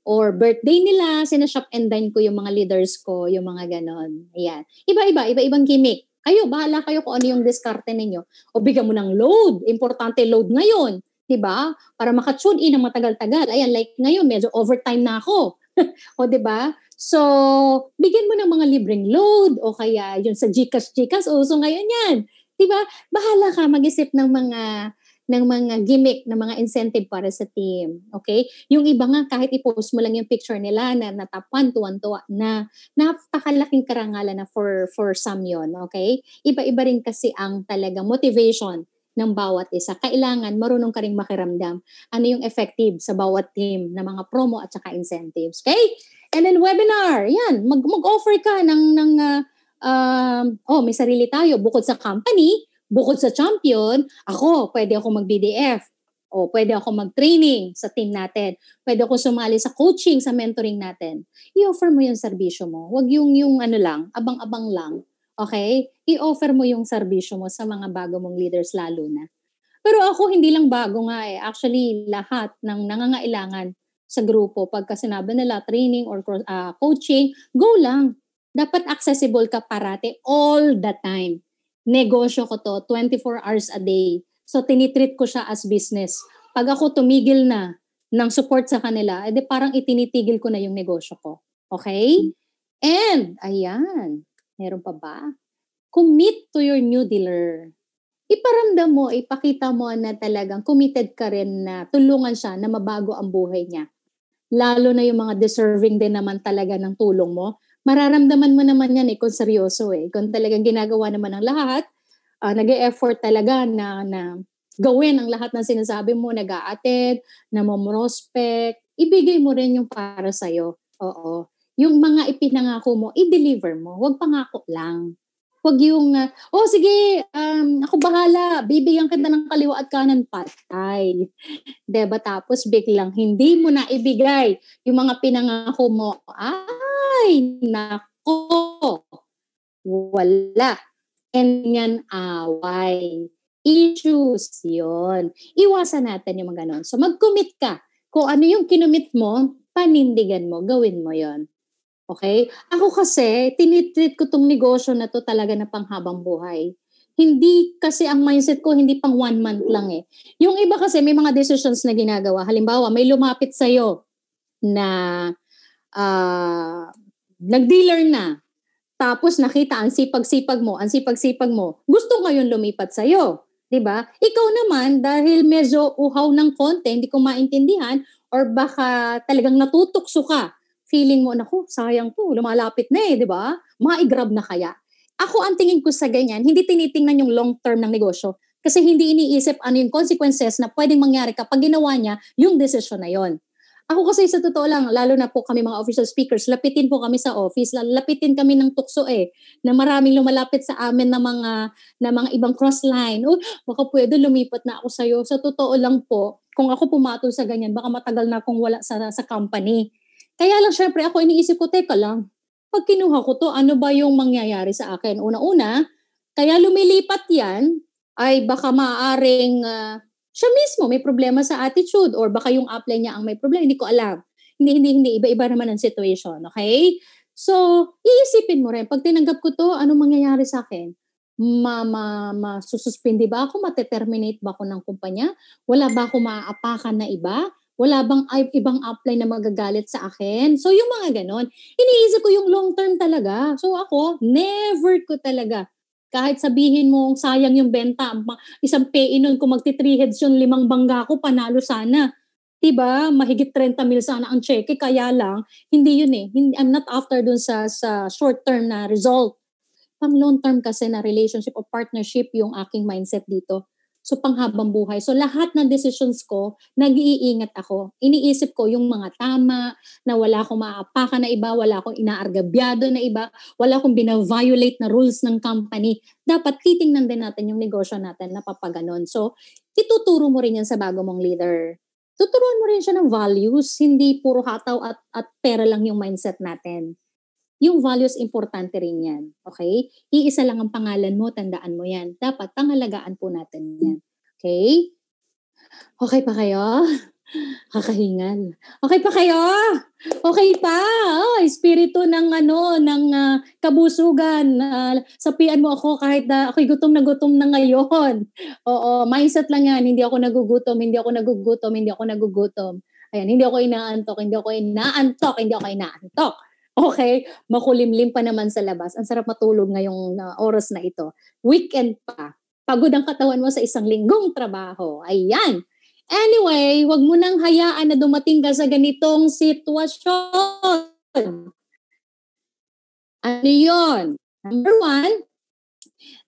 or birthday nila, sina-shop and dine ko yung mga leaders ko, yung mga ganon. Ayan. Iba-iba, iba-ibang gimmick. Kayo, bahala kayo kung ano yung diskarte ninyo. O bigyan mo ng load. Importante load ngayon. 'di ba? Para maka in ng matagal-tagal. Ayan, like ngayon medyo overtime na ako. o 'di ba? So, bigyan mo ng mga libreng load o kaya yung sa Gcash, Gcash, uso oh, ngayon yan. 'Di ba? Bahala ka mag-isip ng mga ng mga gimmick, ng mga incentive para sa team. Okay? Yung iba nga, kahit i-post mo lang yung picture nila na natapan, tuwan-tuwa na napakalaking karangalan na for, for some yon Okay? Iba-iba rin kasi ang talaga motivation ng bawat isa. Kailangan marunong ka rin makiramdam ano yung effective sa bawat team na mga promo at saka incentives. Okay? And then webinar, yan, mag, mag-offer ka ng, ng uh, uh, oh, may sarili tayo. Bukod sa company, bukod sa champion, ako, pwede ako mag-BDF. O pwede ako mag-training sa team natin. Pwede ako sumali sa coaching, sa mentoring natin. I-offer mo yung serbisyo mo. Huwag yung, yung ano lang, abang-abang lang. Okay? I-offer mo yung serbisyo mo sa mga bago mong leaders lalo na. Pero ako, hindi lang bago nga eh. Actually, lahat ng nangangailangan sa grupo. Pagka sinabi nila training or uh, coaching, go lang. Dapat accessible ka parate all the time. Negosyo ko to, 24 hours a day. So tinitreat ko siya as business. Pag ako tumigil na ng support sa kanila, edi eh, parang itinitigil ko na yung negosyo ko. Okay? And, ayan, meron pa ba? Commit to your new dealer iparamdam mo, ipakita mo na talagang committed ka rin na tulungan siya na mabago ang buhay niya lalo na yung mga deserving din naman talaga ng tulong mo, mararamdaman mo naman yan eh kung seryoso eh. Kung talagang ginagawa naman ng lahat, uh, nag-e-effort talaga na, na gawin ang lahat ng sinasabi mo, nag-a-attend, namomrospect, ibigay mo rin yung para sa'yo. Oo. Yung mga ipinangako mo, i-deliver mo. Huwag pangako lang. Huwag yung, uh, oh sige, um, ako bahala, bibigyan kita ng kaliwa at kanan, patay. ba diba? Tapos biglang hindi mo na ibigay yung mga pinangako mo. Ay, nako, wala. And yan, away. Issues yon. Iwasan natin yung mga ganon. So mag-commit ka. Kung ano yung kinumit mo, panindigan mo, gawin mo yon Okay? Ako kasi, tinitreat ko tong negosyo na to talaga na panghabang buhay. Hindi kasi ang mindset ko, hindi pang one month lang eh. Yung iba kasi, may mga decisions na ginagawa. Halimbawa, may lumapit sa'yo na uh, nag-dealer na, tapos nakita ang sipag-sipag mo, ang sipag-sipag mo, gusto ngayon lumipat sa'yo. 'di ba? Ikaw naman dahil medyo uhaw ng konti, hindi ko maintindihan or baka talagang natutukso ka feeling mo, naku, sayang po, lumalapit na eh, di ba? Maigrab na kaya. Ako ang tingin ko sa ganyan, hindi tinitingnan yung long term ng negosyo. Kasi hindi iniisip ano yung consequences na pwedeng mangyari kapag ginawa niya yung desisyon na yon. Ako kasi sa totoo lang, lalo na po kami mga official speakers, lapitin po kami sa office, lapitin kami ng tukso eh, na maraming lumalapit sa amin na mga, na mga ibang cross line. Oh, baka pwede lumipat na ako sa'yo. Sa totoo lang po, kung ako pumato sa ganyan, baka matagal na akong wala sa, sa company. Kaya lang, syempre, ako iniisip ko, teka lang, pag kinuha ko to, ano ba yung mangyayari sa akin? Una-una, kaya lumilipat yan, ay baka maaring uh, ah, siya mismo may problema sa attitude or baka yung apply niya ang may problema, hindi ko alam. Hindi, hindi, hindi. Iba-iba naman ang situation, okay? So, iisipin mo rin, pag tinanggap ko to, ano mangyayari sa akin? ma, ma, ma ba ako? Mateterminate ba ako ng kumpanya? Wala ba ako maaapakan na iba? Wala bang ibang apply na magagalit sa akin? So yung mga ganon, iniisip ko yung long term talaga. So ako, never ko talaga. Kahit sabihin mo, sayang yung benta, isang pay e nun, kung magti-three heads yung limang bangga ko, panalo sana. 'di ba? Mahigit 30 mil sana ang cheque kaya lang hindi 'yun eh. Hindi, I'm not after dun sa sa short term na result. Pang long term kasi na relationship o partnership yung aking mindset dito. So panghabang buhay. So lahat ng decisions ko, nag-iingat ako. Iniisip ko yung mga tama, na wala akong maaapakan na iba, wala akong inaargabyado na iba, wala akong binaviolate na rules ng company. Dapat titingnan din natin yung negosyo natin na papaganon. So ituturo mo rin yan sa bago mong leader. Tuturuan mo rin siya ng values, hindi puro hataw at, at pera lang yung mindset natin yung values importante rin yan. Okay? Iisa lang ang pangalan mo, tandaan mo yan. Dapat pangalagaan po natin yan. Okay? Okay pa kayo? Kakahingal. Okay pa kayo? Okay pa. Oh, espiritu ng ano, ng uh, kabusugan. Uh, sapian mo ako kahit na ako'y gutom na gutom na ngayon. Oo, mindset lang yan. Hindi ako nagugutom, hindi ako nagugutom, hindi ako nagugutom. Ayan, hindi ako inaantok, hindi ako inaantok, hindi ako inaantok. Okay, makulimlim pa naman sa labas. Ang sarap matulog ngayong uh, oras na ito. Weekend pa. Pagod ang katawan mo sa isang linggong trabaho. Ayan. Anyway, wag mo nang hayaan na dumating ka sa ganitong sitwasyon. Ano yon? Number one,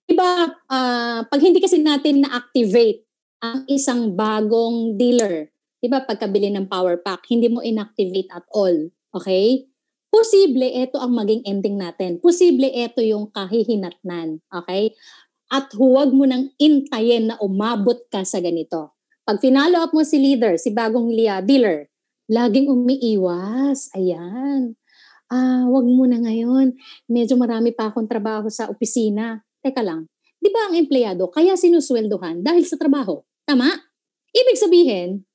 diba, uh, pag hindi kasi natin na-activate ang isang bagong dealer, diba, pagkabili ng power pack, hindi mo inactivate at all. Okay? posible ito ang maging ending natin. Posible ito yung kahihinatnan. Okay? At huwag mo nang intayin na umabot ka sa ganito. Pag finalo up mo si leader, si bagong liya, dealer, laging umiiwas. Ayan. Ah, wag mo na ngayon. Medyo marami pa akong trabaho sa opisina. Teka lang. Di ba ang empleyado kaya sinusweldohan dahil sa trabaho? Tama? Ibig sabihin,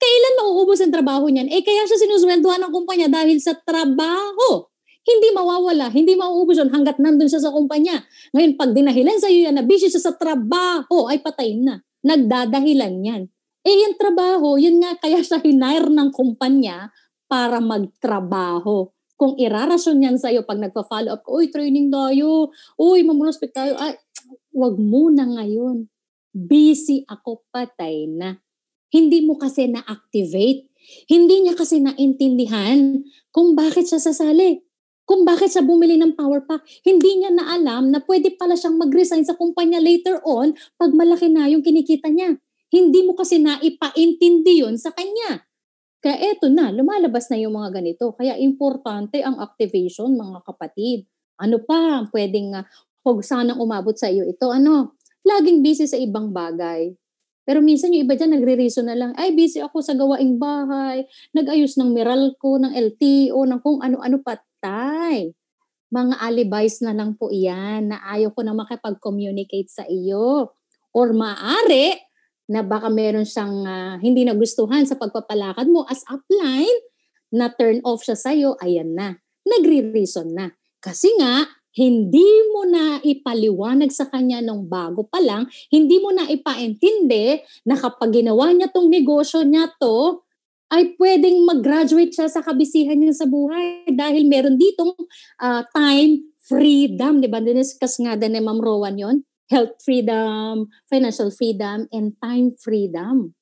kailan mauubos ang trabaho niyan? Eh kaya siya sinusweldohan ng kumpanya dahil sa trabaho. Hindi mawawala, hindi mauubos yun hanggat nandun siya sa kumpanya. Ngayon, pag dinahilan sa iyo yan na busy siya sa trabaho, ay patay na. Nagdadahilan yan. Eh yung trabaho, yun nga kaya siya hinire ng kumpanya para magtrabaho. Kung irarason sa iyo pag nagpa-follow up, uy, training tayo, uy, mamunospect tayo, ay, wag muna ngayon. Busy ako, patay na hindi mo kasi na-activate. Hindi niya kasi naintindihan kung bakit siya sasali. Kung bakit siya bumili ng power pack. Hindi niya na alam na pwede pala siyang mag-resign sa kumpanya later on pag malaki na yung kinikita niya. Hindi mo kasi naipaintindi yon sa kanya. Kaya eto na, lumalabas na yung mga ganito. Kaya importante ang activation, mga kapatid. Ano pa pwedeng, uh, huwag sanang umabot sa iyo ito. Ano, laging busy sa ibang bagay. Pero minsan yung iba dyan nagre-reason na lang, ay busy ako sa gawaing bahay, nag-ayos ng Meralco, ng LTO, ng kung ano-ano pa, tay. Mga alibis na lang po iyan na ayaw ko na makipag-communicate sa iyo. Or maaari na baka meron siyang uh, hindi nagustuhan sa pagpapalakad mo as upline, na turn off siya sa'yo, ayan na. Nagre-reason na. Kasi nga, hindi mo na ipaliwanag sa kanya nung bago pa lang, hindi mo na ipaintindi na kapag ginawa niya tong negosyo niya to, ay pwedeng mag-graduate siya sa kabisihan niya sa buhay dahil meron ditong uh, time freedom, di ba? Diniscuss nga din ni Ma'am Rowan yon health freedom, financial freedom, and time freedom.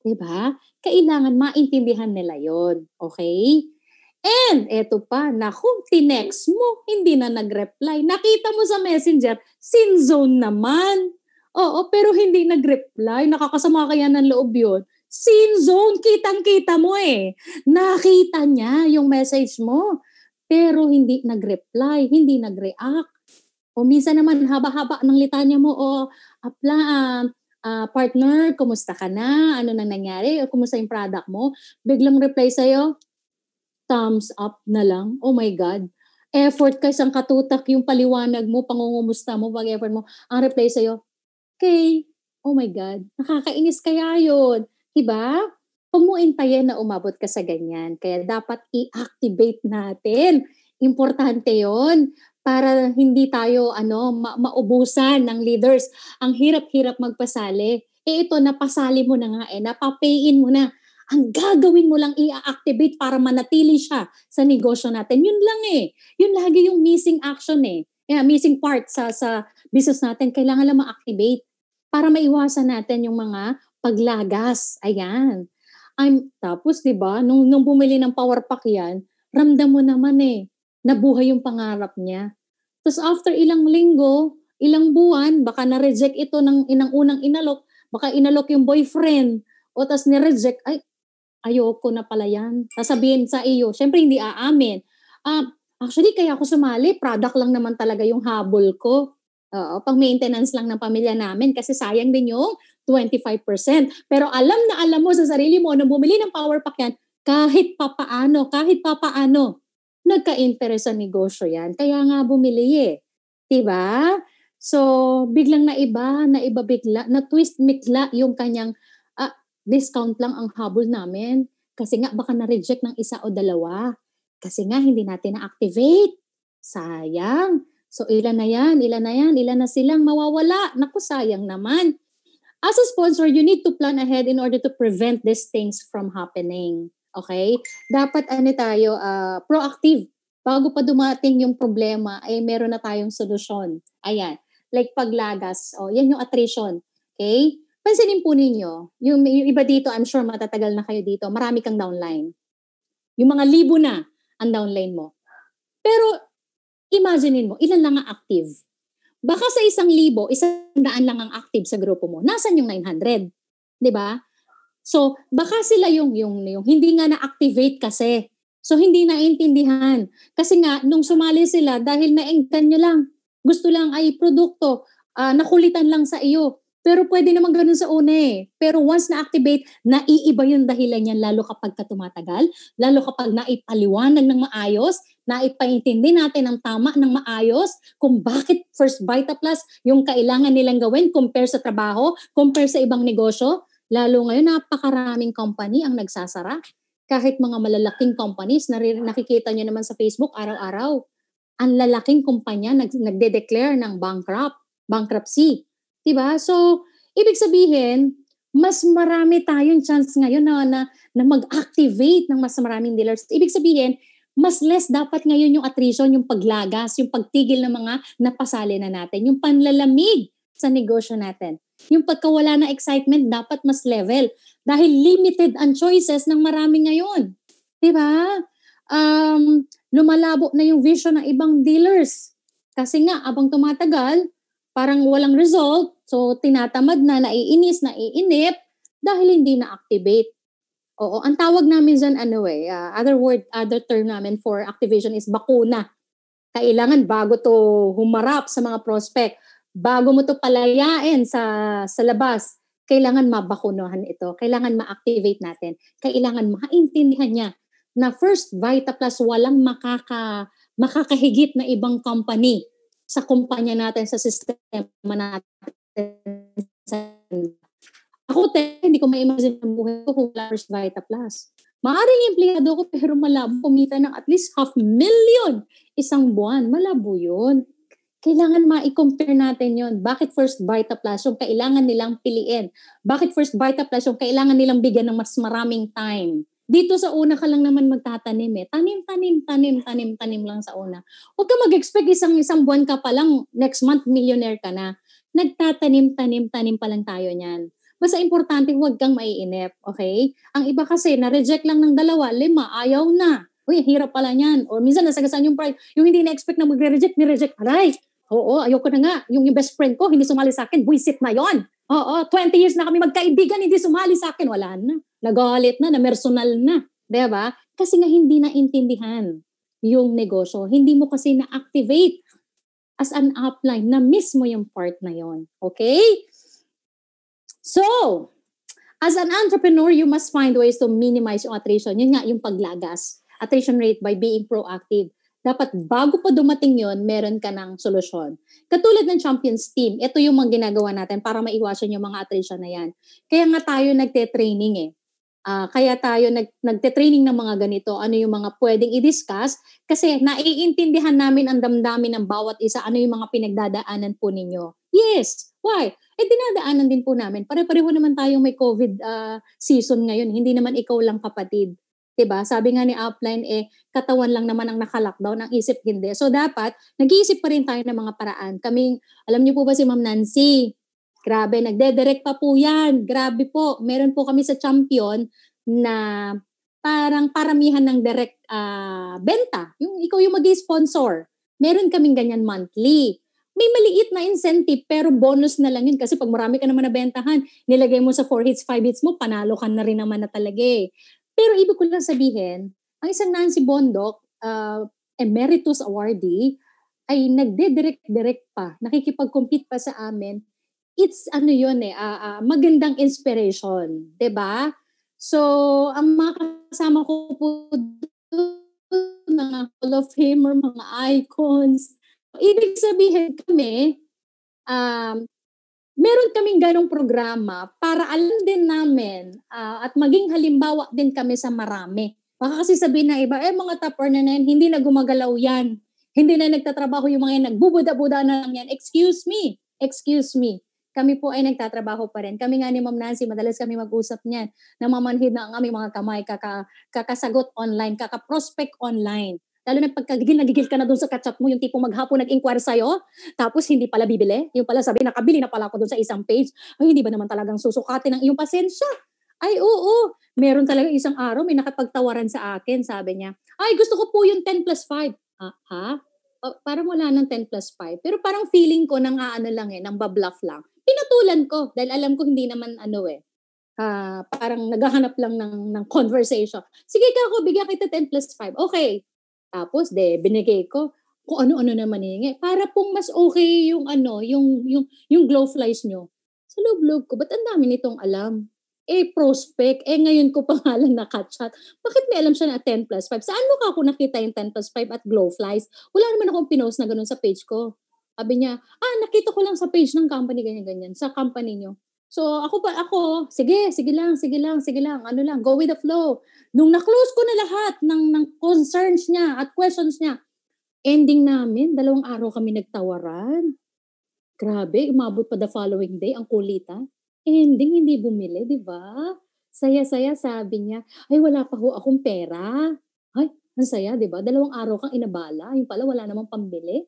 Di ba? Kailangan maintindihan nila yon okay? And eto pa, na naku, tinext mo, hindi na nag-reply. Nakita mo sa messenger, sinzone naman. Oo, pero hindi nag-reply. Nakakasama kaya ng loob yun. Sin zone, kitang-kita mo eh. Nakita niya yung message mo. Pero hindi nag-reply, hindi nag-react. O minsan naman, haba-haba ng litanya mo, o apla, uh, uh, partner, kumusta ka na? Ano nang nangyari? O kumusta yung product mo? Biglang reply sa'yo, thumbs up na lang. Oh my God. Effort ka, isang katutak yung paliwanag mo, pangungumusta mo, pag-effort mo. Ang reply sa'yo, okay, oh my God, nakakainis kaya yun. Diba? Huwag mo intayin na umabot ka sa ganyan. Kaya dapat i-activate natin. Importante yon para hindi tayo ano ma- maubusan ng leaders. Ang hirap-hirap magpasali. Eh ito, napasali mo na nga eh, napapayin mo na ang gagawin mo lang i-activate para manatili siya sa negosyo natin. Yun lang eh. Yun lagi yung missing action eh. Yeah, missing part sa sa business natin. Kailangan lang ma-activate para maiwasan natin yung mga paglagas. Ayan. I'm, tapos, di ba, nung, nung bumili ng power pack yan, ramdam mo naman eh, nabuhay yung pangarap niya. Tapos after ilang linggo, ilang buwan, baka na-reject ito ng inang unang inalok, baka inalok yung boyfriend, o tas ni-reject, ay, ayoko na pala yan. Sasabihin sa iyo, syempre hindi aamin. Uh, actually, kaya ako sumali, product lang naman talaga yung habol ko. Uh, pang maintenance lang ng pamilya namin kasi sayang din yung 25%. Pero alam na alam mo sa sarili mo na bumili ng power pack yan, kahit papaano, kahit papaano, nagka-interest sa negosyo yan. Kaya nga bumili eh. Diba? So, biglang naiba, naiba bigla, na-twist mikla yung kanyang discount lang ang habol namin. Kasi nga baka na-reject ng isa o dalawa. Kasi nga hindi natin na-activate. Sayang. So ilan na yan, ilan na yan, ilan na silang mawawala. Naku, sayang naman. As a sponsor, you need to plan ahead in order to prevent these things from happening. Okay? Dapat ano tayo, uh, proactive. Bago pa dumating yung problema, ay eh, meron na tayong solusyon. Ayan. Like paglagas. O, oh, yan yung attrition. Okay? pansinin po ninyo, yung, yung iba dito, I'm sure matatagal na kayo dito, marami kang downline. Yung mga libo na ang downline mo. Pero imaginein mo, ilan lang ang active? Baka sa isang libo, isang daan lang ang active sa grupo mo. Nasaan yung 900? 'Di ba? So, baka sila yung, yung, yung hindi nga na-activate kasi. So, hindi naintindihan. Kasi nga, nung sumali sila, dahil naengkan nyo lang, gusto lang ay produkto, uh, nakulitan lang sa iyo. Pero pwede naman ganun sa una eh. Pero once na-activate, naiiba yung dahilan niyan lalo kapag ka tumatagal, lalo kapag naipaliwanag ng maayos, naipaintindi natin ang tama ng maayos kung bakit First Vita Plus yung kailangan nilang gawin compare sa trabaho, compare sa ibang negosyo. Lalo ngayon, napakaraming company ang nagsasara. Kahit mga malalaking companies, narir- nakikita nyo naman sa Facebook araw-araw, ang lalaking kumpanya nag- nagde-declare ng bankrupt, bankruptcy 'Di ba? So, ibig sabihin, mas marami tayong chance ngayon na, na, na mag-activate ng mas maraming dealers. Ibig sabihin, mas less dapat ngayon yung attrition, yung paglagas, yung pagtigil ng mga napasali na natin, yung panlalamig sa negosyo natin. Yung pagkawala na excitement, dapat mas level. Dahil limited ang choices ng marami ngayon. Di ba? Um, lumalabo na yung vision ng ibang dealers. Kasi nga, abang tumatagal, parang walang result, So, tinatamad na, naiinis, naiinip, dahil hindi na-activate. Oo, ang tawag namin dyan, ano eh, uh, other word, other term namin for activation is bakuna. Kailangan bago to humarap sa mga prospect, bago mo to palayain sa, sa labas, kailangan mabakunohan ito, kailangan ma-activate natin, kailangan maintindihan niya na first, Vita Plus walang makaka, makakahigit na ibang company sa kumpanya natin, sa sistema natin ako, te, hindi ko ma-imagine ang buhay ko kung wala first Vita Plus. Maaring empleyado ko pero malabo kumita ng at least half million isang buwan. Malabo yun. Kailangan ma-compare natin yun. Bakit First Vita Plus yung kailangan nilang piliin? Bakit First Vita Plus yung kailangan nilang bigyan ng mas maraming time? dito sa una ka lang naman magtatanim eh. Tanim, tanim, tanim, tanim, tanim lang sa una. Huwag ka mag-expect isang isang buwan ka pa lang, next month millionaire ka na. Nagtatanim, tanim, tanim pa lang tayo niyan. Basta importante huwag kang maiinip, okay? Ang iba kasi, na-reject lang ng dalawa, lima, ayaw na. Uy, hirap pala niyan. Or minsan nasagasaan yung pride. Yung hindi na-expect na magre-reject, ni-reject. Aray, oo, ayoko na nga. Yung, yung best friend ko, hindi sumali sa akin, buisit na yon. Oo, 20 years na kami magkaibigan, hindi sumali sa akin, wala na nagalit na, na personal na, 'di ba? Kasi nga hindi na intindihan yung negosyo. Hindi mo kasi na-activate as an upline na mismo yung part na yon. Okay? So, as an entrepreneur, you must find ways to minimize yung attrition. Yun nga, yung paglagas. Attrition rate by being proactive dapat bago pa dumating yon meron ka ng solusyon. Katulad ng Champions Team, ito yung mga ginagawa natin para maiwasan yung mga attrition na yan. Kaya nga tayo nagte-training eh. Uh, kaya tayo nag, nagte-training ng mga ganito, ano yung mga pwedeng i-discuss kasi naiintindihan namin ang damdamin ng bawat isa, ano yung mga pinagdadaanan po ninyo. Yes, why? Eh dinadaanan din po namin. Pare-pareho naman tayong may COVID uh, season ngayon, hindi naman ikaw lang kapatid. 'di ba? Sabi nga ni Upline eh katawan lang naman ang naka-lockdown, ang isip hindi. So dapat nag-iisip pa rin tayo ng mga paraan. Kaming alam niyo po ba si Ma'am Nancy, Grabe, nagdedirect pa po yan. Grabe po. Meron po kami sa champion na parang paramihan ng direct uh, benta. Yung ikaw yung magi sponsor Meron kaming ganyan monthly. May maliit na incentive pero bonus na lang yun kasi pag marami ka naman nabentahan, nilagay mo sa 4 hits, 5 hits mo, panalo ka na rin naman na talaga eh. Pero ibig ko lang sabihin, ang isang Nancy Bondoc, uh, ah, Emeritus Awardee, ay nagde-direct-direct pa, nakikipag-compete pa sa amin it's ano yun eh, uh, uh, magandang inspiration, 'di ba? So, ang mga kasama ko po doon, mga Hall of Famer, mga icons, ibig sabihin kami, um, meron kaming ganong programa para alam din namin uh, at maging halimbawa din kami sa marami. Baka kasi sabihin na iba, eh mga top earner na yan, hindi na gumagalaw yan. Hindi na nagtatrabaho yung mga yan, nagbubuda-buda na lang yan. Excuse me, excuse me kami po ay nagtatrabaho pa rin. Kami nga ni Ma'am Nancy, madalas kami mag-usap niyan. Namamanhid na ang aming mga kamay, kaka, kakasagot online, kaka-prospect online. Lalo na pagkagigil, nagigil ka na doon sa catch-up mo, yung tipong maghapon nag-inquire sa'yo, tapos hindi pala bibili. Yung pala sabi, nakabili na pala ako doon sa isang page. Ay, hindi ba naman talagang susukatin ang iyong pasensya? Ay, oo, meron talaga isang araw, may nakapagtawaran sa akin, sabi niya. Ay, gusto ko po yung 10 plus 5. Ah, ha? O, parang wala ng 10 plus 5. Pero parang feeling ko nang aano lang eh, nang babluff lang. Pinatulan ko dahil alam ko hindi naman ano eh. Uh, parang naghahanap lang ng, ng conversation. Sige ka ako, bigyan kita 10 plus 5. Okay. Tapos, de, binigay ko kung ano-ano naman hihingi. Para pong mas okay yung ano, yung, yung, yung glow flies nyo. Sa loob-loob ko, ba't ang dami nitong alam? eh, prospect, eh, ngayon ko pa nga lang nakachat. Bakit may alam siya na 10 plus 5? Saan mo ka ako nakita yung 10 plus 5 at glow flies? Wala naman akong pinost na ganun sa page ko. Sabi niya, ah, nakita ko lang sa page ng company, ganyan-ganyan, sa company niyo. So, ako pa, ako, sige, sige lang, sige lang, sige lang, ano lang, go with the flow. Nung na-close ko na lahat ng, ng concerns niya at questions niya, ending namin, dalawang araw kami nagtawaran. Grabe, umabot pa the following day, ang kulita. Ending, hindi bumili, di ba? Saya-saya, sabi niya, ay, wala pa ho akong pera. Ay, ang saya, di ba? Dalawang araw kang inabala, yung pala wala namang pambili.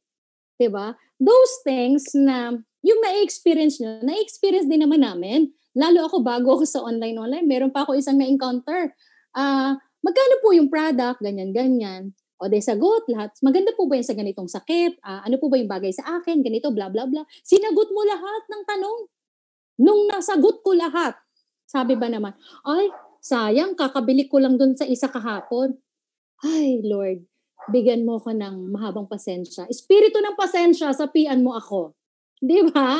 'di ba? Those things na yung na-experience nyo, na-experience din naman namin. Lalo ako bago ako sa online-online, meron pa ako isang na-encounter. Ah, uh, magkano po yung product, ganyan, ganyan. O de sagot lahat. Maganda po ba yung sa ganitong sakit? Uh, ano po ba yung bagay sa akin? Ganito, bla bla bla. Sinagot mo lahat ng tanong. Nung nasagot ko lahat, sabi ba naman, ay, sayang, kakabili ko lang dun sa isa kahapon. Ay, Lord, bigyan mo ko ng mahabang pasensya. Espiritu ng pasensya, sapian mo ako. Di ba?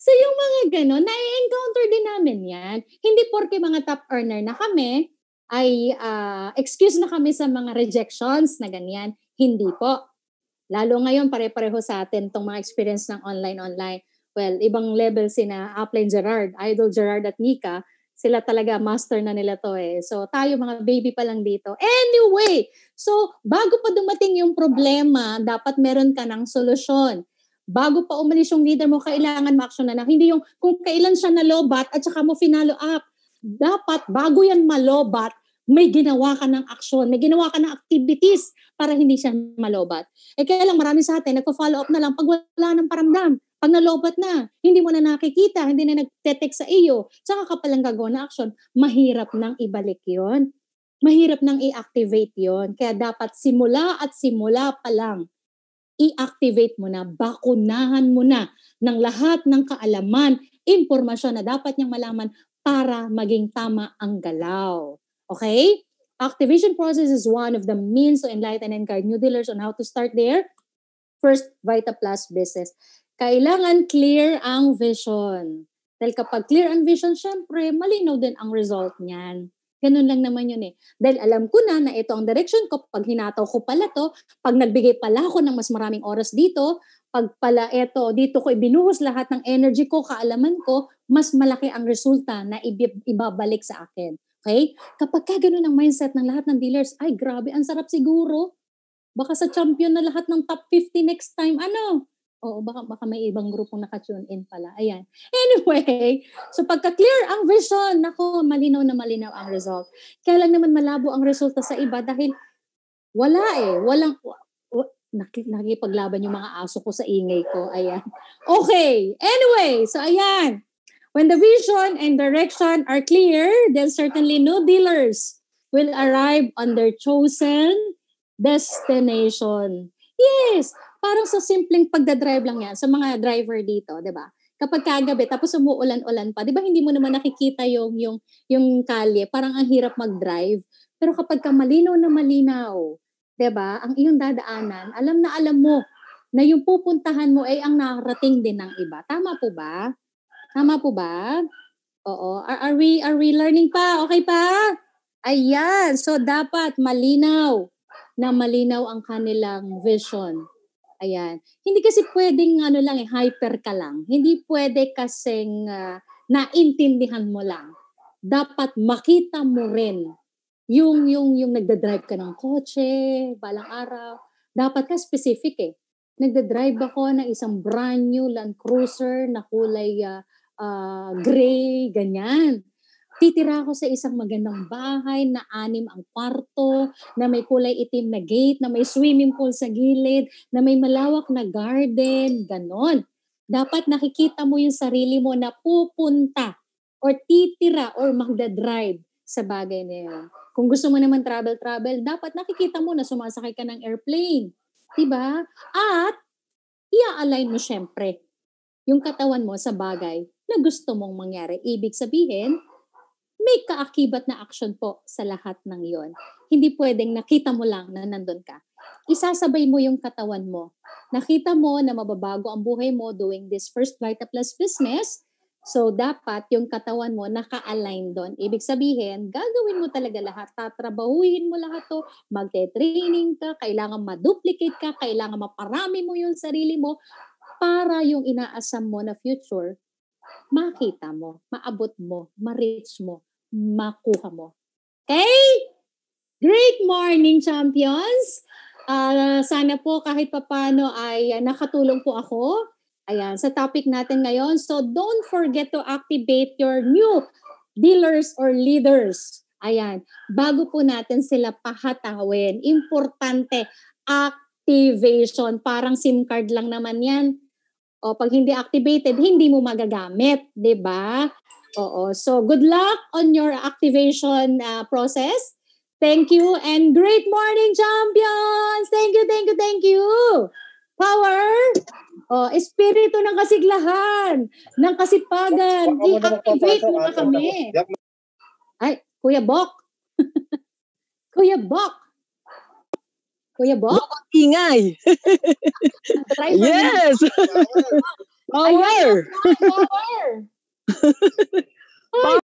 So yung mga gano'n, nai-encounter din namin yan. Hindi porke mga top earner na kami, ay uh, excuse na kami sa mga rejections na ganyan. Hindi po. Lalo ngayon, pare-pareho sa atin itong mga experience ng online-online. Well, ibang level sina Upline Gerard, Idol Gerard at Nika sila talaga master na nila to eh. So tayo mga baby pa lang dito. Anyway, so bago pa dumating yung problema, dapat meron ka ng solusyon. Bago pa umalis yung leader mo, kailangan ma-action na na. Hindi yung kung kailan siya nalobat at saka mo finalo up. Dapat bago yan malobat, may ginawa ka ng aksyon, may ginawa ka ng activities para hindi siya malobat. Eh kaya lang marami sa atin, nagpa-follow up na lang pag wala ng paramdam. Pag nalobat na, hindi mo na nakikita, hindi na nagte-text sa iyo, tsaka ka palang gagawa na action, mahirap nang ibalik yon. Mahirap nang i-activate yon. Kaya dapat simula at simula pa lang, i-activate mo na, bakunahan mo na ng lahat ng kaalaman, impormasyon na dapat niyang malaman para maging tama ang galaw. Okay? Activation process is one of the means to enlighten and guide new dealers on how to start their first Vita Plus business kailangan clear ang vision. Dahil kapag clear ang vision, syempre, malinaw din ang result niyan. Ganun lang naman yun eh. Dahil alam ko na na ito ang direction ko, pag hinataw ko pala to, pag nagbigay pala ako ng mas maraming oras dito, pag pala ito, dito ko ibinuhos lahat ng energy ko, kaalaman ko, mas malaki ang resulta na ibabalik sa akin. Okay? Kapag ka ganun ang mindset ng lahat ng dealers, ay grabe, ang sarap siguro. Baka sa champion na lahat ng top 50 next time, ano? Oo, baka, baka may ibang grupong naka-tune in pala. Ayan. Anyway, so pagka-clear ang vision, nako, malinaw na malinaw ang result. Kaya lang naman malabo ang resulta sa iba dahil wala eh. Walang, nakikipaglaban yung mga aso ko sa ingay ko. Ayan. Okay. Anyway, so ayan. When the vision and direction are clear, then certainly no dealers will arrive on their chosen destination. Yes, parang sa simpleng pagdadrive lang yan, sa mga driver dito, di ba? Kapag kagabi, tapos umuulan-ulan pa, di ba hindi mo naman nakikita yung, yung, yung kalye, parang ang hirap mag-drive. Pero kapag ka malinaw na malinaw, di ba, ang iyong dadaanan, alam na alam mo na yung pupuntahan mo ay ang narating din ng iba. Tama po ba? Tama po ba? Oo. Are, are we are we learning pa? Okay pa? Ayan. So dapat malinaw na malinaw ang kanilang vision Ayan. Hindi kasi pwedeng ano lang eh, hyper ka lang. Hindi pwede kasing uh, naintindihan mo lang. Dapat makita mo rin yung yung yung nagda-drive ka ng kotse, balang araw. Dapat ka specific eh. Nagda-drive ako ng isang brand new Land Cruiser na kulay uh, uh, gray, ganyan. Titira ako sa isang magandang bahay na anim ang kwarto, na may kulay itim na gate, na may swimming pool sa gilid, na may malawak na garden, ganon. Dapat nakikita mo yung sarili mo na pupunta or titira or magdadrive sa bagay na yun. Kung gusto mo naman travel-travel, dapat nakikita mo na sumasakay ka ng airplane. Diba? At, i-align mo syempre yung katawan mo sa bagay na gusto mong mangyari. Ibig sabihin, may kaakibat na action po sa lahat ng yon. Hindi pwedeng nakita mo lang na nandun ka. Isasabay mo yung katawan mo. Nakita mo na mababago ang buhay mo doing this first Vita Plus business, so dapat yung katawan mo naka-align doon. Ibig sabihin, gagawin mo talaga lahat. Tatrabahuhin mo lahat to. Magte-training ka, kailangan ma-duplicate ka, kailangan maparami mo yung sarili mo para yung inaasam mo na future, makita mo, maabot mo, ma-reach mo makuha mo. Okay? Great morning, champions! Uh, sana po kahit papano ay uh, nakatulong po ako. Ayan, sa topic natin ngayon. So, don't forget to activate your new dealers or leaders. Ayan, bago po natin sila pahatawin. Importante, activation. Parang SIM card lang naman yan. O pag hindi activated, hindi mo magagamit, 'di ba? Oo. So, good luck on your activation uh, process. Thank you and great morning, champions! Thank you, thank you, thank you! Power! Oh, espiritu ng kasiglahan, ng kasipagan, i-activate mo na kami. Ay, Kuya Bok! Kuya Bok!
Kuya Bok? Bok ingay! yes! Power! Power! Bye.